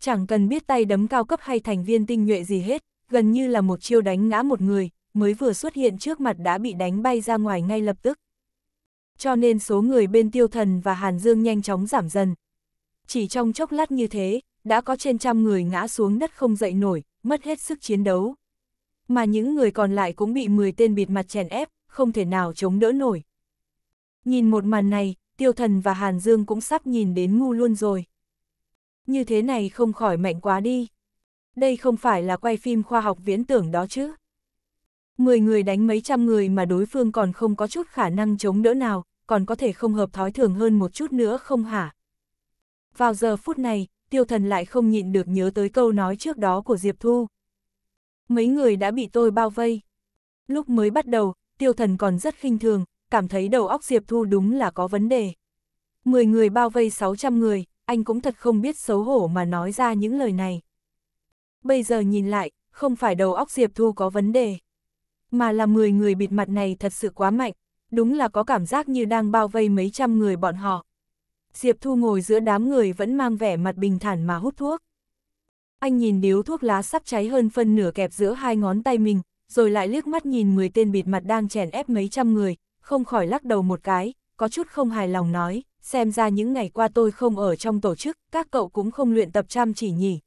[SPEAKER 1] Chẳng cần biết tay đấm cao cấp hay thành viên tinh nhuệ gì hết, gần như là một chiêu đánh ngã một người, mới vừa xuất hiện trước mặt đã bị đánh bay ra ngoài ngay lập tức. Cho nên số người bên tiêu thần và Hàn Dương nhanh chóng giảm dần. Chỉ trong chốc lát như thế, đã có trên trăm người ngã xuống đất không dậy nổi, mất hết sức chiến đấu. Mà những người còn lại cũng bị 10 tên bịt mặt chèn ép, không thể nào chống đỡ nổi. Nhìn một màn này, tiêu thần và Hàn Dương cũng sắp nhìn đến ngu luôn rồi. Như thế này không khỏi mạnh quá đi. Đây không phải là quay phim khoa học viễn tưởng đó chứ. Mười người đánh mấy trăm người mà đối phương còn không có chút khả năng chống đỡ nào, còn có thể không hợp thói thường hơn một chút nữa không hả? Vào giờ phút này, tiêu thần lại không nhịn được nhớ tới câu nói trước đó của Diệp Thu. Mấy người đã bị tôi bao vây. Lúc mới bắt đầu, tiêu thần còn rất khinh thường, cảm thấy đầu óc Diệp Thu đúng là có vấn đề. Mười người bao vây 600 người, anh cũng thật không biết xấu hổ mà nói ra những lời này. Bây giờ nhìn lại, không phải đầu óc Diệp Thu có vấn đề, mà là 10 người bịt mặt này thật sự quá mạnh, đúng là có cảm giác như đang bao vây mấy trăm người bọn họ. Diệp Thu ngồi giữa đám người vẫn mang vẻ mặt bình thản mà hút thuốc. Anh nhìn điếu thuốc lá sắp cháy hơn phân nửa kẹp giữa hai ngón tay mình, rồi lại liếc mắt nhìn 10 tên bịt mặt đang chèn ép mấy trăm người, không khỏi lắc đầu một cái, có chút không hài lòng nói, xem ra những ngày qua tôi không ở trong tổ chức, các cậu cũng không luyện tập chăm chỉ nhỉ.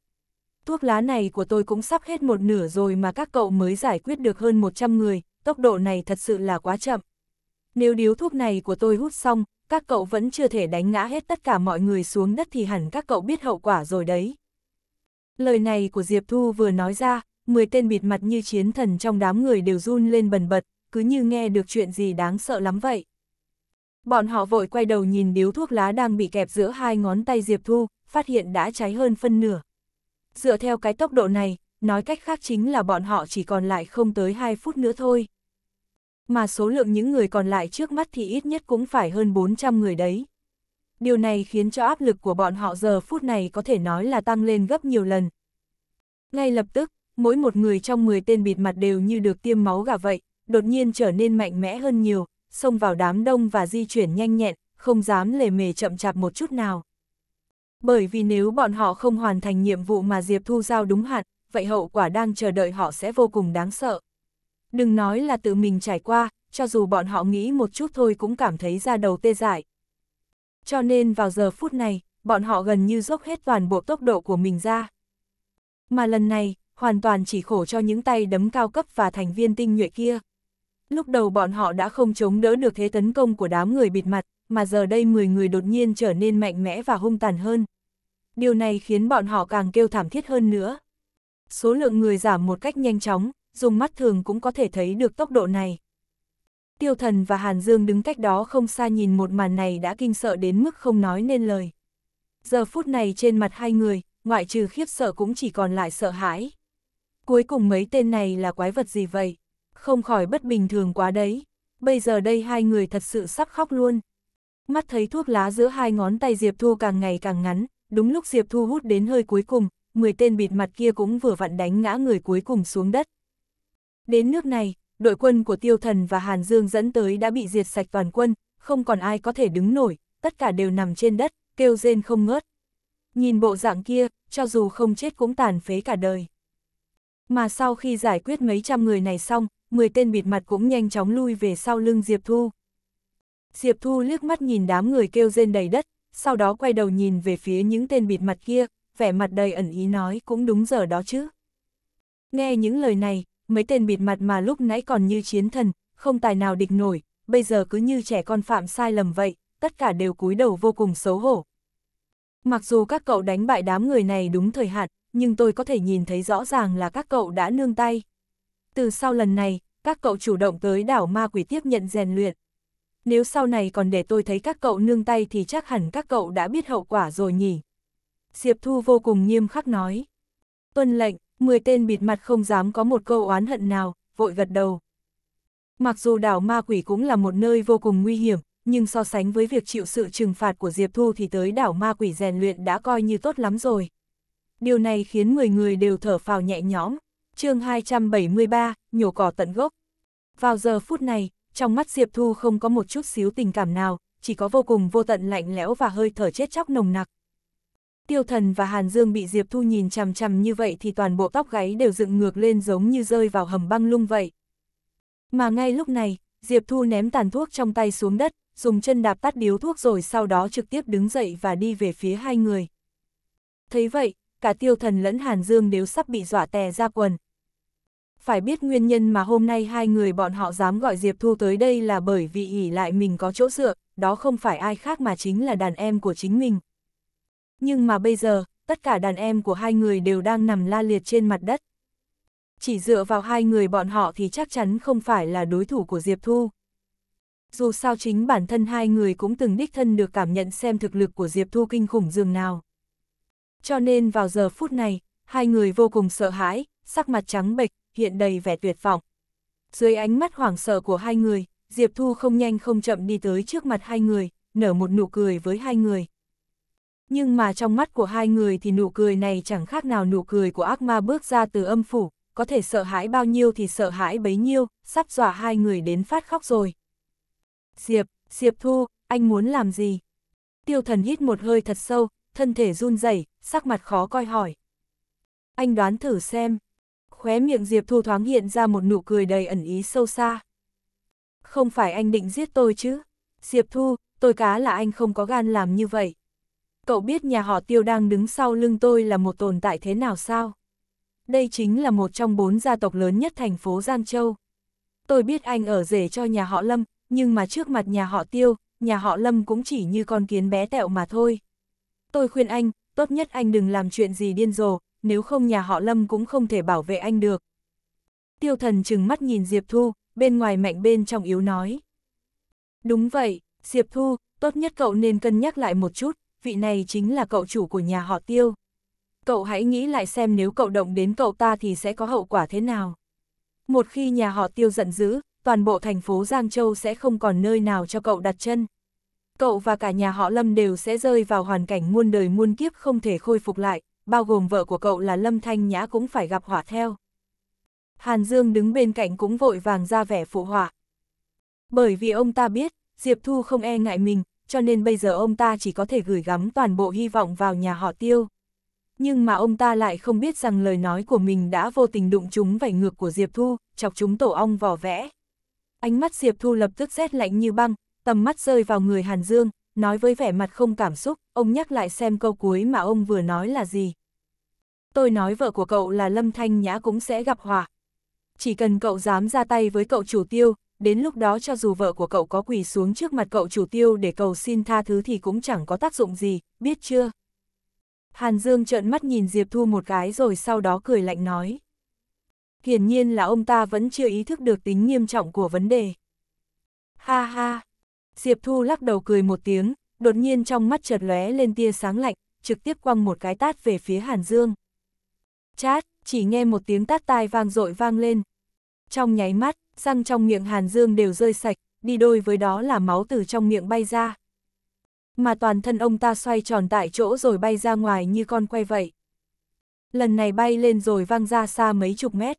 [SPEAKER 1] Thuốc lá này của tôi cũng sắp hết một nửa rồi mà các cậu mới giải quyết được hơn 100 người, tốc độ này thật sự là quá chậm. Nếu điếu thuốc này của tôi hút xong, các cậu vẫn chưa thể đánh ngã hết tất cả mọi người xuống đất thì hẳn các cậu biết hậu quả rồi đấy. Lời này của Diệp Thu vừa nói ra, 10 tên bịt mặt như chiến thần trong đám người đều run lên bần bật, cứ như nghe được chuyện gì đáng sợ lắm vậy. Bọn họ vội quay đầu nhìn điếu thuốc lá đang bị kẹp giữa hai ngón tay Diệp Thu, phát hiện đã cháy hơn phân nửa. Dựa theo cái tốc độ này, nói cách khác chính là bọn họ chỉ còn lại không tới 2 phút nữa thôi mà số lượng những người còn lại trước mắt thì ít nhất cũng phải hơn 400 người đấy. Điều này khiến cho áp lực của bọn họ giờ phút này có thể nói là tăng lên gấp nhiều lần. Ngay lập tức, mỗi một người trong 10 tên bịt mặt đều như được tiêm máu gà vậy, đột nhiên trở nên mạnh mẽ hơn nhiều, xông vào đám đông và di chuyển nhanh nhẹn, không dám lề mề chậm chạp một chút nào. Bởi vì nếu bọn họ không hoàn thành nhiệm vụ mà Diệp Thu giao đúng hạn, vậy hậu quả đang chờ đợi họ sẽ vô cùng đáng sợ. Đừng nói là tự mình trải qua, cho dù bọn họ nghĩ một chút thôi cũng cảm thấy ra đầu tê dại. Cho nên vào giờ phút này, bọn họ gần như dốc hết toàn bộ tốc độ của mình ra. Mà lần này, hoàn toàn chỉ khổ cho những tay đấm cao cấp và thành viên tinh nhuệ kia. Lúc đầu bọn họ đã không chống đỡ được thế tấn công của đám người bịt mặt, mà giờ đây 10 người đột nhiên trở nên mạnh mẽ và hung tàn hơn. Điều này khiến bọn họ càng kêu thảm thiết hơn nữa. Số lượng người giảm một cách nhanh chóng, dùng mắt thường cũng có thể thấy được tốc độ này. Tiêu thần và Hàn Dương đứng cách đó không xa nhìn một màn này đã kinh sợ đến mức không nói nên lời. Giờ phút này trên mặt hai người, ngoại trừ khiếp sợ cũng chỉ còn lại sợ hãi. Cuối cùng mấy tên này là quái vật gì vậy? Không khỏi bất bình thường quá đấy. Bây giờ đây hai người thật sự sắp khóc luôn. Mắt thấy thuốc lá giữa hai ngón tay Diệp Thu càng ngày càng ngắn, đúng lúc Diệp Thu hút đến hơi cuối cùng, 10 tên bịt mặt kia cũng vừa vặn đánh ngã người cuối cùng xuống đất. Đến nước này, đội quân của Tiêu Thần và Hàn Dương dẫn tới đã bị diệt sạch toàn quân, không còn ai có thể đứng nổi, tất cả đều nằm trên đất, kêu rên không ngớt. Nhìn bộ dạng kia, cho dù không chết cũng tàn phế cả đời. Mà sau khi giải quyết mấy trăm người này xong, 10 tên bịt mặt cũng nhanh chóng lui về sau lưng Diệp Thu. Diệp Thu liếc mắt nhìn đám người kêu rên đầy đất, sau đó quay đầu nhìn về phía những tên bịt mặt kia, vẻ mặt đầy ẩn ý nói cũng đúng giờ đó chứ. Nghe những lời này, mấy tên bịt mặt mà lúc nãy còn như chiến thần, không tài nào địch nổi, bây giờ cứ như trẻ con phạm sai lầm vậy, tất cả đều cúi đầu vô cùng xấu hổ. Mặc dù các cậu đánh bại đám người này đúng thời hạn, nhưng tôi có thể nhìn thấy rõ ràng là các cậu đã nương tay. Từ sau lần này, các cậu chủ động tới đảo ma quỷ tiếp nhận rèn luyện. Nếu sau này còn để tôi thấy các cậu nương tay thì chắc hẳn các cậu đã biết hậu quả rồi nhỉ. Diệp Thu vô cùng nghiêm khắc nói. Tuân lệnh, mười tên bịt mặt không dám có một câu oán hận nào, vội gật đầu. Mặc dù đảo ma quỷ cũng là một nơi vô cùng nguy hiểm, nhưng so sánh với việc chịu sự trừng phạt của Diệp Thu thì tới đảo ma quỷ rèn luyện đã coi như tốt lắm rồi. Điều này khiến 10 người đều thở phào nhẹ nhõm. chương 273, nhổ cỏ tận gốc. Vào giờ phút này, trong mắt Diệp Thu không có một chút xíu tình cảm nào, chỉ có vô cùng vô tận lạnh lẽo và hơi thở chết chóc nồng nặc tiêu thần và Hàn Dương bị Diệp Thu nhìn chằm chằm như vậy thì toàn bộ tóc gáy đều dựng ngược lên giống như rơi vào hầm băng lung vậy. Mà ngay lúc này, Diệp Thu ném tàn thuốc trong tay xuống đất, dùng chân đạp tắt điếu thuốc rồi sau đó trực tiếp đứng dậy và đi về phía hai người. Thấy vậy, cả tiêu thần lẫn Hàn Dương đều sắp bị dọa tè ra quần. Phải biết nguyên nhân mà hôm nay hai người bọn họ dám gọi Diệp Thu tới đây là bởi vì ỉ lại mình có chỗ dựa, đó không phải ai khác mà chính là đàn em của chính mình. Nhưng mà bây giờ, tất cả đàn em của hai người đều đang nằm la liệt trên mặt đất. Chỉ dựa vào hai người bọn họ thì chắc chắn không phải là đối thủ của Diệp Thu. Dù sao chính bản thân hai người cũng từng đích thân được cảm nhận xem thực lực của Diệp Thu kinh khủng dường nào. Cho nên vào giờ phút này, hai người vô cùng sợ hãi, sắc mặt trắng bệch, hiện đầy vẻ tuyệt vọng. Dưới ánh mắt hoảng sợ của hai người, Diệp Thu không nhanh không chậm đi tới trước mặt hai người, nở một nụ cười với hai người nhưng mà trong mắt của hai người thì nụ cười này chẳng khác nào nụ cười của ác ma bước ra từ âm phủ, có thể sợ hãi bao nhiêu thì sợ hãi bấy nhiêu, sắp dọa hai người đến phát khóc rồi. Diệp, Diệp Thu, anh muốn làm gì? Tiêu thần hít một hơi thật sâu, thân thể run rẩy, sắc mặt khó coi hỏi. Anh đoán thử xem. Khóe miệng Diệp Thu thoáng hiện ra một nụ cười đầy ẩn ý sâu xa. Không phải anh định giết tôi chứ? Diệp Thu, tôi cá là anh không có gan làm như vậy cậu biết nhà họ tiêu đang đứng sau lưng tôi là một tồn tại thế nào sao? Đây chính là một trong bốn gia tộc lớn nhất thành phố Giang Châu. Tôi biết anh ở rể cho nhà họ Lâm, nhưng mà trước mặt nhà họ tiêu, nhà họ Lâm cũng chỉ như con kiến bé tẹo mà thôi. Tôi khuyên anh, tốt nhất anh đừng làm chuyện gì điên rồ, nếu không nhà họ Lâm cũng không thể bảo vệ anh được. Tiêu thần chừng mắt nhìn Diệp Thu, bên ngoài mạnh bên trong yếu nói. Đúng vậy, Diệp Thu, tốt nhất cậu nên cân nhắc lại một chút, vị này chính là cậu chủ của nhà họ tiêu. Cậu hãy nghĩ lại xem nếu cậu động đến cậu ta thì sẽ có hậu quả thế nào. Một khi nhà họ tiêu giận dữ, toàn bộ thành phố Giang Châu sẽ không còn nơi nào cho cậu đặt chân. Cậu và cả nhà họ Lâm đều sẽ rơi vào hoàn cảnh muôn đời muôn kiếp không thể khôi phục lại, bao gồm vợ của cậu là Lâm Thanh Nhã cũng phải gặp hỏa theo. Hàn Dương đứng bên cạnh cũng vội vàng ra vẻ phụ họa. Bởi vì ông ta biết, Diệp Thu không e ngại mình, cho nên bây giờ ông ta chỉ có thể gửi gắm toàn bộ hy vọng vào nhà họ tiêu. Nhưng mà ông ta lại không biết rằng lời nói của mình đã vô tình đụng chúng vảy ngược của Diệp Thu, chọc chúng tổ ong vỏ vẽ. Ánh mắt Diệp Thu lập tức rét lạnh như băng, tầm mắt rơi vào người Hàn Dương, nói với vẻ mặt không cảm xúc, ông nhắc lại xem câu cuối mà ông vừa nói là gì. Tôi nói vợ của cậu là Lâm Thanh Nhã cũng sẽ gặp hòa, Chỉ cần cậu dám ra tay với cậu chủ tiêu, đến lúc đó cho dù vợ của cậu có quỳ xuống trước mặt cậu chủ tiêu để cầu xin tha thứ thì cũng chẳng có tác dụng gì, biết chưa? Hàn Dương trợn mắt nhìn Diệp Thu một cái rồi sau đó cười lạnh nói. Hiển nhiên là ông ta vẫn chưa ý thức được tính nghiêm trọng của vấn đề. Ha ha! Diệp Thu lắc đầu cười một tiếng, đột nhiên trong mắt chợt lóe lên tia sáng lạnh, trực tiếp quăng một cái tát về phía Hàn Dương. Chát, chỉ nghe một tiếng tát tai vang dội vang lên. Trong nháy mắt, răng trong miệng Hàn Dương đều rơi sạch, đi đôi với đó là máu từ trong miệng bay ra. Mà toàn thân ông ta xoay tròn tại chỗ rồi bay ra ngoài như con quay vậy. Lần này bay lên rồi văng ra xa mấy chục mét.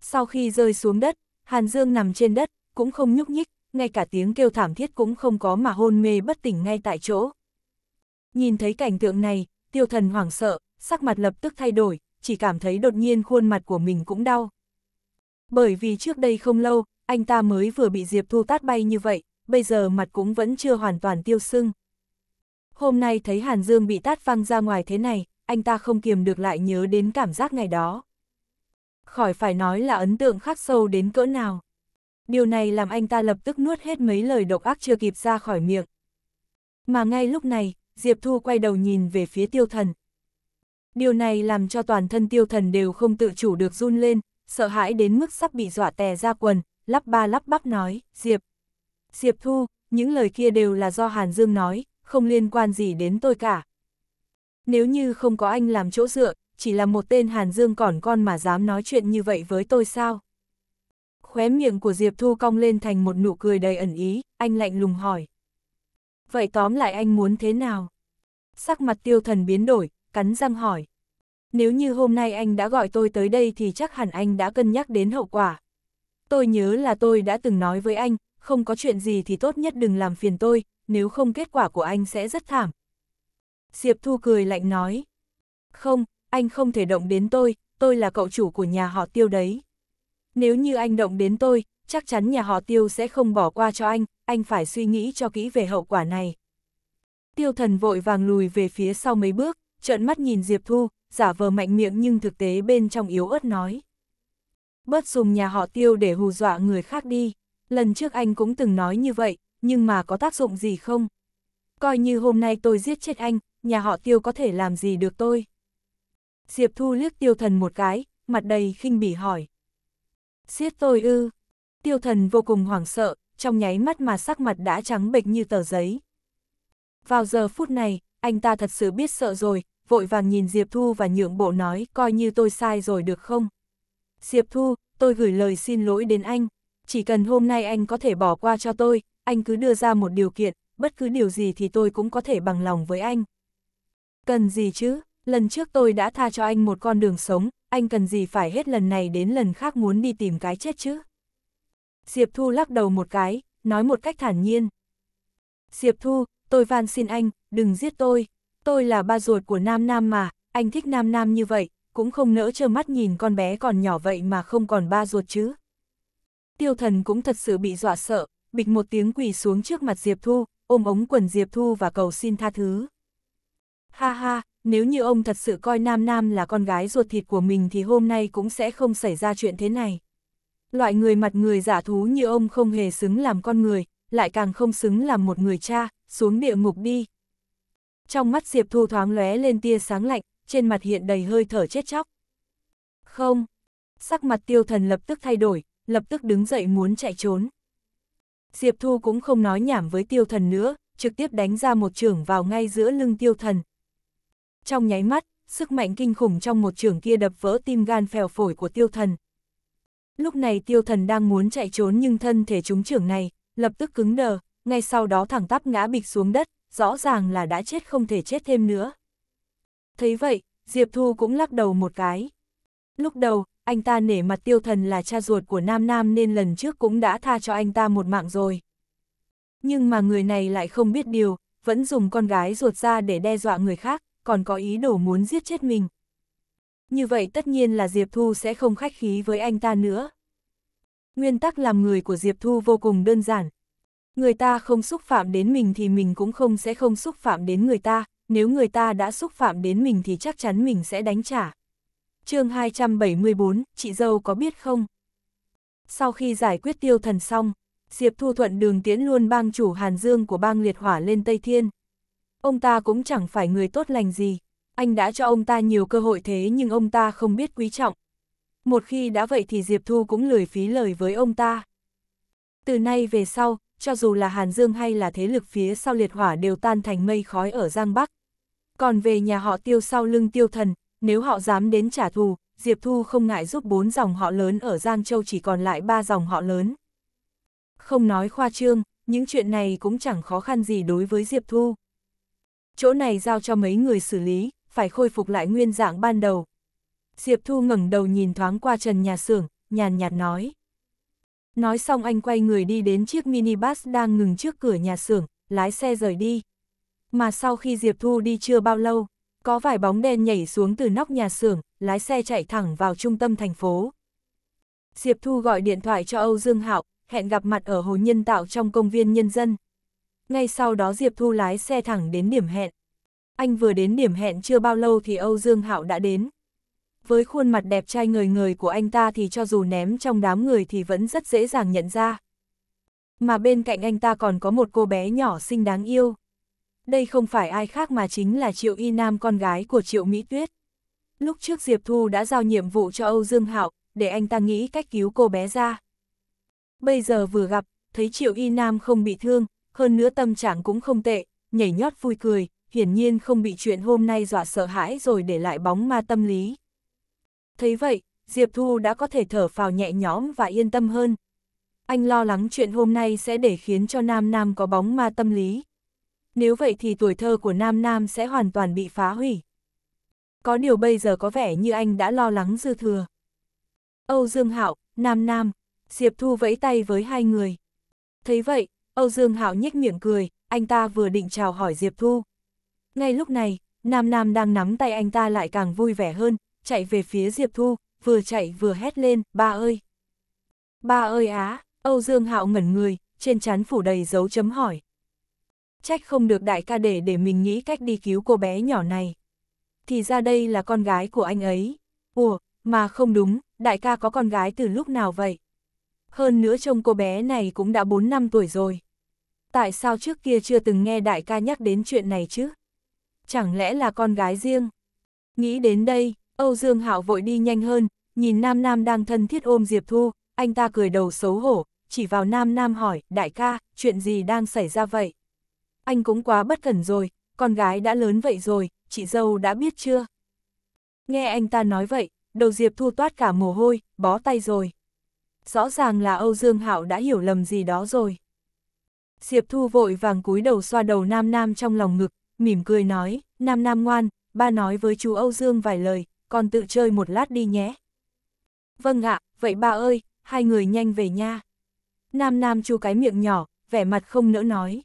[SPEAKER 1] Sau khi rơi xuống đất, Hàn Dương nằm trên đất, cũng không nhúc nhích, ngay cả tiếng kêu thảm thiết cũng không có mà hôn mê bất tỉnh ngay tại chỗ. Nhìn thấy cảnh tượng này, tiêu thần hoảng sợ, sắc mặt lập tức thay đổi, chỉ cảm thấy đột nhiên khuôn mặt của mình cũng đau bởi vì trước đây không lâu, anh ta mới vừa bị Diệp Thu tát bay như vậy, bây giờ mặt cũng vẫn chưa hoàn toàn tiêu sưng. Hôm nay thấy Hàn Dương bị tát văng ra ngoài thế này, anh ta không kiềm được lại nhớ đến cảm giác ngày đó. Khỏi phải nói là ấn tượng khắc sâu đến cỡ nào. Điều này làm anh ta lập tức nuốt hết mấy lời độc ác chưa kịp ra khỏi miệng. Mà ngay lúc này, Diệp Thu quay đầu nhìn về phía tiêu thần. Điều này làm cho toàn thân tiêu thần đều không tự chủ được run lên, sợ hãi đến mức sắp bị dọa tè ra quần, lắp ba lắp bắp nói, Diệp. Diệp Thu, những lời kia đều là do Hàn Dương nói, không liên quan gì đến tôi cả. Nếu như không có anh làm chỗ dựa, chỉ là một tên Hàn Dương còn con mà dám nói chuyện như vậy với tôi sao? Khóe miệng của Diệp Thu cong lên thành một nụ cười đầy ẩn ý, anh lạnh lùng hỏi. Vậy tóm lại anh muốn thế nào? Sắc mặt tiêu thần biến đổi, cắn răng hỏi. Nếu như hôm nay anh đã gọi tôi tới đây thì chắc hẳn anh đã cân nhắc đến hậu quả. Tôi nhớ là tôi đã từng nói với anh, không có chuyện gì thì tốt nhất đừng làm phiền tôi, nếu không kết quả của anh sẽ rất thảm. Diệp Thu cười lạnh nói. Không, anh không thể động đến tôi, tôi là cậu chủ của nhà họ tiêu đấy. Nếu như anh động đến tôi, chắc chắn nhà họ tiêu sẽ không bỏ qua cho anh, anh phải suy nghĩ cho kỹ về hậu quả này. Tiêu thần vội vàng lùi về phía sau mấy bước, trợn mắt nhìn Diệp Thu, giả vờ mạnh miệng nhưng thực tế bên trong yếu ớt nói. Bớt dùng nhà họ tiêu để hù dọa người khác đi, lần trước anh cũng từng nói như vậy, nhưng mà có tác dụng gì không? Coi như hôm nay tôi giết chết anh, nhà họ tiêu có thể làm gì được tôi? Diệp Thu liếc tiêu thần một cái, mặt đầy khinh bỉ hỏi. Giết tôi ư? Tiêu thần vô cùng hoảng sợ, trong nháy mắt mà sắc mặt đã trắng bệch như tờ giấy. Vào giờ phút này, anh ta thật sự biết sợ rồi, vội vàng nhìn Diệp Thu và nhượng bộ nói coi như tôi sai rồi được không? Diệp Thu, tôi gửi lời xin lỗi đến anh, chỉ cần hôm nay anh có thể bỏ qua cho tôi, anh cứ đưa ra một điều kiện, bất cứ điều gì thì tôi cũng có thể bằng lòng với anh. Cần gì chứ, lần trước tôi đã tha cho anh một con đường sống, anh cần gì phải hết lần này đến lần khác muốn đi tìm cái chết chứ? Diệp Thu lắc đầu một cái, nói một cách thản nhiên. Diệp Thu, tôi van xin anh, đừng giết tôi. Tôi là ba ruột của Nam Nam mà, anh thích Nam Nam như vậy, cũng không nỡ trơ mắt nhìn con bé còn nhỏ vậy mà không còn ba ruột chứ. Tiêu thần cũng thật sự bị dọa sợ, bịch một tiếng quỳ xuống trước mặt Diệp Thu, ôm ống quần Diệp Thu và cầu xin tha thứ. Ha ha, nếu như ông thật sự coi Nam Nam là con gái ruột thịt của mình thì hôm nay cũng sẽ không xảy ra chuyện thế này. Loại người mặt người giả thú như ông không hề xứng làm con người, lại càng không xứng làm một người cha, xuống địa ngục đi, trong mắt Diệp Thu thoáng lóe lên tia sáng lạnh, trên mặt hiện đầy hơi thở chết chóc. Không. Sắc mặt tiêu thần lập tức thay đổi, lập tức đứng dậy muốn chạy trốn. Diệp Thu cũng không nói nhảm với tiêu thần nữa, trực tiếp đánh ra một trường vào ngay giữa lưng tiêu thần. Trong nháy mắt, sức mạnh kinh khủng trong một trường kia đập vỡ tim gan phèo phổi của tiêu thần. Lúc này tiêu thần đang muốn chạy trốn nhưng thân thể chúng trưởng này, lập tức cứng đờ, ngay sau đó thẳng tắp ngã bịch xuống đất, rõ ràng là đã chết không thể chết thêm nữa. Thấy vậy, Diệp Thu cũng lắc đầu một cái. Lúc đầu, anh ta nể mặt tiêu thần là cha ruột của Nam Nam nên lần trước cũng đã tha cho anh ta một mạng rồi. Nhưng mà người này lại không biết điều, vẫn dùng con gái ruột ra để đe dọa người khác, còn có ý đồ muốn giết chết mình. Như vậy tất nhiên là Diệp Thu sẽ không khách khí với anh ta nữa. Nguyên tắc làm người của Diệp Thu vô cùng đơn giản, người ta không xúc phạm đến mình thì mình cũng không sẽ không xúc phạm đến người ta, nếu người ta đã xúc phạm đến mình thì chắc chắn mình sẽ đánh trả. chương 274, chị dâu có biết không? Sau khi giải quyết tiêu thần xong, Diệp Thu Thuận đường Tiễn luôn bang chủ Hàn Dương của bang liệt hỏa lên Tây Thiên. Ông ta cũng chẳng phải người tốt lành gì, anh đã cho ông ta nhiều cơ hội thế nhưng ông ta không biết quý trọng. Một khi đã vậy thì Diệp Thu cũng lười phí lời với ông ta. Từ nay về sau, cho dù là Hàn Dương hay là thế lực phía sau liệt hỏa đều tan thành mây khói ở Giang Bắc. Còn về nhà họ tiêu sau lưng tiêu thần, nếu họ dám đến trả thù, Diệp Thu không ngại giúp bốn dòng họ lớn ở Giang Châu chỉ còn lại ba dòng họ lớn. Không nói khoa trương, những chuyện này cũng chẳng khó khăn gì đối với Diệp Thu. Chỗ này giao cho mấy người xử lý, phải khôi phục lại nguyên dạng ban đầu. Diệp Thu ngẩng đầu nhìn thoáng qua trần nhà xưởng, nhàn nhạt nói. Nói xong anh quay người đi đến chiếc minibus đang ngừng trước cửa nhà xưởng, lái xe rời đi. Mà sau khi Diệp Thu đi chưa bao lâu, có vài bóng đen nhảy xuống từ nóc nhà xưởng, lái xe chạy thẳng vào trung tâm thành phố. Diệp Thu gọi điện thoại cho Âu Dương Hạo, hẹn gặp mặt ở hồ nhân tạo trong công viên nhân dân. Ngay sau đó Diệp Thu lái xe thẳng đến điểm hẹn. Anh vừa đến điểm hẹn chưa bao lâu thì Âu Dương Hạo đã đến với khuôn mặt đẹp trai người người của anh ta thì cho dù ném trong đám người thì vẫn rất dễ dàng nhận ra. Mà bên cạnh anh ta còn có một cô bé nhỏ xinh đáng yêu. Đây không phải ai khác mà chính là Triệu Y Nam con gái của Triệu Mỹ Tuyết. Lúc trước Diệp Thu đã giao nhiệm vụ cho Âu Dương Hạo để anh ta nghĩ cách cứu cô bé ra. Bây giờ vừa gặp, thấy Triệu Y Nam không bị thương, hơn nữa tâm trạng cũng không tệ, nhảy nhót vui cười, hiển nhiên không bị chuyện hôm nay dọa sợ hãi rồi để lại bóng ma tâm lý. Thấy vậy, Diệp Thu đã có thể thở phào nhẹ nhõm và yên tâm hơn. Anh lo lắng chuyện hôm nay sẽ để khiến cho Nam Nam có bóng ma tâm lý. Nếu vậy thì tuổi thơ của Nam Nam sẽ hoàn toàn bị phá hủy. Có điều bây giờ có vẻ như anh đã lo lắng dư thừa. Âu Dương Hạo, Nam Nam, Diệp Thu vẫy tay với hai người. Thấy vậy, Âu Dương Hạo nhếch miệng cười, anh ta vừa định chào hỏi Diệp Thu. Ngay lúc này, Nam Nam đang nắm tay anh ta lại càng vui vẻ hơn, chạy về phía Diệp Thu, vừa chạy vừa hét lên, ba ơi! Ba ơi á, Âu Dương Hạo ngẩn người, trên chán phủ đầy dấu chấm hỏi. Trách không được đại ca để để mình nghĩ cách đi cứu cô bé nhỏ này. Thì ra đây là con gái của anh ấy. Ủa, mà không đúng, đại ca có con gái từ lúc nào vậy? Hơn nữa trông cô bé này cũng đã 4 năm tuổi rồi. Tại sao trước kia chưa từng nghe đại ca nhắc đến chuyện này chứ? Chẳng lẽ là con gái riêng? Nghĩ đến đây, Âu Dương Hạo vội đi nhanh hơn, nhìn Nam Nam đang thân thiết ôm Diệp Thu, anh ta cười đầu xấu hổ, chỉ vào Nam Nam hỏi, đại ca, chuyện gì đang xảy ra vậy? Anh cũng quá bất cẩn rồi, con gái đã lớn vậy rồi, chị dâu đã biết chưa? Nghe anh ta nói vậy, đầu Diệp Thu toát cả mồ hôi, bó tay rồi. Rõ ràng là Âu Dương Hạo đã hiểu lầm gì đó rồi. Diệp Thu vội vàng cúi đầu xoa đầu Nam Nam trong lòng ngực, mỉm cười nói, Nam Nam ngoan, ba nói với chú Âu Dương vài lời, con tự chơi một lát đi nhé. Vâng ạ, vậy ba ơi, hai người nhanh về nha. Nam Nam chu cái miệng nhỏ, vẻ mặt không nỡ nói.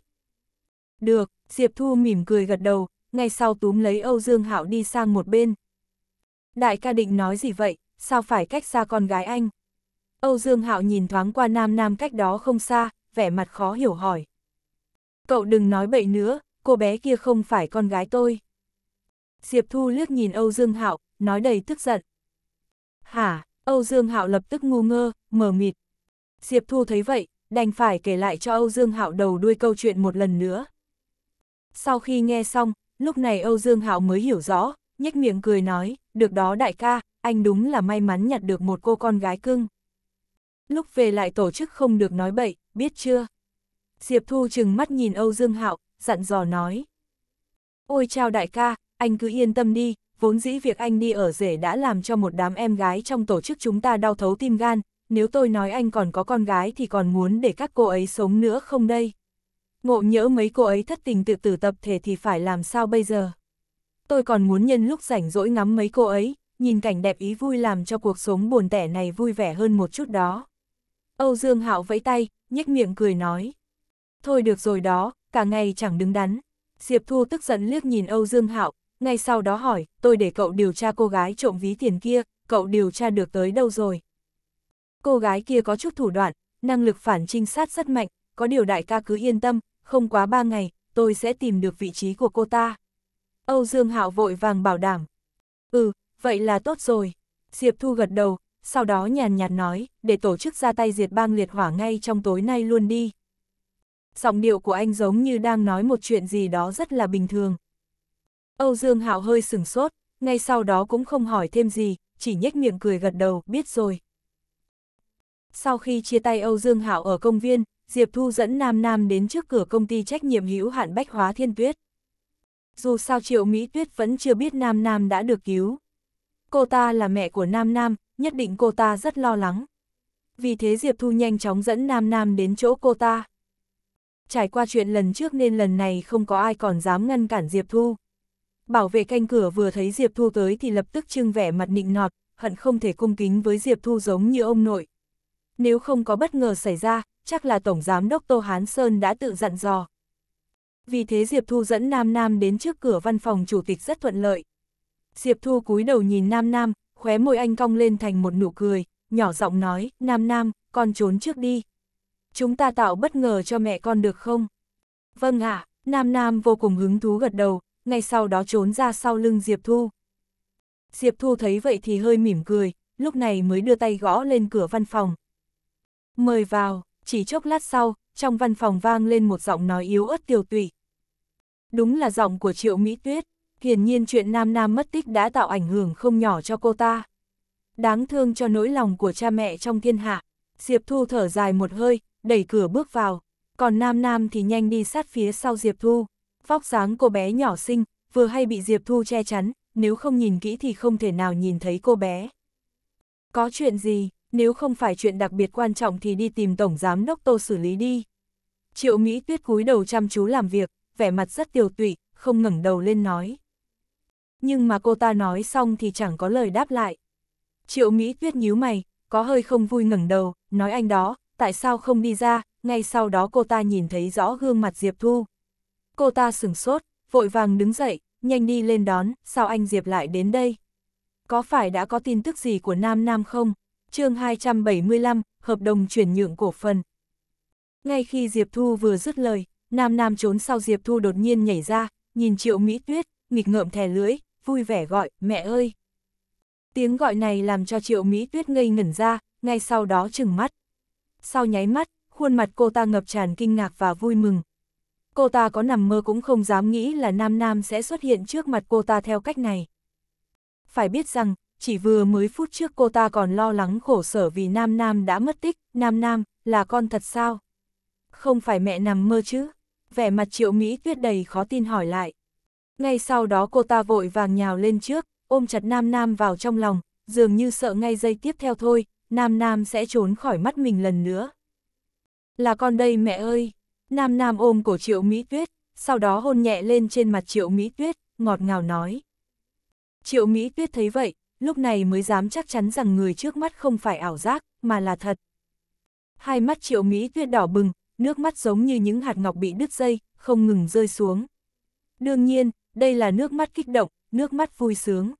[SPEAKER 1] Được, Diệp Thu mỉm cười gật đầu, ngay sau túm lấy Âu Dương Hạo đi sang một bên. Đại ca định nói gì vậy, sao phải cách xa con gái anh? Âu Dương Hạo nhìn thoáng qua Nam Nam cách đó không xa, vẻ mặt khó hiểu hỏi. Cậu đừng nói bậy nữa, cô bé kia không phải con gái tôi. Diệp Thu liếc nhìn Âu Dương Hạo, nói đầy tức giận. Hả, Âu Dương Hạo lập tức ngu ngơ, mờ mịt. Diệp Thu thấy vậy, đành phải kể lại cho Âu Dương Hạo đầu đuôi câu chuyện một lần nữa. Sau khi nghe xong, lúc này Âu Dương Hạo mới hiểu rõ, nhếch miệng cười nói, được đó đại ca, anh đúng là may mắn nhặt được một cô con gái cưng. Lúc về lại tổ chức không được nói bậy, biết chưa? Diệp Thu chừng mắt nhìn Âu Dương Hạo, dặn dò nói. Ôi chào đại ca, anh cứ yên tâm đi, vốn dĩ việc anh đi ở rể đã làm cho một đám em gái trong tổ chức chúng ta đau thấu tim gan, nếu tôi nói anh còn có con gái thì còn muốn để các cô ấy sống nữa không đây? Ngộ nhỡ mấy cô ấy thất tình tự tử tập thể thì phải làm sao bây giờ? Tôi còn muốn nhân lúc rảnh rỗi ngắm mấy cô ấy, nhìn cảnh đẹp ý vui làm cho cuộc sống buồn tẻ này vui vẻ hơn một chút đó. Âu Dương Hạo vẫy tay, nhếch miệng cười nói. Thôi được rồi đó, cả ngày chẳng đứng đắn. Diệp Thu tức giận liếc nhìn Âu Dương Hạo, ngay sau đó hỏi, tôi để cậu điều tra cô gái trộm ví tiền kia, cậu điều tra được tới đâu rồi? Cô gái kia có chút thủ đoạn, năng lực phản trinh sát rất mạnh, có điều đại ca cứ yên tâm, không quá ba ngày, tôi sẽ tìm được vị trí của cô ta. Âu Dương Hạo vội vàng bảo đảm. Ừ, vậy là tốt rồi. Diệp Thu gật đầu, sau đó nhàn nhạt nói, để tổ chức ra tay diệt bang liệt hỏa ngay trong tối nay luôn đi. Giọng điệu của anh giống như đang nói một chuyện gì đó rất là bình thường. Âu Dương Hạo hơi sừng sốt, ngay sau đó cũng không hỏi thêm gì, chỉ nhếch miệng cười gật đầu, biết rồi. Sau khi chia tay Âu Dương Hạo ở công viên, Diệp Thu dẫn Nam Nam đến trước cửa công ty trách nhiệm hữu hạn Bách Hóa Thiên Tuyết. Dù sao Triệu Mỹ Tuyết vẫn chưa biết Nam Nam đã được cứu. Cô ta là mẹ của Nam Nam, nhất định cô ta rất lo lắng. Vì thế Diệp Thu nhanh chóng dẫn Nam Nam đến chỗ cô ta. Trải qua chuyện lần trước nên lần này không có ai còn dám ngăn cản Diệp Thu. Bảo vệ canh cửa vừa thấy Diệp Thu tới thì lập tức trưng vẻ mặt nịnh nọt, hận không thể cung kính với Diệp Thu giống như ông nội. Nếu không có bất ngờ xảy ra, chắc là Tổng Giám đốc Tô Hán Sơn đã tự dặn dò. Vì thế Diệp Thu dẫn Nam Nam đến trước cửa văn phòng chủ tịch rất thuận lợi. Diệp Thu cúi đầu nhìn Nam Nam, khóe môi anh cong lên thành một nụ cười, nhỏ giọng nói, Nam Nam, con trốn trước đi. Chúng ta tạo bất ngờ cho mẹ con được không? Vâng ạ, Nam Nam vô cùng hứng thú gật đầu, ngay sau đó trốn ra sau lưng Diệp Thu. Diệp Thu thấy vậy thì hơi mỉm cười, lúc này mới đưa tay gõ lên cửa văn phòng. Mời vào, chỉ chốc lát sau, trong văn phòng vang lên một giọng nói yếu ớt tiêu tụy. Đúng là giọng của Triệu Mỹ Tuyết, hiển nhiên chuyện Nam Nam mất tích đã tạo ảnh hưởng không nhỏ cho cô ta. Đáng thương cho nỗi lòng của cha mẹ trong thiên hạ, Diệp Thu thở dài một hơi, đẩy cửa bước vào, còn Nam Nam thì nhanh đi sát phía sau Diệp Thu. Vóc dáng cô bé nhỏ xinh, vừa hay bị Diệp Thu che chắn, nếu không nhìn kỹ thì không thể nào nhìn thấy cô bé. Có chuyện gì, nếu không phải chuyện đặc biệt quan trọng thì đi tìm Tổng Giám Đốc Tô xử lý đi. Triệu Mỹ Tuyết cúi đầu chăm chú làm việc, vẻ mặt rất tiêu tụy, không ngẩng đầu lên nói. Nhưng mà cô ta nói xong thì chẳng có lời đáp lại. Triệu Mỹ Tuyết nhíu mày, có hơi không vui ngẩng đầu, nói anh đó, tại sao không đi ra, ngay sau đó cô ta nhìn thấy rõ gương mặt Diệp Thu. Cô ta sửng sốt, vội vàng đứng dậy, nhanh đi lên đón, sao anh Diệp lại đến đây? Có phải đã có tin tức gì của Nam Nam không? chương 275, hợp đồng chuyển nhượng cổ phần. Ngay khi Diệp Thu vừa dứt lời, Nam Nam trốn sau Diệp Thu đột nhiên nhảy ra, nhìn Triệu Mỹ Tuyết, nghịch ngợm thè lưỡi, vui vẻ gọi, mẹ ơi. Tiếng gọi này làm cho Triệu Mỹ Tuyết ngây ngẩn ra, ngay sau đó trừng mắt. Sau nháy mắt, khuôn mặt cô ta ngập tràn kinh ngạc và vui mừng, cô ta có nằm mơ cũng không dám nghĩ là Nam Nam sẽ xuất hiện trước mặt cô ta theo cách này. Phải biết rằng, chỉ vừa mới phút trước cô ta còn lo lắng khổ sở vì Nam Nam đã mất tích, Nam Nam, là con thật sao? Không phải mẹ nằm mơ chứ? Vẻ mặt triệu Mỹ tuyết đầy khó tin hỏi lại. Ngay sau đó cô ta vội vàng nhào lên trước, ôm chặt Nam Nam vào trong lòng, dường như sợ ngay giây tiếp theo thôi, Nam Nam sẽ trốn khỏi mắt mình lần nữa. Là con đây mẹ ơi! Nam Nam ôm cổ Triệu Mỹ Tuyết, sau đó hôn nhẹ lên trên mặt Triệu Mỹ Tuyết, ngọt ngào nói. Triệu Mỹ Tuyết thấy vậy, lúc này mới dám chắc chắn rằng người trước mắt không phải ảo giác, mà là thật. Hai mắt Triệu Mỹ Tuyết đỏ bừng, nước mắt giống như những hạt ngọc bị đứt dây, không ngừng rơi xuống. Đương nhiên, đây là nước mắt kích động, nước mắt vui sướng.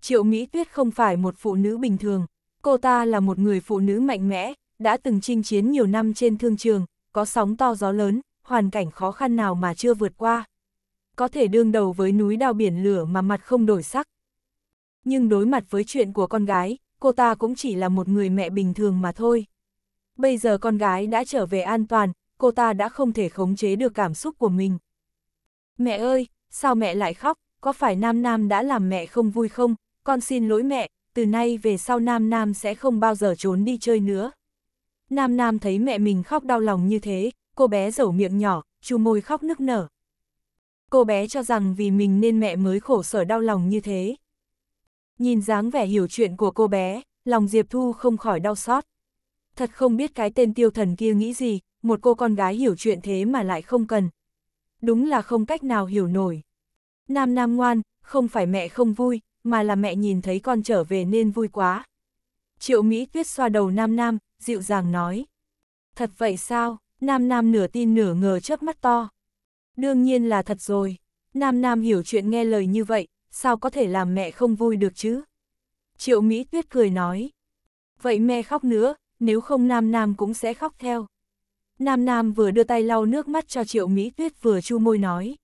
[SPEAKER 1] Triệu Mỹ Tuyết không phải một phụ nữ bình thường, cô ta là một người phụ nữ mạnh mẽ, đã từng chinh chiến nhiều năm trên thương trường, có sóng to gió lớn, hoàn cảnh khó khăn nào mà chưa vượt qua. Có thể đương đầu với núi đao biển lửa mà mặt không đổi sắc. Nhưng đối mặt với chuyện của con gái, cô ta cũng chỉ là một người mẹ bình thường mà thôi. Bây giờ con gái đã trở về an toàn, cô ta đã không thể khống chế được cảm xúc của mình. Mẹ ơi, sao mẹ lại khóc, có phải Nam Nam đã làm mẹ không vui không, con xin lỗi mẹ, từ nay về sau Nam Nam sẽ không bao giờ trốn đi chơi nữa. Nam Nam thấy mẹ mình khóc đau lòng như thế, cô bé dẩu miệng nhỏ, chu môi khóc nức nở. Cô bé cho rằng vì mình nên mẹ mới khổ sở đau lòng như thế. Nhìn dáng vẻ hiểu chuyện của cô bé, lòng Diệp Thu không khỏi đau xót. Thật không biết cái tên tiêu thần kia nghĩ gì, một cô con gái hiểu chuyện thế mà lại không cần. Đúng là không cách nào hiểu nổi. Nam Nam ngoan, không phải mẹ không vui, mà là mẹ nhìn thấy con trở về nên vui quá. Triệu Mỹ Tuyết xoa đầu Nam Nam, dịu dàng nói. Thật vậy sao, nam nam nửa tin nửa ngờ chớp mắt to. Đương nhiên là thật rồi, nam nam hiểu chuyện nghe lời như vậy, sao có thể làm mẹ không vui được chứ? Triệu Mỹ Tuyết cười nói. Vậy mẹ khóc nữa, nếu không nam nam cũng sẽ khóc theo. Nam nam vừa đưa tay lau nước mắt cho Triệu Mỹ Tuyết vừa chu môi nói.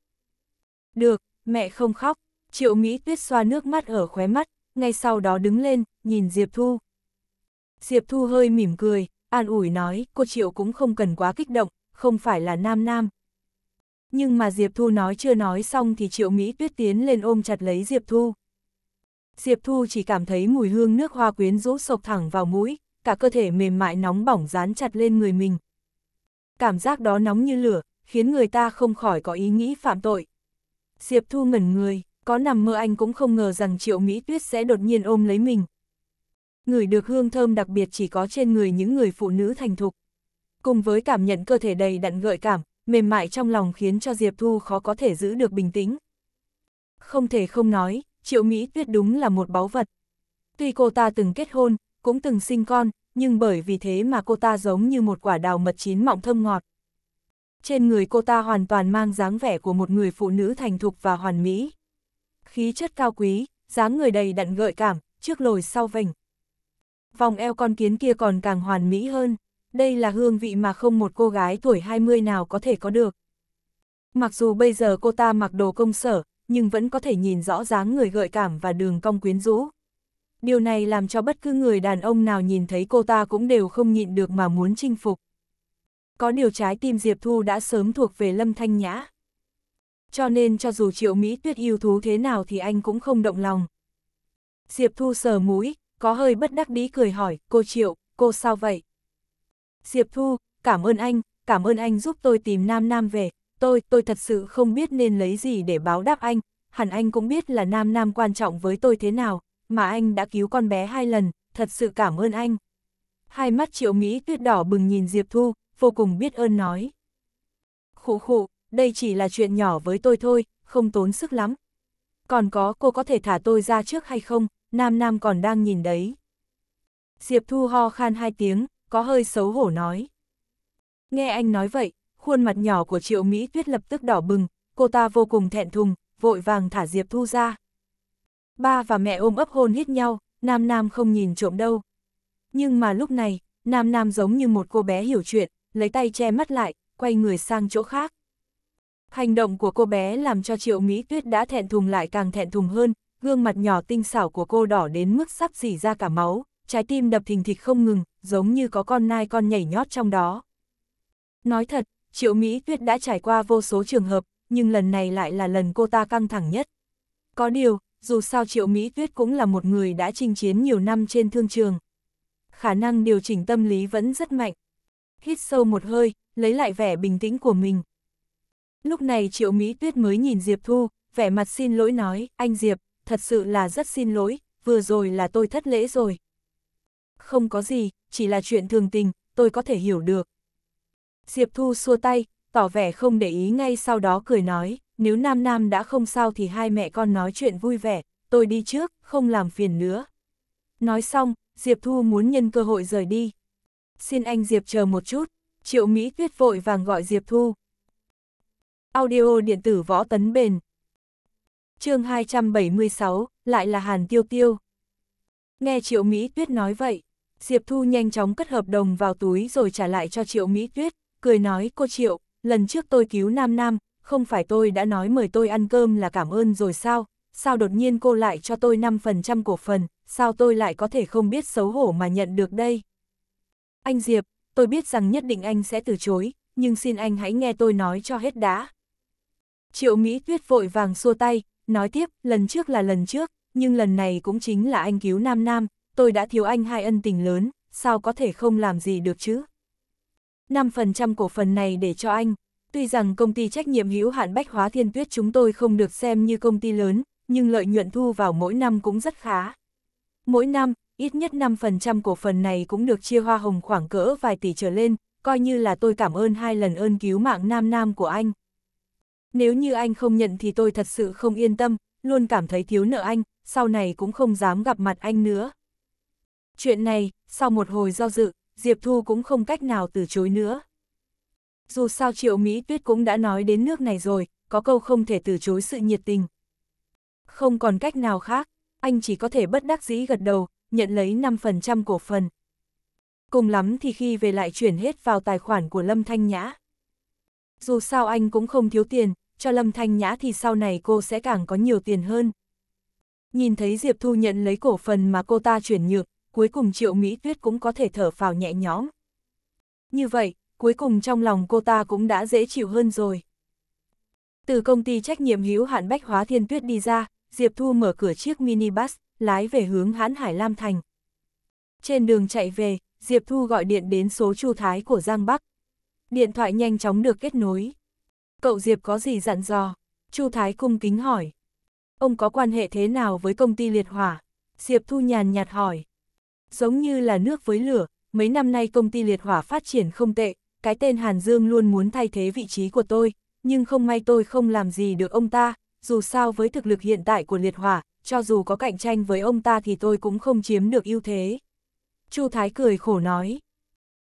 [SPEAKER 1] Được, mẹ không khóc, Triệu Mỹ Tuyết xoa nước mắt ở khóe mắt, ngay sau đó đứng lên, nhìn Diệp Thu, Diệp Thu hơi mỉm cười, an ủi nói, cô Triệu cũng không cần quá kích động, không phải là nam nam. Nhưng mà Diệp Thu nói chưa nói xong thì Triệu Mỹ Tuyết tiến lên ôm chặt lấy Diệp Thu. Diệp Thu chỉ cảm thấy mùi hương nước hoa quyến rũ sộc thẳng vào mũi, cả cơ thể mềm mại nóng bỏng dán chặt lên người mình. Cảm giác đó nóng như lửa, khiến người ta không khỏi có ý nghĩ phạm tội. Diệp Thu ngẩn người, có nằm mơ anh cũng không ngờ rằng Triệu Mỹ Tuyết sẽ đột nhiên ôm lấy mình, ngửi được hương thơm đặc biệt chỉ có trên người những người phụ nữ thành thục. Cùng với cảm nhận cơ thể đầy đặn gợi cảm, mềm mại trong lòng khiến cho Diệp Thu khó có thể giữ được bình tĩnh. Không thể không nói, Triệu Mỹ Tuyết đúng là một báu vật. Tuy cô ta từng kết hôn, cũng từng sinh con, nhưng bởi vì thế mà cô ta giống như một quả đào mật chín mọng thơm ngọt. Trên người cô ta hoàn toàn mang dáng vẻ của một người phụ nữ thành thục và hoàn mỹ. Khí chất cao quý, dáng người đầy đặn gợi cảm, trước lồi sau vành, vòng eo con kiến kia còn càng hoàn mỹ hơn, đây là hương vị mà không một cô gái tuổi 20 nào có thể có được. Mặc dù bây giờ cô ta mặc đồ công sở, nhưng vẫn có thể nhìn rõ dáng người gợi cảm và đường cong quyến rũ. Điều này làm cho bất cứ người đàn ông nào nhìn thấy cô ta cũng đều không nhịn được mà muốn chinh phục. Có điều trái tim Diệp Thu đã sớm thuộc về Lâm Thanh Nhã. Cho nên cho dù Triệu Mỹ Tuyết yêu thú thế nào thì anh cũng không động lòng. Diệp Thu sờ mũi, có hơi bất đắc đĩ cười hỏi, cô Triệu, cô sao vậy? Diệp Thu, cảm ơn anh, cảm ơn anh giúp tôi tìm Nam Nam về, tôi, tôi thật sự không biết nên lấy gì để báo đáp anh, hẳn anh cũng biết là Nam Nam quan trọng với tôi thế nào, mà anh đã cứu con bé hai lần, thật sự cảm ơn anh. Hai mắt Triệu Mỹ tuyết đỏ bừng nhìn Diệp Thu, vô cùng biết ơn nói. khủ khủ đây chỉ là chuyện nhỏ với tôi thôi, không tốn sức lắm. Còn có cô có thể thả tôi ra trước hay không? Nam Nam còn đang nhìn đấy. Diệp Thu ho khan hai tiếng, có hơi xấu hổ nói. Nghe anh nói vậy, khuôn mặt nhỏ của Triệu Mỹ Tuyết lập tức đỏ bừng, cô ta vô cùng thẹn thùng, vội vàng thả Diệp Thu ra. Ba và mẹ ôm ấp hôn hít nhau, Nam Nam không nhìn trộm đâu. Nhưng mà lúc này, Nam Nam giống như một cô bé hiểu chuyện, lấy tay che mắt lại, quay người sang chỗ khác. Hành động của cô bé làm cho Triệu Mỹ Tuyết đã thẹn thùng lại càng thẹn thùng hơn, gương mặt nhỏ tinh xảo của cô đỏ đến mức sắp dì ra cả máu, trái tim đập thình thịch không ngừng, giống như có con nai con nhảy nhót trong đó. Nói thật, Triệu Mỹ Tuyết đã trải qua vô số trường hợp, nhưng lần này lại là lần cô ta căng thẳng nhất. Có điều, dù sao Triệu Mỹ Tuyết cũng là một người đã chinh chiến nhiều năm trên thương trường. Khả năng điều chỉnh tâm lý vẫn rất mạnh. Hít sâu một hơi, lấy lại vẻ bình tĩnh của mình. Lúc này Triệu Mỹ Tuyết mới nhìn Diệp Thu, vẻ mặt xin lỗi nói, anh Diệp, thật sự là rất xin lỗi, vừa rồi là tôi thất lễ rồi. Không có gì, chỉ là chuyện thường tình, tôi có thể hiểu được. Diệp Thu xua tay, tỏ vẻ không để ý ngay sau đó cười nói, nếu Nam Nam đã không sao thì hai mẹ con nói chuyện vui vẻ, tôi đi trước, không làm phiền nữa. Nói xong, Diệp Thu muốn nhân cơ hội rời đi. Xin anh Diệp chờ một chút, Triệu Mỹ Tuyết vội vàng gọi Diệp Thu. Audio điện tử võ tấn bền chương 276, lại là Hàn Tiêu Tiêu. Nghe Triệu Mỹ Tuyết nói vậy, Diệp Thu nhanh chóng cất hợp đồng vào túi rồi trả lại cho Triệu Mỹ Tuyết, cười nói cô Triệu, lần trước tôi cứu Nam Nam, không phải tôi đã nói mời tôi ăn cơm là cảm ơn rồi sao, sao đột nhiên cô lại cho tôi 5% cổ phần, sao tôi lại có thể không biết xấu hổ mà nhận được đây. Anh Diệp, tôi biết rằng nhất định anh sẽ từ chối, nhưng xin anh hãy nghe tôi nói cho hết đã. Triệu Mỹ Tuyết vội vàng xua tay, nói tiếp, lần trước là lần trước, nhưng lần này cũng chính là anh cứu Nam Nam, tôi đã thiếu anh hai ân tình lớn, sao có thể không làm gì được chứ? 5% cổ phần này để cho anh. Tuy rằng công ty trách nhiệm hữu hạn Bách Hóa Thiên Tuyết chúng tôi không được xem như công ty lớn, nhưng lợi nhuận thu vào mỗi năm cũng rất khá. Mỗi năm, ít nhất 5% cổ phần này cũng được chia hoa hồng khoảng cỡ vài tỷ trở lên, coi như là tôi cảm ơn hai lần ơn cứu mạng Nam Nam của anh. Nếu như anh không nhận thì tôi thật sự không yên tâm, luôn cảm thấy thiếu nợ anh, sau này cũng không dám gặp mặt anh nữa. Chuyện này, sau một hồi do dự, Diệp Thu cũng không cách nào từ chối nữa. Dù sao Triệu Mỹ Tuyết cũng đã nói đến nước này rồi, có câu không thể từ chối sự nhiệt tình. Không còn cách nào khác, anh chỉ có thể bất đắc dĩ gật đầu, nhận lấy 5% cổ phần. Cùng lắm thì khi về lại chuyển hết vào tài khoản của Lâm Thanh Nhã. Dù sao anh cũng không thiếu tiền, cho Lâm Thanh Nhã thì sau này cô sẽ càng có nhiều tiền hơn. Nhìn thấy Diệp Thu nhận lấy cổ phần mà cô ta chuyển nhượng, cuối cùng Triệu Mỹ Tuyết cũng có thể thở phào nhẹ nhõm. Như vậy, cuối cùng trong lòng cô ta cũng đã dễ chịu hơn rồi. Từ công ty trách nhiệm hữu hạn Bách Hóa Thiên Tuyết đi ra, Diệp Thu mở cửa chiếc minibus, lái về hướng hãn Hải Lam Thành. Trên đường chạy về, Diệp Thu gọi điện đến số chu thái của Giang Bắc. Điện thoại nhanh chóng được kết nối. Cậu Diệp có gì dặn dò? Chu Thái cung kính hỏi. Ông có quan hệ thế nào với công ty liệt hỏa? Diệp Thu nhàn nhạt hỏi. Giống như là nước với lửa, mấy năm nay công ty liệt hỏa phát triển không tệ, cái tên Hàn Dương luôn muốn thay thế vị trí của tôi, nhưng không may tôi không làm gì được ông ta, dù sao với thực lực hiện tại của liệt hỏa, cho dù có cạnh tranh với ông ta thì tôi cũng không chiếm được ưu thế. Chu Thái cười khổ nói.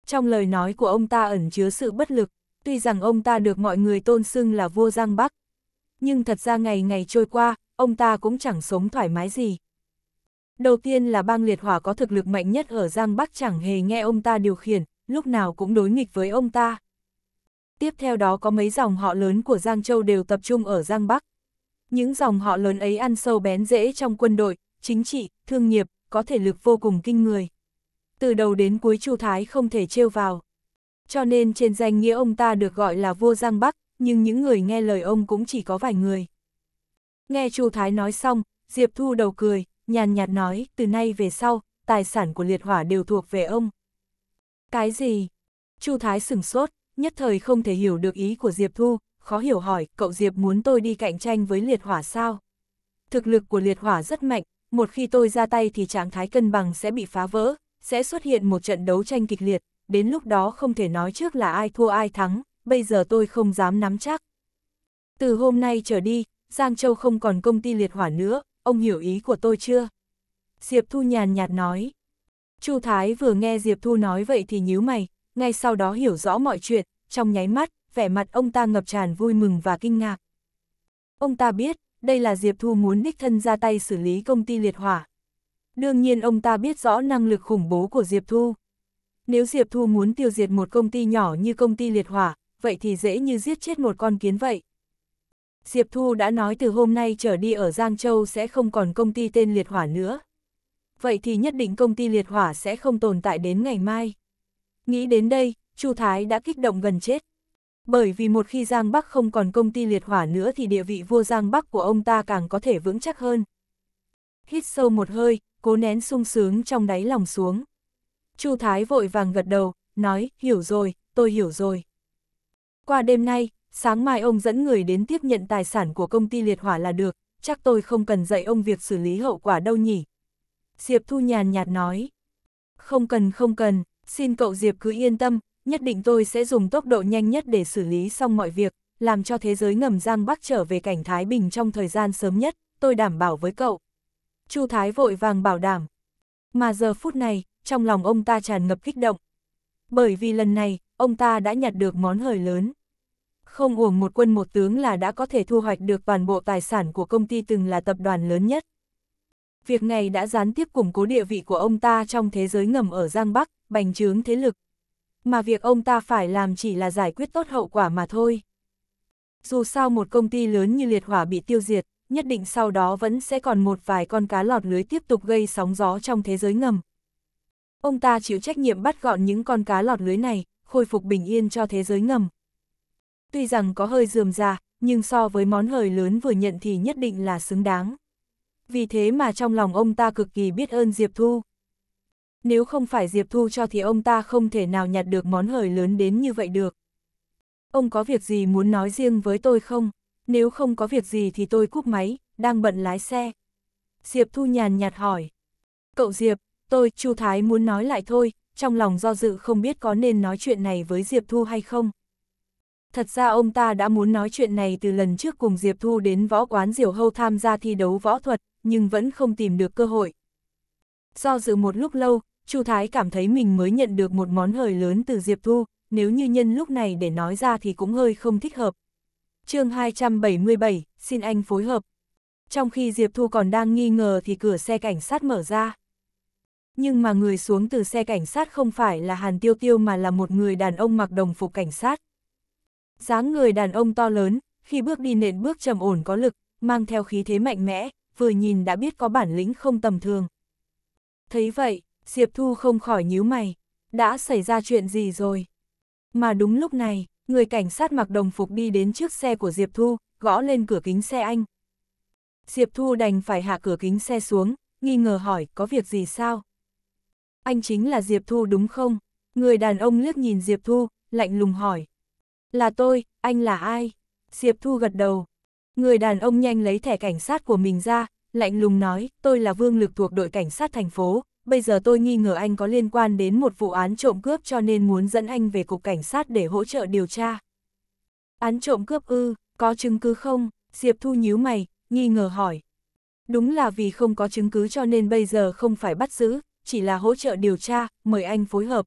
[SPEAKER 1] Trong lời nói của ông ta ẩn chứa sự bất lực, tuy rằng ông ta được mọi người tôn xưng là vua Giang Bắc. Nhưng thật ra ngày ngày trôi qua, ông ta cũng chẳng sống thoải mái gì. Đầu tiên là bang liệt hỏa có thực lực mạnh nhất ở Giang Bắc chẳng hề nghe ông ta điều khiển, lúc nào cũng đối nghịch với ông ta. Tiếp theo đó có mấy dòng họ lớn của Giang Châu đều tập trung ở Giang Bắc. Những dòng họ lớn ấy ăn sâu bén rễ trong quân đội, chính trị, thương nghiệp, có thể lực vô cùng kinh người. Từ đầu đến cuối Chu Thái không thể trêu vào. Cho nên trên danh nghĩa ông ta được gọi là vua Giang Bắc, nhưng những người nghe lời ông cũng chỉ có vài người. Nghe Chu Thái nói xong, Diệp Thu đầu cười, nhàn nhạt nói, từ nay về sau, tài sản của liệt hỏa đều thuộc về ông. Cái gì? Chu Thái sửng sốt, nhất thời không thể hiểu được ý của Diệp Thu, khó hiểu hỏi, cậu Diệp muốn tôi đi cạnh tranh với liệt hỏa sao? Thực lực của liệt hỏa rất mạnh, một khi tôi ra tay thì trạng thái cân bằng sẽ bị phá vỡ, sẽ xuất hiện một trận đấu tranh kịch liệt, đến lúc đó không thể nói trước là ai thua ai thắng, bây giờ tôi không dám nắm chắc. Từ hôm nay trở đi, Giang Châu không còn công ty liệt hỏa nữa, ông hiểu ý của tôi chưa? Diệp Thu nhàn nhạt nói. Chu Thái vừa nghe Diệp Thu nói vậy thì nhíu mày, ngay sau đó hiểu rõ mọi chuyện, trong nháy mắt, vẻ mặt ông ta ngập tràn vui mừng và kinh ngạc. Ông ta biết, đây là Diệp Thu muốn đích thân ra tay xử lý công ty liệt hỏa. Đương nhiên ông ta biết rõ năng lực khủng bố của Diệp Thu. Nếu Diệp Thu muốn tiêu diệt một công ty nhỏ như công ty liệt hỏa, vậy thì dễ như giết chết một con kiến vậy. Diệp Thu đã nói từ hôm nay trở đi ở Giang Châu sẽ không còn công ty tên liệt hỏa nữa. Vậy thì nhất định công ty liệt hỏa sẽ không tồn tại đến ngày mai. Nghĩ đến đây, Chu Thái đã kích động gần chết. Bởi vì một khi Giang Bắc không còn công ty liệt hỏa nữa thì địa vị vua Giang Bắc của ông ta càng có thể vững chắc hơn. Hít sâu một hơi, cố nén sung sướng trong đáy lòng xuống. Chu Thái vội vàng gật đầu, nói, hiểu rồi, tôi hiểu rồi. Qua đêm nay, sáng mai ông dẫn người đến tiếp nhận tài sản của công ty liệt hỏa là được, chắc tôi không cần dạy ông việc xử lý hậu quả đâu nhỉ. Diệp Thu nhàn nhạt nói, không cần không cần, xin cậu Diệp cứ yên tâm, nhất định tôi sẽ dùng tốc độ nhanh nhất để xử lý xong mọi việc, làm cho thế giới ngầm Giang Bắc trở về cảnh Thái Bình trong thời gian sớm nhất, tôi đảm bảo với cậu. Chu Thái vội vàng bảo đảm, mà giờ phút này, trong lòng ông ta tràn ngập kích động. Bởi vì lần này, ông ta đã nhặt được món hời lớn. Không uổng một quân một tướng là đã có thể thu hoạch được toàn bộ tài sản của công ty từng là tập đoàn lớn nhất. Việc này đã gián tiếp củng cố địa vị của ông ta trong thế giới ngầm ở Giang Bắc, bành trướng thế lực. Mà việc ông ta phải làm chỉ là giải quyết tốt hậu quả mà thôi. Dù sao một công ty lớn như liệt hỏa bị tiêu diệt, nhất định sau đó vẫn sẽ còn một vài con cá lọt lưới tiếp tục gây sóng gió trong thế giới ngầm. Ông ta chịu trách nhiệm bắt gọn những con cá lọt lưới này, khôi phục bình yên cho thế giới ngầm. Tuy rằng có hơi dườm ra, nhưng so với món hời lớn vừa nhận thì nhất định là xứng đáng. Vì thế mà trong lòng ông ta cực kỳ biết ơn Diệp Thu. Nếu không phải Diệp Thu cho thì ông ta không thể nào nhặt được món hời lớn đến như vậy được. Ông có việc gì muốn nói riêng với tôi không? nếu không có việc gì thì tôi cúp máy, đang bận lái xe. Diệp Thu nhàn nhạt hỏi. Cậu Diệp, tôi, Chu Thái muốn nói lại thôi, trong lòng do dự không biết có nên nói chuyện này với Diệp Thu hay không. Thật ra ông ta đã muốn nói chuyện này từ lần trước cùng Diệp Thu đến võ quán Diều Hâu tham gia thi đấu võ thuật, nhưng vẫn không tìm được cơ hội. Do dự một lúc lâu, Chu Thái cảm thấy mình mới nhận được một món hời lớn từ Diệp Thu, nếu như nhân lúc này để nói ra thì cũng hơi không thích hợp, chương 277, xin anh phối hợp. Trong khi Diệp Thu còn đang nghi ngờ thì cửa xe cảnh sát mở ra. Nhưng mà người xuống từ xe cảnh sát không phải là Hàn Tiêu Tiêu mà là một người đàn ông mặc đồng phục cảnh sát. dáng người đàn ông to lớn, khi bước đi nện bước trầm ổn có lực, mang theo khí thế mạnh mẽ, vừa nhìn đã biết có bản lĩnh không tầm thường. Thấy vậy, Diệp Thu không khỏi nhíu mày, đã xảy ra chuyện gì rồi? Mà đúng lúc này, người cảnh sát mặc đồng phục đi đến trước xe của Diệp Thu, gõ lên cửa kính xe anh. Diệp Thu đành phải hạ cửa kính xe xuống, nghi ngờ hỏi có việc gì sao? Anh chính là Diệp Thu đúng không? Người đàn ông liếc nhìn Diệp Thu, lạnh lùng hỏi. Là tôi, anh là ai? Diệp Thu gật đầu. Người đàn ông nhanh lấy thẻ cảnh sát của mình ra, lạnh lùng nói, tôi là Vương Lực thuộc đội cảnh sát thành phố, bây giờ tôi nghi ngờ anh có liên quan đến một vụ án trộm cướp cho nên muốn dẫn anh về cục cảnh sát để hỗ trợ điều tra. Án trộm cướp ư, có chứng cứ không? Diệp Thu nhíu mày, nghi ngờ hỏi. Đúng là vì không có chứng cứ cho nên bây giờ không phải bắt giữ, chỉ là hỗ trợ điều tra, mời anh phối hợp.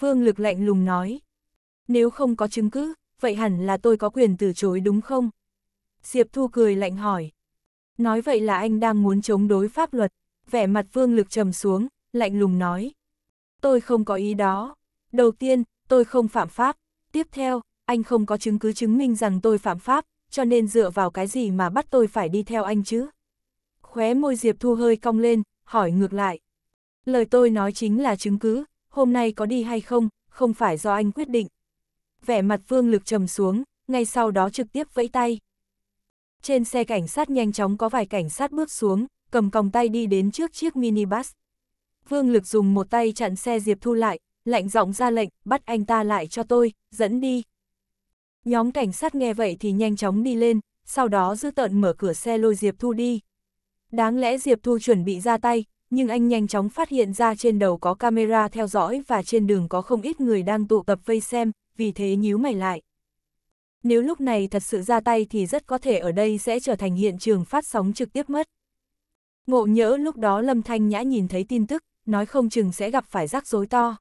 [SPEAKER 1] Vương Lực lạnh lùng nói. Nếu không có chứng cứ, vậy hẳn là tôi có quyền từ chối đúng không? Diệp Thu cười lạnh hỏi. Nói vậy là anh đang muốn chống đối pháp luật vẻ mặt vương lực trầm xuống, lạnh lùng nói. Tôi không có ý đó. Đầu tiên, tôi không phạm pháp. Tiếp theo, anh không có chứng cứ chứng minh rằng tôi phạm pháp, cho nên dựa vào cái gì mà bắt tôi phải đi theo anh chứ? Khóe môi Diệp Thu hơi cong lên, hỏi ngược lại. Lời tôi nói chính là chứng cứ, hôm nay có đi hay không, không phải do anh quyết định. Vẻ mặt vương lực trầm xuống, ngay sau đó trực tiếp vẫy tay. Trên xe cảnh sát nhanh chóng có vài cảnh sát bước xuống, cầm còng tay đi đến trước chiếc minibus. Vương Lực dùng một tay chặn xe Diệp Thu lại, lạnh giọng ra lệnh, bắt anh ta lại cho tôi, dẫn đi. Nhóm cảnh sát nghe vậy thì nhanh chóng đi lên, sau đó dư tợn mở cửa xe lôi Diệp Thu đi. Đáng lẽ Diệp Thu chuẩn bị ra tay, nhưng anh nhanh chóng phát hiện ra trên đầu có camera theo dõi và trên đường có không ít người đang tụ tập vây xem, vì thế nhíu mày lại. Nếu lúc này thật sự ra tay thì rất có thể ở đây sẽ trở thành hiện trường phát sóng trực tiếp mất. Ngộ nhỡ lúc đó Lâm Thanh Nhã nhìn thấy tin tức, nói không chừng sẽ gặp phải rắc rối to.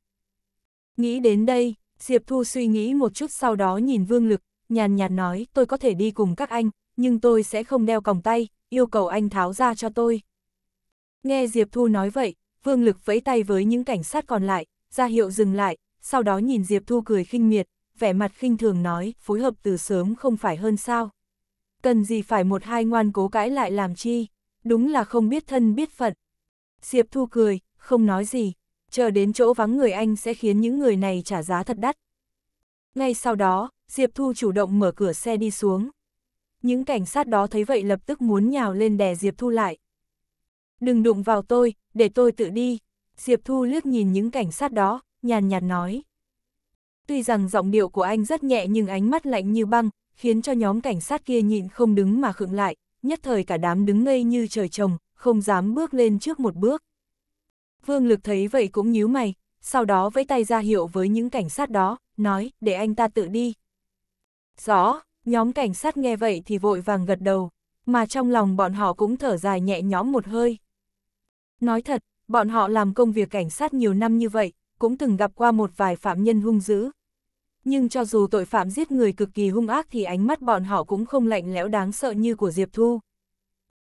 [SPEAKER 1] Nghĩ đến đây, Diệp Thu suy nghĩ một chút sau đó nhìn Vương Lực, nhàn nhạt nói tôi có thể đi cùng các anh, nhưng tôi sẽ không đeo còng tay, yêu cầu anh tháo ra cho tôi. Nghe Diệp Thu nói vậy, Vương Lực vẫy tay với những cảnh sát còn lại, ra hiệu dừng lại, sau đó nhìn Diệp Thu cười khinh miệt, vẻ mặt khinh thường nói phối hợp từ sớm không phải hơn sao. Cần gì phải một hai ngoan cố cãi lại làm chi đúng là không biết thân biết phận. Diệp Thu cười, không nói gì, chờ đến chỗ vắng người anh sẽ khiến những người này trả giá thật đắt. Ngay sau đó, Diệp Thu chủ động mở cửa xe đi xuống. Những cảnh sát đó thấy vậy lập tức muốn nhào lên đè Diệp Thu lại. Đừng đụng vào tôi, để tôi tự đi. Diệp Thu liếc nhìn những cảnh sát đó, nhàn nhạt nói. Tuy rằng giọng điệu của anh rất nhẹ nhưng ánh mắt lạnh như băng, khiến cho nhóm cảnh sát kia nhịn không đứng mà khựng lại, nhất thời cả đám đứng ngây như trời trồng, không dám bước lên trước một bước. Vương Lực thấy vậy cũng nhíu mày, sau đó vẫy tay ra hiệu với những cảnh sát đó, nói, để anh ta tự đi. Rõ, nhóm cảnh sát nghe vậy thì vội vàng gật đầu, mà trong lòng bọn họ cũng thở dài nhẹ nhõm một hơi. Nói thật, bọn họ làm công việc cảnh sát nhiều năm như vậy, cũng từng gặp qua một vài phạm nhân hung dữ, nhưng cho dù tội phạm giết người cực kỳ hung ác thì ánh mắt bọn họ cũng không lạnh lẽo đáng sợ như của Diệp Thu.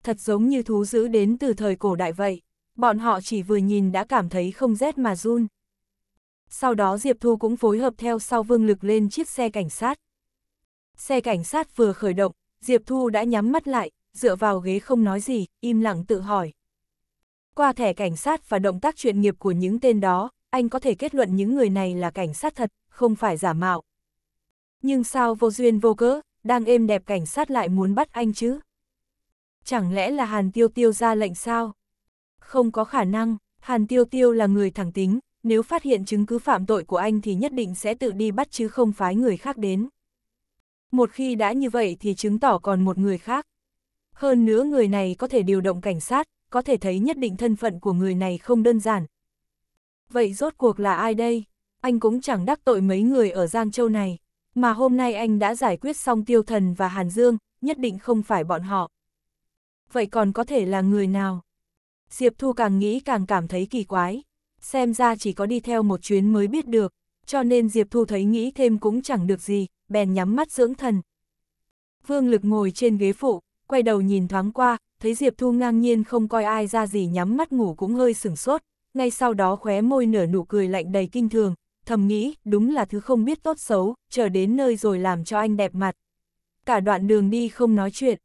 [SPEAKER 1] Thật giống như thú dữ đến từ thời cổ đại vậy, bọn họ chỉ vừa nhìn đã cảm thấy không rét mà run. Sau đó Diệp Thu cũng phối hợp theo sau vương lực lên chiếc xe cảnh sát. Xe cảnh sát vừa khởi động, Diệp Thu đã nhắm mắt lại, dựa vào ghế không nói gì, im lặng tự hỏi. Qua thẻ cảnh sát và động tác chuyên nghiệp của những tên đó, anh có thể kết luận những người này là cảnh sát thật, không phải giả mạo. Nhưng sao vô duyên vô cớ, đang êm đẹp cảnh sát lại muốn bắt anh chứ? Chẳng lẽ là Hàn Tiêu Tiêu ra lệnh sao? Không có khả năng, Hàn Tiêu Tiêu là người thẳng tính, nếu phát hiện chứng cứ phạm tội của anh thì nhất định sẽ tự đi bắt chứ không phái người khác đến. Một khi đã như vậy thì chứng tỏ còn một người khác. Hơn nữa người này có thể điều động cảnh sát, có thể thấy nhất định thân phận của người này không đơn giản. Vậy rốt cuộc là ai đây? anh cũng chẳng đắc tội mấy người ở Giang Châu này. Mà hôm nay anh đã giải quyết xong tiêu thần và Hàn Dương, nhất định không phải bọn họ. Vậy còn có thể là người nào? Diệp Thu càng nghĩ càng cảm thấy kỳ quái. Xem ra chỉ có đi theo một chuyến mới biết được, cho nên Diệp Thu thấy nghĩ thêm cũng chẳng được gì, bèn nhắm mắt dưỡng thần. Vương Lực ngồi trên ghế phụ, quay đầu nhìn thoáng qua, thấy Diệp Thu ngang nhiên không coi ai ra gì nhắm mắt ngủ cũng hơi sửng sốt, ngay sau đó khóe môi nở nụ cười lạnh đầy kinh thường, thầm nghĩ, đúng là thứ không biết tốt xấu, chờ đến nơi rồi làm cho anh đẹp mặt. Cả đoạn đường đi không nói chuyện.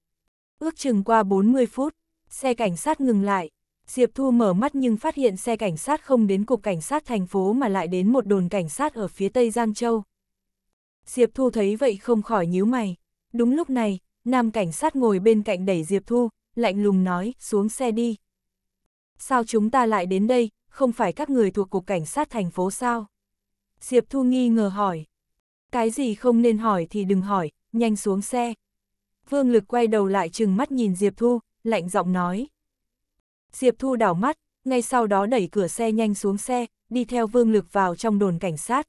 [SPEAKER 1] Ước chừng qua 40 phút, xe cảnh sát ngừng lại. Diệp Thu mở mắt nhưng phát hiện xe cảnh sát không đến cục cảnh sát thành phố mà lại đến một đồn cảnh sát ở phía tây Giang Châu. Diệp Thu thấy vậy không khỏi nhíu mày. Đúng lúc này, nam cảnh sát ngồi bên cạnh đẩy Diệp Thu, lạnh lùng nói, xuống xe đi. Sao chúng ta lại đến đây, không phải các người thuộc cục cảnh sát thành phố sao? Diệp Thu nghi ngờ hỏi. Cái gì không nên hỏi thì đừng hỏi, nhanh xuống xe. Vương Lực quay đầu lại chừng mắt nhìn Diệp Thu, lạnh giọng nói. Diệp Thu đảo mắt, ngay sau đó đẩy cửa xe nhanh xuống xe, đi theo Vương Lực vào trong đồn cảnh sát.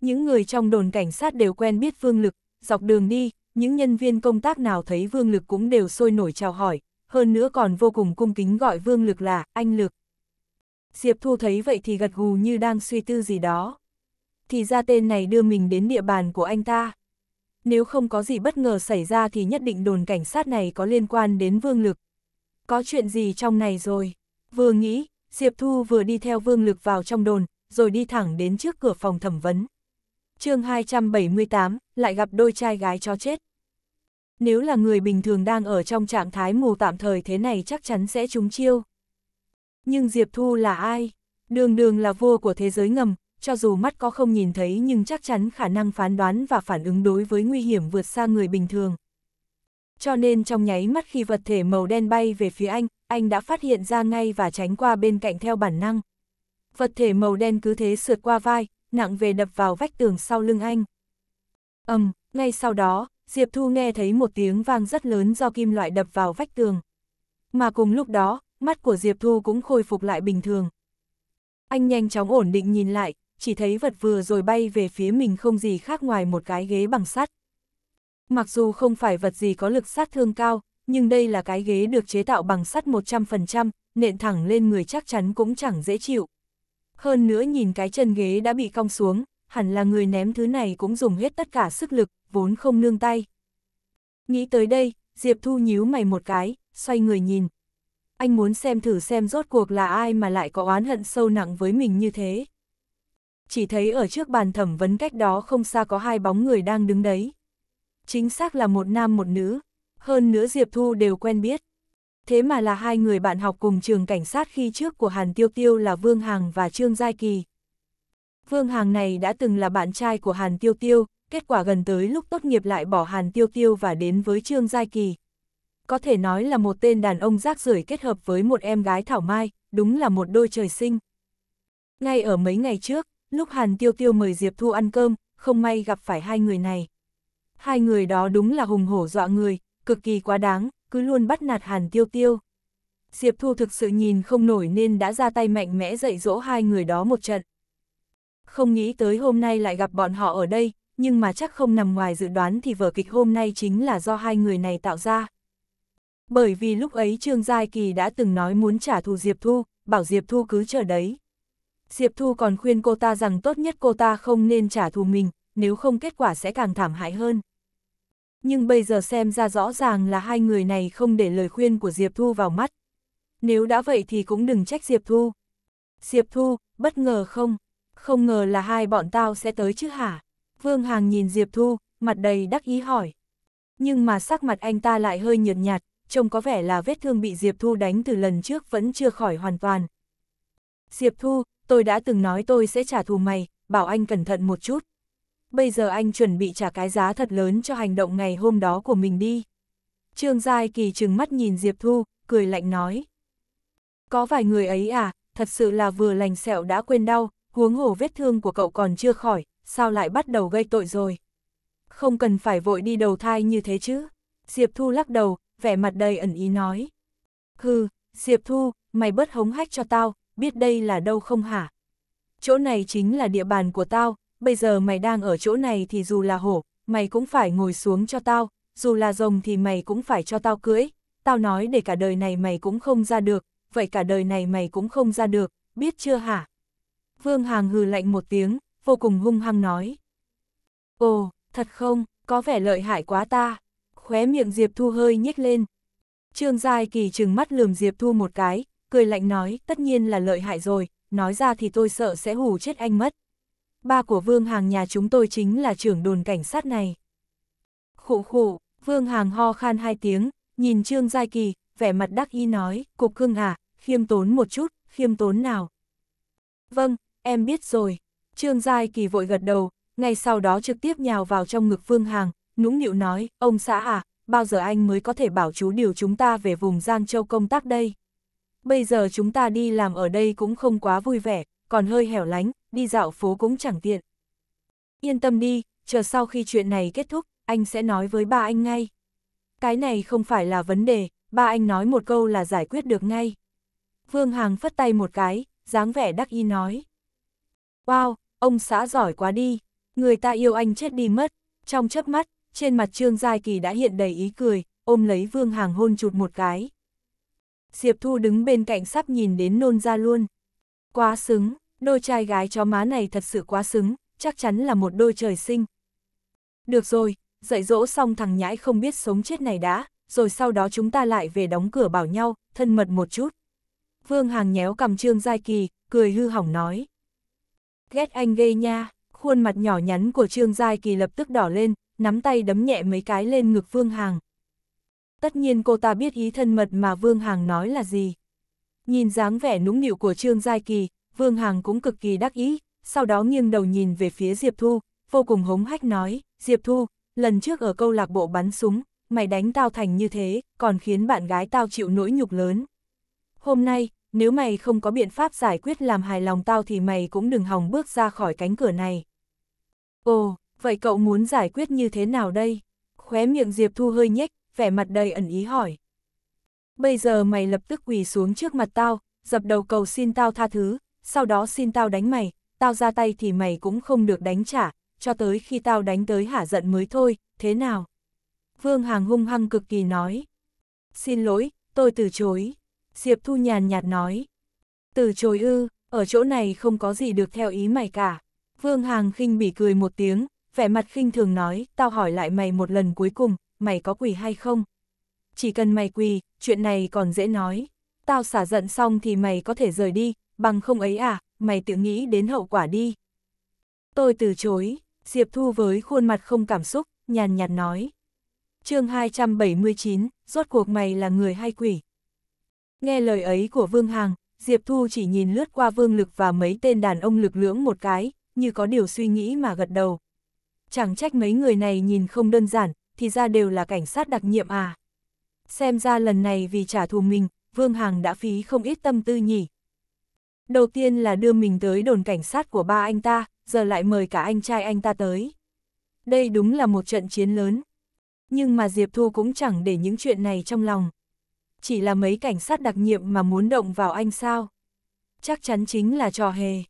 [SPEAKER 1] Những người trong đồn cảnh sát đều quen biết Vương Lực, dọc đường đi, những nhân viên công tác nào thấy Vương Lực cũng đều sôi nổi chào hỏi, hơn nữa còn vô cùng cung kính gọi Vương Lực là anh Lực. Diệp Thu thấy vậy thì gật gù như đang suy tư gì đó thì ra tên này đưa mình đến địa bàn của anh ta. Nếu không có gì bất ngờ xảy ra thì nhất định đồn cảnh sát này có liên quan đến Vương Lực. Có chuyện gì trong này rồi? Vừa nghĩ, Diệp Thu vừa đi theo Vương Lực vào trong đồn, rồi đi thẳng đến trước cửa phòng thẩm vấn. chương 278, lại gặp đôi trai gái cho chết. Nếu là người bình thường đang ở trong trạng thái mù tạm thời thế này chắc chắn sẽ trúng chiêu. Nhưng Diệp Thu là ai? Đường đường là vua của thế giới ngầm, cho dù mắt có không nhìn thấy nhưng chắc chắn khả năng phán đoán và phản ứng đối với nguy hiểm vượt xa người bình thường. Cho nên trong nháy mắt khi vật thể màu đen bay về phía anh, anh đã phát hiện ra ngay và tránh qua bên cạnh theo bản năng. Vật thể màu đen cứ thế sượt qua vai, nặng về đập vào vách tường sau lưng anh. ầm, um, ngay sau đó, Diệp Thu nghe thấy một tiếng vang rất lớn do kim loại đập vào vách tường. Mà cùng lúc đó, mắt của Diệp Thu cũng khôi phục lại bình thường. Anh nhanh chóng ổn định nhìn lại, chỉ thấy vật vừa rồi bay về phía mình không gì khác ngoài một cái ghế bằng sắt. Mặc dù không phải vật gì có lực sát thương cao, nhưng đây là cái ghế được chế tạo bằng sắt 100%, nện thẳng lên người chắc chắn cũng chẳng dễ chịu. Hơn nữa nhìn cái chân ghế đã bị cong xuống, hẳn là người ném thứ này cũng dùng hết tất cả sức lực, vốn không nương tay. Nghĩ tới đây, Diệp Thu nhíu mày một cái, xoay người nhìn. Anh muốn xem thử xem rốt cuộc là ai mà lại có oán hận sâu nặng với mình như thế chỉ thấy ở trước bàn thẩm vấn cách đó không xa có hai bóng người đang đứng đấy. Chính xác là một nam một nữ, hơn nữa Diệp Thu đều quen biết. Thế mà là hai người bạn học cùng trường cảnh sát khi trước của Hàn Tiêu Tiêu là Vương Hàng và Trương Giai Kỳ. Vương Hàng này đã từng là bạn trai của Hàn Tiêu Tiêu, kết quả gần tới lúc tốt nghiệp lại bỏ Hàn Tiêu Tiêu và đến với Trương Giai Kỳ. Có thể nói là một tên đàn ông rác rưởi kết hợp với một em gái Thảo Mai, đúng là một đôi trời sinh. Ngay ở mấy ngày trước, Lúc Hàn Tiêu Tiêu mời Diệp Thu ăn cơm, không may gặp phải hai người này. Hai người đó đúng là hùng hổ dọa người, cực kỳ quá đáng, cứ luôn bắt nạt Hàn Tiêu Tiêu. Diệp Thu thực sự nhìn không nổi nên đã ra tay mạnh mẽ dạy dỗ hai người đó một trận. Không nghĩ tới hôm nay lại gặp bọn họ ở đây, nhưng mà chắc không nằm ngoài dự đoán thì vở kịch hôm nay chính là do hai người này tạo ra. Bởi vì lúc ấy Trương Giai Kỳ đã từng nói muốn trả thù Diệp Thu, bảo Diệp Thu cứ chờ đấy. Diệp Thu còn khuyên cô ta rằng tốt nhất cô ta không nên trả thù mình, nếu không kết quả sẽ càng thảm hại hơn. Nhưng bây giờ xem ra rõ ràng là hai người này không để lời khuyên của Diệp Thu vào mắt. Nếu đã vậy thì cũng đừng trách Diệp Thu. Diệp Thu, bất ngờ không? Không ngờ là hai bọn tao sẽ tới chứ hả? Vương Hàng nhìn Diệp Thu, mặt đầy đắc ý hỏi. Nhưng mà sắc mặt anh ta lại hơi nhợt nhạt, trông có vẻ là vết thương bị Diệp Thu đánh từ lần trước vẫn chưa khỏi hoàn toàn. Diệp Thu, tôi đã từng nói tôi sẽ trả thù mày, bảo anh cẩn thận một chút. Bây giờ anh chuẩn bị trả cái giá thật lớn cho hành động ngày hôm đó của mình đi. Trương Giai Kỳ trừng mắt nhìn Diệp Thu, cười lạnh nói. Có vài người ấy à, thật sự là vừa lành sẹo đã quên đau, huống hồ vết thương của cậu còn chưa khỏi, sao lại bắt đầu gây tội rồi. Không cần phải vội đi đầu thai như thế chứ. Diệp Thu lắc đầu, vẻ mặt đầy ẩn ý nói. Hừ, Diệp Thu, mày bớt hống hách cho tao, biết đây là đâu không hả? Chỗ này chính là địa bàn của tao, bây giờ mày đang ở chỗ này thì dù là hổ, mày cũng phải ngồi xuống cho tao, dù là rồng thì mày cũng phải cho tao cưỡi, tao nói để cả đời này mày cũng không ra được, vậy cả đời này mày cũng không ra được, biết chưa hả? Vương Hàng hừ lạnh một tiếng, vô cùng hung hăng nói. Ồ, thật không, có vẻ lợi hại quá ta. Khóe miệng Diệp Thu hơi nhếch lên. Trương Giai Kỳ trừng mắt lườm Diệp Thu một cái, cười lạnh nói, tất nhiên là lợi hại rồi, nói ra thì tôi sợ sẽ hù chết anh mất. Ba của Vương Hàng nhà chúng tôi chính là trưởng đồn cảnh sát này. Khụ khụ, Vương Hàng ho khan hai tiếng, nhìn Trương Giai Kỳ, vẻ mặt đắc y nói, Cục Cưng à, khiêm tốn một chút, khiêm tốn nào. Vâng, em biết rồi. Trương Giai Kỳ vội gật đầu, ngay sau đó trực tiếp nhào vào trong ngực Vương Hàng, nũng nịu nói, ông xã à, bao giờ anh mới có thể bảo chú điều chúng ta về vùng Giang Châu công tác đây? bây giờ chúng ta đi làm ở đây cũng không quá vui vẻ, còn hơi hẻo lánh, đi dạo phố cũng chẳng tiện. Yên tâm đi, chờ sau khi chuyện này kết thúc, anh sẽ nói với ba anh ngay. Cái này không phải là vấn đề, ba anh nói một câu là giải quyết được ngay. Vương Hằng phất tay một cái, dáng vẻ đắc ý nói. Wow, ông xã giỏi quá đi, người ta yêu anh chết đi mất. Trong chớp mắt, trên mặt Trương Giai Kỳ đã hiện đầy ý cười, ôm lấy Vương Hằng hôn chụt một cái. Diệp Thu đứng bên cạnh sắp nhìn đến nôn ra luôn. Quá xứng, đôi trai gái chó má này thật sự quá xứng, chắc chắn là một đôi trời sinh. Được rồi, dạy dỗ xong thằng nhãi không biết sống chết này đã, rồi sau đó chúng ta lại về đóng cửa bảo nhau, thân mật một chút. Vương Hàng nhéo cầm Trương Giai Kỳ, cười hư hỏng nói. Ghét anh ghê nha, khuôn mặt nhỏ nhắn của Trương Giai Kỳ lập tức đỏ lên, nắm tay đấm nhẹ mấy cái lên ngực Vương Hàng tất nhiên cô ta biết ý thân mật mà Vương Hằng nói là gì. Nhìn dáng vẻ nũng nịu của Trương Giai Kỳ, Vương Hằng cũng cực kỳ đắc ý, sau đó nghiêng đầu nhìn về phía Diệp Thu, vô cùng hống hách nói, Diệp Thu, lần trước ở câu lạc bộ bắn súng, mày đánh tao thành như thế, còn khiến bạn gái tao chịu nỗi nhục lớn. Hôm nay, nếu mày không có biện pháp giải quyết làm hài lòng tao thì mày cũng đừng hòng bước ra khỏi cánh cửa này. Ồ, vậy cậu muốn giải quyết như thế nào đây? Khóe miệng Diệp Thu hơi nhếch, vẻ mặt đầy ẩn ý hỏi. Bây giờ mày lập tức quỳ xuống trước mặt tao, dập đầu cầu xin tao tha thứ, sau đó xin tao đánh mày, tao ra tay thì mày cũng không được đánh trả, cho tới khi tao đánh tới hả giận mới thôi, thế nào? Vương Hàng hung hăng cực kỳ nói. Xin lỗi, tôi từ chối. Diệp Thu nhàn nhạt nói. Từ chối ư, ở chỗ này không có gì được theo ý mày cả. Vương Hàng khinh bỉ cười một tiếng, vẻ mặt khinh thường nói, tao hỏi lại mày một lần cuối cùng, mày có quỳ hay không? Chỉ cần mày quỳ, chuyện này còn dễ nói. Tao xả giận xong thì mày có thể rời đi, bằng không ấy à, mày tự nghĩ đến hậu quả đi. Tôi từ chối, Diệp Thu với khuôn mặt không cảm xúc, nhàn nhạt nói. chương 279, rốt cuộc mày là người hay quỷ? Nghe lời ấy của Vương hàng, Diệp Thu chỉ nhìn lướt qua Vương Lực và mấy tên đàn ông lực lưỡng một cái, như có điều suy nghĩ mà gật đầu. Chẳng trách mấy người này nhìn không đơn giản, thì ra đều là cảnh sát đặc nhiệm à. Xem ra lần này vì trả thù mình, Vương Hằng đã phí không ít tâm tư nhỉ. Đầu tiên là đưa mình tới đồn cảnh sát của ba anh ta, giờ lại mời cả anh trai anh ta tới. Đây đúng là một trận chiến lớn. Nhưng mà Diệp Thu cũng chẳng để những chuyện này trong lòng. Chỉ là mấy cảnh sát đặc nhiệm mà muốn động vào anh sao. Chắc chắn chính là trò hề.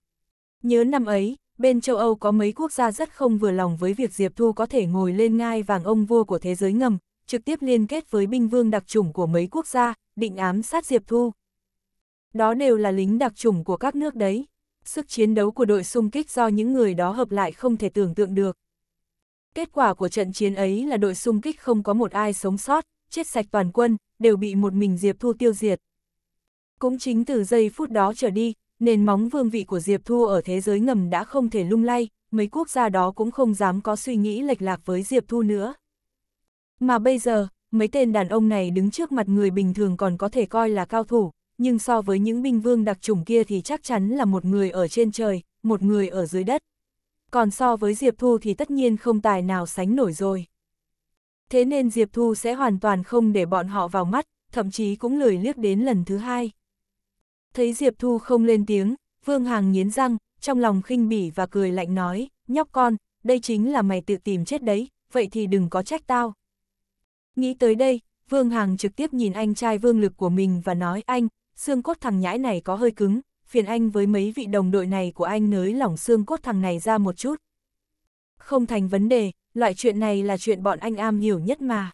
[SPEAKER 1] Nhớ năm ấy, bên châu Âu có mấy quốc gia rất không vừa lòng với việc Diệp Thu có thể ngồi lên ngai vàng ông vua của thế giới ngầm, trực tiếp liên kết với binh vương đặc chủng của mấy quốc gia, định ám sát Diệp Thu. Đó đều là lính đặc chủng của các nước đấy. Sức chiến đấu của đội xung kích do những người đó hợp lại không thể tưởng tượng được. Kết quả của trận chiến ấy là đội xung kích không có một ai sống sót, chết sạch toàn quân, đều bị một mình Diệp Thu tiêu diệt. Cũng chính từ giây phút đó trở đi, nền móng vương vị của Diệp Thu ở thế giới ngầm đã không thể lung lay, mấy quốc gia đó cũng không dám có suy nghĩ lệch lạc với Diệp Thu nữa. Mà bây giờ, mấy tên đàn ông này đứng trước mặt người bình thường còn có thể coi là cao thủ, nhưng so với những binh vương đặc trùng kia thì chắc chắn là một người ở trên trời, một người ở dưới đất. Còn so với Diệp Thu thì tất nhiên không tài nào sánh nổi rồi. Thế nên Diệp Thu sẽ hoàn toàn không để bọn họ vào mắt, thậm chí cũng lười liếc đến lần thứ hai. Thấy Diệp Thu không lên tiếng, Vương Hàng nghiến răng, trong lòng khinh bỉ và cười lạnh nói, nhóc con, đây chính là mày tự tìm chết đấy, vậy thì đừng có trách tao. Nghĩ tới đây, Vương Hàng trực tiếp nhìn anh trai vương lực của mình và nói anh, xương cốt thằng nhãi này có hơi cứng, phiền anh với mấy vị đồng đội này của anh nới lỏng xương cốt thằng này ra một chút. Không thành vấn đề, loại chuyện này là chuyện bọn anh am hiểu nhất mà.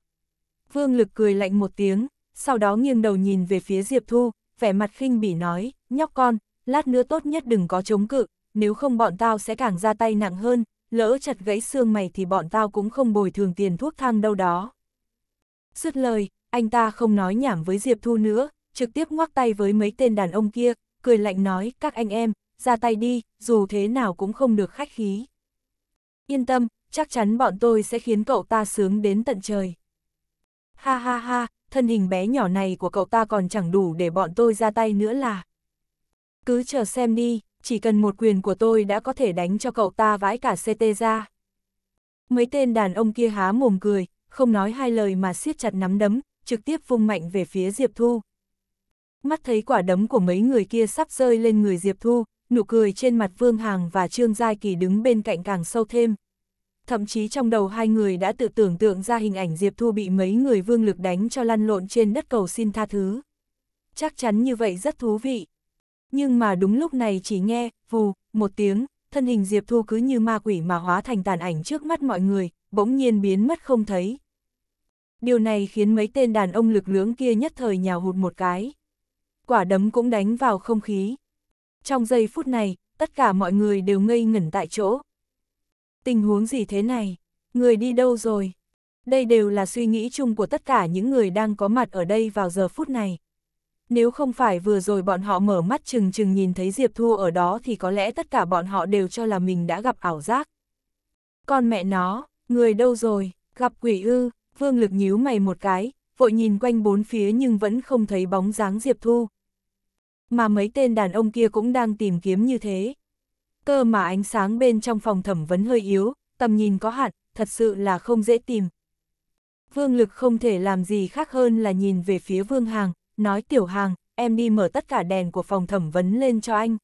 [SPEAKER 1] Vương lực cười lạnh một tiếng, sau đó nghiêng đầu nhìn về phía Diệp Thu, vẻ mặt khinh bỉ nói, nhóc con, lát nữa tốt nhất đừng có chống cự, nếu không bọn tao sẽ càng ra tay nặng hơn, lỡ chặt gãy xương mày thì bọn tao cũng không bồi thường tiền thuốc thang đâu đó. Dứt lời, anh ta không nói nhảm với Diệp Thu nữa, trực tiếp ngoắc tay với mấy tên đàn ông kia, cười lạnh nói, các anh em, ra tay đi, dù thế nào cũng không được khách khí. Yên tâm, chắc chắn bọn tôi sẽ khiến cậu ta sướng đến tận trời. Ha ha ha, thân hình bé nhỏ này của cậu ta còn chẳng đủ để bọn tôi ra tay nữa là. Cứ chờ xem đi, chỉ cần một quyền của tôi đã có thể đánh cho cậu ta vãi cả CT ra. Mấy tên đàn ông kia há mồm cười, không nói hai lời mà siết chặt nắm đấm, trực tiếp vung mạnh về phía Diệp Thu. Mắt thấy quả đấm của mấy người kia sắp rơi lên người Diệp Thu, nụ cười trên mặt Vương Hàng và Trương Giai Kỳ đứng bên cạnh càng sâu thêm thậm chí trong đầu hai người đã tự tưởng tượng ra hình ảnh Diệp Thu bị mấy người vương lực đánh cho lăn lộn trên đất cầu xin tha thứ. Chắc chắn như vậy rất thú vị. Nhưng mà đúng lúc này chỉ nghe, vù, một tiếng, thân hình Diệp Thu cứ như ma quỷ mà hóa thành tàn ảnh trước mắt mọi người, bỗng nhiên biến mất không thấy. Điều này khiến mấy tên đàn ông lực lưỡng kia nhất thời nhào hụt một cái. Quả đấm cũng đánh vào không khí. Trong giây phút này, tất cả mọi người đều ngây ngẩn tại chỗ. Tình huống gì thế này? Người đi đâu rồi? Đây đều là suy nghĩ chung của tất cả những người đang có mặt ở đây vào giờ phút này. Nếu không phải vừa rồi bọn họ mở mắt chừng chừng nhìn thấy Diệp Thu ở đó thì có lẽ tất cả bọn họ đều cho là mình đã gặp ảo giác. Con mẹ nó, người đâu rồi, gặp quỷ ư, vương lực nhíu mày một cái, vội nhìn quanh bốn phía nhưng vẫn không thấy bóng dáng Diệp Thu. Mà mấy tên đàn ông kia cũng đang tìm kiếm như thế cơ mà ánh sáng bên trong phòng thẩm vấn hơi yếu, tầm nhìn có hạn, thật sự là không dễ tìm. Vương Lực không thể làm gì khác hơn là nhìn về phía Vương Hàng, nói Tiểu Hàng, em đi mở tất cả đèn của phòng thẩm vấn lên cho anh.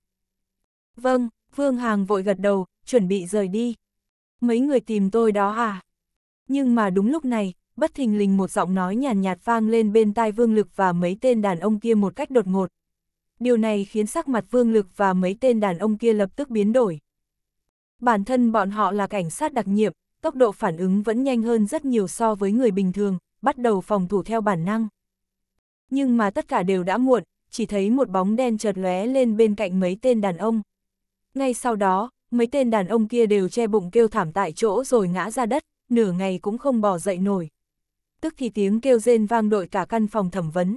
[SPEAKER 1] Vâng, Vương Hàng vội gật đầu, chuẩn bị rời đi. Mấy người tìm tôi đó à? Nhưng mà đúng lúc này, bất thình lình một giọng nói nhàn nhạt, nhạt vang lên bên tai Vương Lực và mấy tên đàn ông kia một cách đột ngột, điều này khiến sắc mặt Vương Lực và mấy tên đàn ông kia lập tức biến đổi. Bản thân bọn họ là cảnh sát đặc nhiệm, tốc độ phản ứng vẫn nhanh hơn rất nhiều so với người bình thường, bắt đầu phòng thủ theo bản năng. Nhưng mà tất cả đều đã muộn, chỉ thấy một bóng đen chợt lóe lên bên cạnh mấy tên đàn ông. Ngay sau đó, mấy tên đàn ông kia đều che bụng kêu thảm tại chỗ rồi ngã ra đất, nửa ngày cũng không bỏ dậy nổi. Tức thì tiếng kêu rên vang đội cả căn phòng thẩm vấn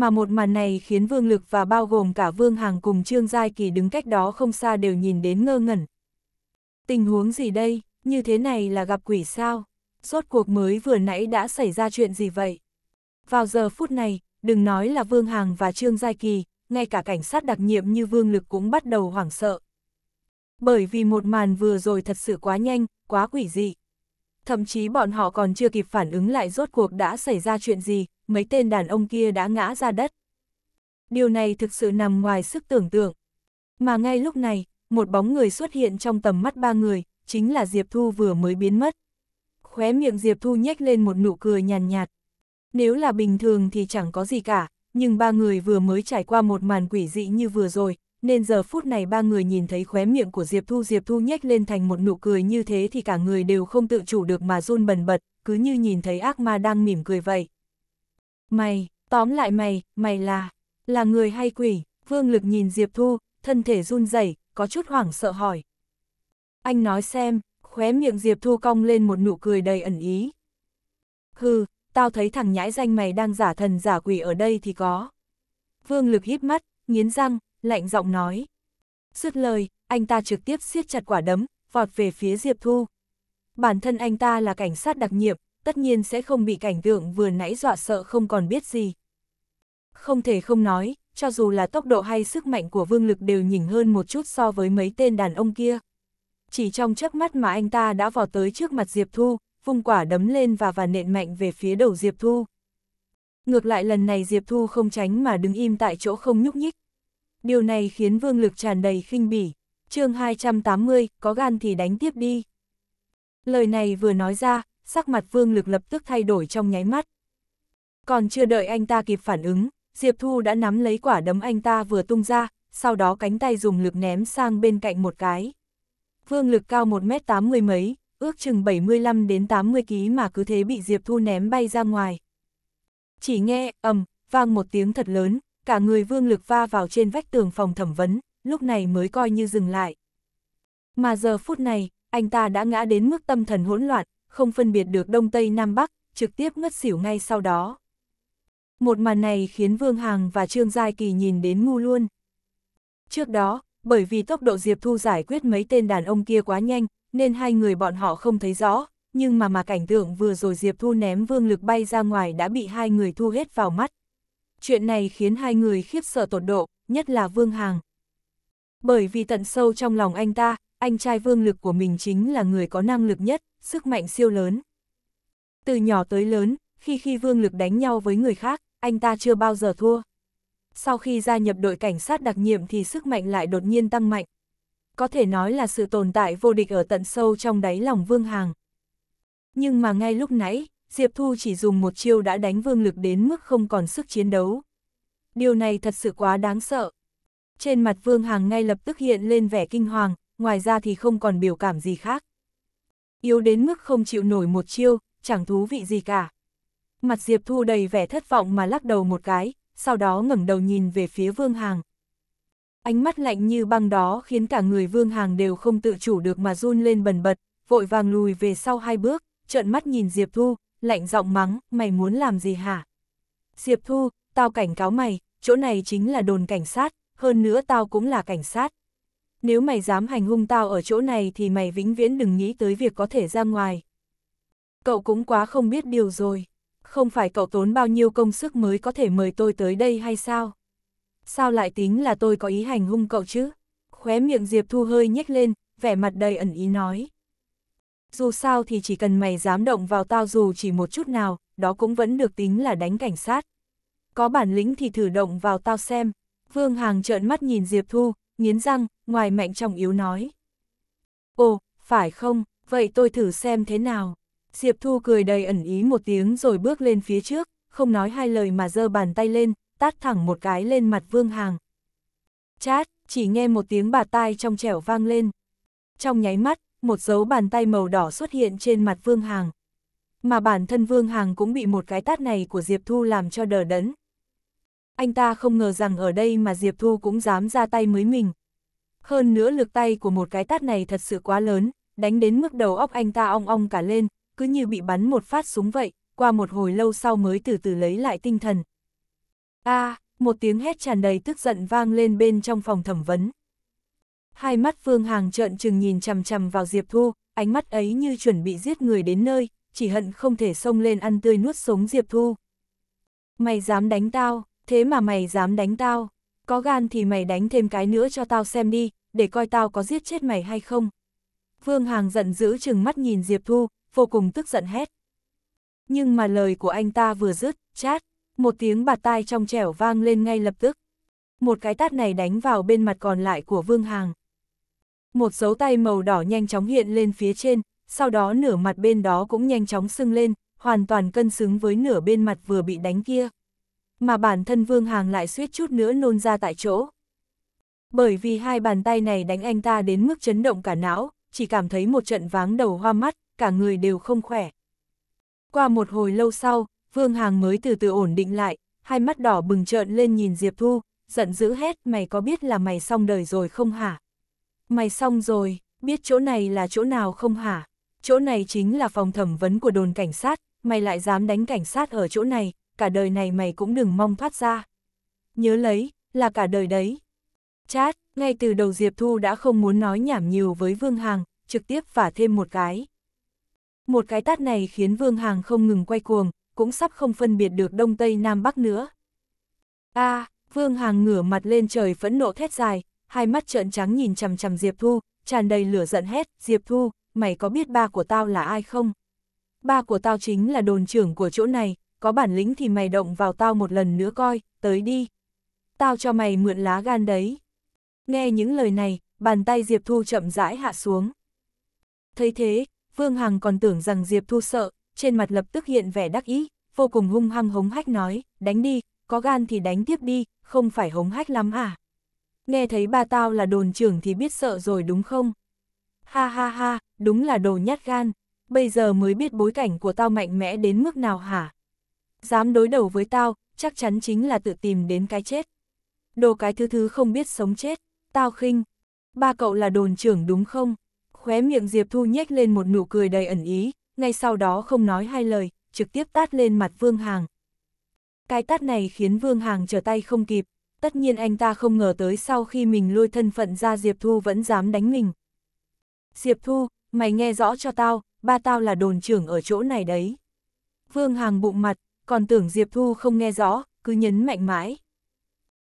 [SPEAKER 1] mà một màn này khiến Vương Lực và bao gồm cả Vương Hàng cùng Trương Giai Kỳ đứng cách đó không xa đều nhìn đến ngơ ngẩn. Tình huống gì đây, như thế này là gặp quỷ sao? Rốt cuộc mới vừa nãy đã xảy ra chuyện gì vậy? Vào giờ phút này, đừng nói là Vương Hàng và Trương Giai Kỳ, ngay cả cảnh sát đặc nhiệm như Vương Lực cũng bắt đầu hoảng sợ. Bởi vì một màn vừa rồi thật sự quá nhanh, quá quỷ dị thậm chí bọn họ còn chưa kịp phản ứng lại rốt cuộc đã xảy ra chuyện gì, mấy tên đàn ông kia đã ngã ra đất. Điều này thực sự nằm ngoài sức tưởng tượng. Mà ngay lúc này, một bóng người xuất hiện trong tầm mắt ba người, chính là Diệp Thu vừa mới biến mất. Khóe miệng Diệp Thu nhếch lên một nụ cười nhàn nhạt, nhạt. Nếu là bình thường thì chẳng có gì cả, nhưng ba người vừa mới trải qua một màn quỷ dị như vừa rồi, nên giờ phút này ba người nhìn thấy khóe miệng của Diệp Thu Diệp Thu nhếch lên thành một nụ cười như thế thì cả người đều không tự chủ được mà run bần bật, cứ như nhìn thấy ác ma đang mỉm cười vậy. Mày, tóm lại mày, mày là, là người hay quỷ, vương lực nhìn Diệp Thu, thân thể run rẩy có chút hoảng sợ hỏi. Anh nói xem, khóe miệng Diệp Thu cong lên một nụ cười đầy ẩn ý. Hừ, tao thấy thằng nhãi danh mày đang giả thần giả quỷ ở đây thì có. Vương lực híp mắt, nghiến răng, lạnh giọng nói. Dứt lời, anh ta trực tiếp siết chặt quả đấm, vọt về phía Diệp Thu. Bản thân anh ta là cảnh sát đặc nhiệm, tất nhiên sẽ không bị cảnh tượng vừa nãy dọa sợ không còn biết gì. Không thể không nói, cho dù là tốc độ hay sức mạnh của vương lực đều nhỉnh hơn một chút so với mấy tên đàn ông kia. Chỉ trong chớp mắt mà anh ta đã vò tới trước mặt Diệp Thu, vung quả đấm lên và và nện mạnh về phía đầu Diệp Thu. Ngược lại lần này Diệp Thu không tránh mà đứng im tại chỗ không nhúc nhích, điều này khiến vương lực tràn đầy khinh bỉ. chương 280, có gan thì đánh tiếp đi. Lời này vừa nói ra, sắc mặt vương lực lập tức thay đổi trong nháy mắt. Còn chưa đợi anh ta kịp phản ứng, Diệp Thu đã nắm lấy quả đấm anh ta vừa tung ra, sau đó cánh tay dùng lực ném sang bên cạnh một cái. Vương lực cao 1m80 mấy, ước chừng 75 đến 80 kg mà cứ thế bị Diệp Thu ném bay ra ngoài. Chỉ nghe ầm, vang một tiếng thật lớn, cả người vương lực va vào trên vách tường phòng thẩm vấn, lúc này mới coi như dừng lại. Mà giờ phút này, anh ta đã ngã đến mức tâm thần hỗn loạn, không phân biệt được Đông Tây Nam Bắc, trực tiếp ngất xỉu ngay sau đó. Một màn này khiến Vương Hằng và Trương Giai Kỳ nhìn đến ngu luôn. Trước đó, bởi vì tốc độ Diệp Thu giải quyết mấy tên đàn ông kia quá nhanh, nên hai người bọn họ không thấy rõ, nhưng mà mà cảnh tượng vừa rồi Diệp Thu ném Vương Lực bay ra ngoài đã bị hai người thu hết vào mắt. Chuyện này khiến hai người khiếp sợ tột độ, nhất là Vương Hàng. Bởi vì tận sâu trong lòng anh ta, anh trai vương lực của mình chính là người có năng lực nhất, sức mạnh siêu lớn. Từ nhỏ tới lớn, khi khi vương lực đánh nhau với người khác, anh ta chưa bao giờ thua. Sau khi gia nhập đội cảnh sát đặc nhiệm thì sức mạnh lại đột nhiên tăng mạnh. Có thể nói là sự tồn tại vô địch ở tận sâu trong đáy lòng Vương Hàng. Nhưng mà ngay lúc nãy, Diệp Thu chỉ dùng một chiêu đã đánh vương lực đến mức không còn sức chiến đấu. Điều này thật sự quá đáng sợ. Trên mặt vương hàng ngay lập tức hiện lên vẻ kinh hoàng, ngoài ra thì không còn biểu cảm gì khác. Yếu đến mức không chịu nổi một chiêu, chẳng thú vị gì cả. Mặt Diệp Thu đầy vẻ thất vọng mà lắc đầu một cái, sau đó ngẩng đầu nhìn về phía Vương Hàng. Ánh mắt lạnh như băng đó khiến cả người Vương Hàng đều không tự chủ được mà run lên bần bật, vội vàng lùi về sau hai bước, trợn mắt nhìn Diệp Thu, lạnh giọng mắng, mày muốn làm gì hả? Diệp Thu, tao cảnh cáo mày, chỗ này chính là đồn cảnh sát, hơn nữa tao cũng là cảnh sát. Nếu mày dám hành hung tao ở chỗ này thì mày vĩnh viễn đừng nghĩ tới việc có thể ra ngoài. Cậu cũng quá không biết điều rồi. Không phải cậu tốn bao nhiêu công sức mới có thể mời tôi tới đây hay sao? Sao lại tính là tôi có ý hành hung cậu chứ? Khóe miệng Diệp Thu hơi nhếch lên, vẻ mặt đầy ẩn ý nói. Dù sao thì chỉ cần mày dám động vào tao dù chỉ một chút nào, đó cũng vẫn được tính là đánh cảnh sát. Có bản lĩnh thì thử động vào tao xem. Vương Hàng trợn mắt nhìn Diệp Thu, nghiến răng, ngoài mạnh trong yếu nói. Ồ, phải không, vậy tôi thử xem thế nào. Diệp Thu cười đầy ẩn ý một tiếng rồi bước lên phía trước, không nói hai lời mà giơ bàn tay lên, tát thẳng một cái lên mặt Vương Hàng. Chát, chỉ nghe một tiếng bà tai trong trẻo vang lên. Trong nháy mắt, một dấu bàn tay màu đỏ xuất hiện trên mặt Vương Hàng. Mà bản thân Vương Hàng cũng bị một cái tát này của Diệp Thu làm cho đờ đẫn. Anh ta không ngờ rằng ở đây mà Diệp Thu cũng dám ra tay mới mình. Hơn nữa lực tay của một cái tát này thật sự quá lớn, đánh đến mức đầu óc anh ta ong ong cả lên, cứ như bị bắn một phát súng vậy, qua một hồi lâu sau mới từ từ lấy lại tinh thần. a à, một tiếng hét tràn đầy tức giận vang lên bên trong phòng thẩm vấn hai mắt Phương Hàng trợn trừng nhìn chằm chằm vào Diệp Thu, ánh mắt ấy như chuẩn bị giết người đến nơi, chỉ hận không thể xông lên ăn tươi nuốt sống Diệp Thu. Mày dám đánh tao, thế mà mày dám đánh tao, có gan thì mày đánh thêm cái nữa cho tao xem đi, để coi tao có giết chết mày hay không. Phương Hàng giận dữ trừng mắt nhìn Diệp Thu, vô cùng tức giận hét. Nhưng mà lời của anh ta vừa dứt, chát, một tiếng bạt tai trong trẻo vang lên ngay lập tức. Một cái tát này đánh vào bên mặt còn lại của Vương Hàng một dấu tay màu đỏ nhanh chóng hiện lên phía trên, sau đó nửa mặt bên đó cũng nhanh chóng sưng lên, hoàn toàn cân xứng với nửa bên mặt vừa bị đánh kia. Mà bản thân Vương Hàng lại suýt chút nữa nôn ra tại chỗ. Bởi vì hai bàn tay này đánh anh ta đến mức chấn động cả não, chỉ cảm thấy một trận váng đầu hoa mắt, cả người đều không khỏe. Qua một hồi lâu sau, Vương Hàng mới từ từ ổn định lại, hai mắt đỏ bừng trợn lên nhìn Diệp Thu, giận dữ hét mày có biết là mày xong đời rồi không hả? Mày xong rồi, biết chỗ này là chỗ nào không hả? Chỗ này chính là phòng thẩm vấn của đồn cảnh sát, mày lại dám đánh cảnh sát ở chỗ này, cả đời này mày cũng đừng mong thoát ra. Nhớ lấy, là cả đời đấy. Chát, ngay từ đầu Diệp Thu đã không muốn nói nhảm nhiều với Vương Hằng, trực tiếp và thêm một cái. Một cái tát này khiến Vương Hằng không ngừng quay cuồng, cũng sắp không phân biệt được Đông Tây Nam Bắc nữa. a à, Vương Hằng ngửa mặt lên trời phẫn nộ thét dài, hai mắt trợn trắng nhìn chằm chằm Diệp Thu, tràn đầy lửa giận hét, Diệp Thu, mày có biết ba của tao là ai không? Ba của tao chính là đồn trưởng của chỗ này, có bản lĩnh thì mày động vào tao một lần nữa coi, tới đi. Tao cho mày mượn lá gan đấy. Nghe những lời này, bàn tay Diệp Thu chậm rãi hạ xuống. Thấy thế, Vương Hằng còn tưởng rằng Diệp Thu sợ, trên mặt lập tức hiện vẻ đắc ý, vô cùng hung hăng hống hách nói, đánh đi, có gan thì đánh tiếp đi, không phải hống hách lắm à nghe thấy ba tao là đồn trưởng thì biết sợ rồi đúng không? Ha ha ha, đúng là đồ nhát gan, bây giờ mới biết bối cảnh của tao mạnh mẽ đến mức nào hả? Dám đối đầu với tao, chắc chắn chính là tự tìm đến cái chết. Đồ cái thứ thứ không biết sống chết, tao khinh. Ba cậu là đồn trưởng đúng không? Khóe miệng Diệp Thu nhếch lên một nụ cười đầy ẩn ý, ngay sau đó không nói hai lời, trực tiếp tát lên mặt Vương Hàng. Cái tát này khiến Vương Hàng trở tay không kịp, tất nhiên anh ta không ngờ tới sau khi mình lôi thân phận ra Diệp Thu vẫn dám đánh mình. Diệp Thu, mày nghe rõ cho tao, ba tao là đồn trưởng ở chỗ này đấy. Vương Hàng bụng mặt, còn tưởng Diệp Thu không nghe rõ, cứ nhấn mạnh mãi.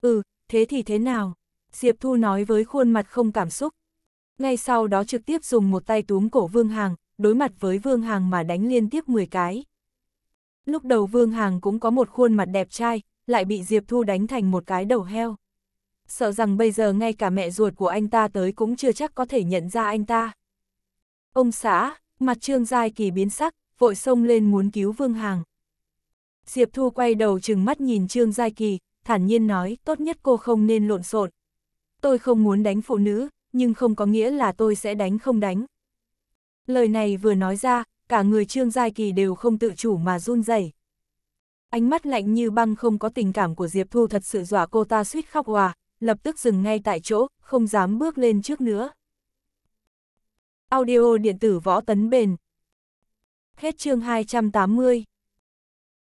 [SPEAKER 1] Ừ, thế thì thế nào? Diệp Thu nói với khuôn mặt không cảm xúc. Ngay sau đó trực tiếp dùng một tay túm cổ Vương Hàng, đối mặt với Vương Hàng mà đánh liên tiếp 10 cái. Lúc đầu Vương Hàng cũng có một khuôn mặt đẹp trai, lại bị Diệp Thu đánh thành một cái đầu heo. Sợ rằng bây giờ ngay cả mẹ ruột của anh ta tới cũng chưa chắc có thể nhận ra anh ta. Ông xã, mặt trương giai kỳ biến sắc, vội xông lên muốn cứu Vương Hàng. Diệp Thu quay đầu chừng mắt nhìn Trương Giai Kỳ, thản nhiên nói tốt nhất cô không nên lộn xộn. Tôi không muốn đánh phụ nữ, nhưng không có nghĩa là tôi sẽ đánh không đánh. Lời này vừa nói ra, cả người Trương Giai Kỳ đều không tự chủ mà run rẩy. Ánh mắt lạnh như băng không có tình cảm của Diệp Thu thật sự dọa cô ta suýt khóc hòa, lập tức dừng ngay tại chỗ, không dám bước lên trước nữa. Audio điện tử võ tấn bền. Hết chương 280.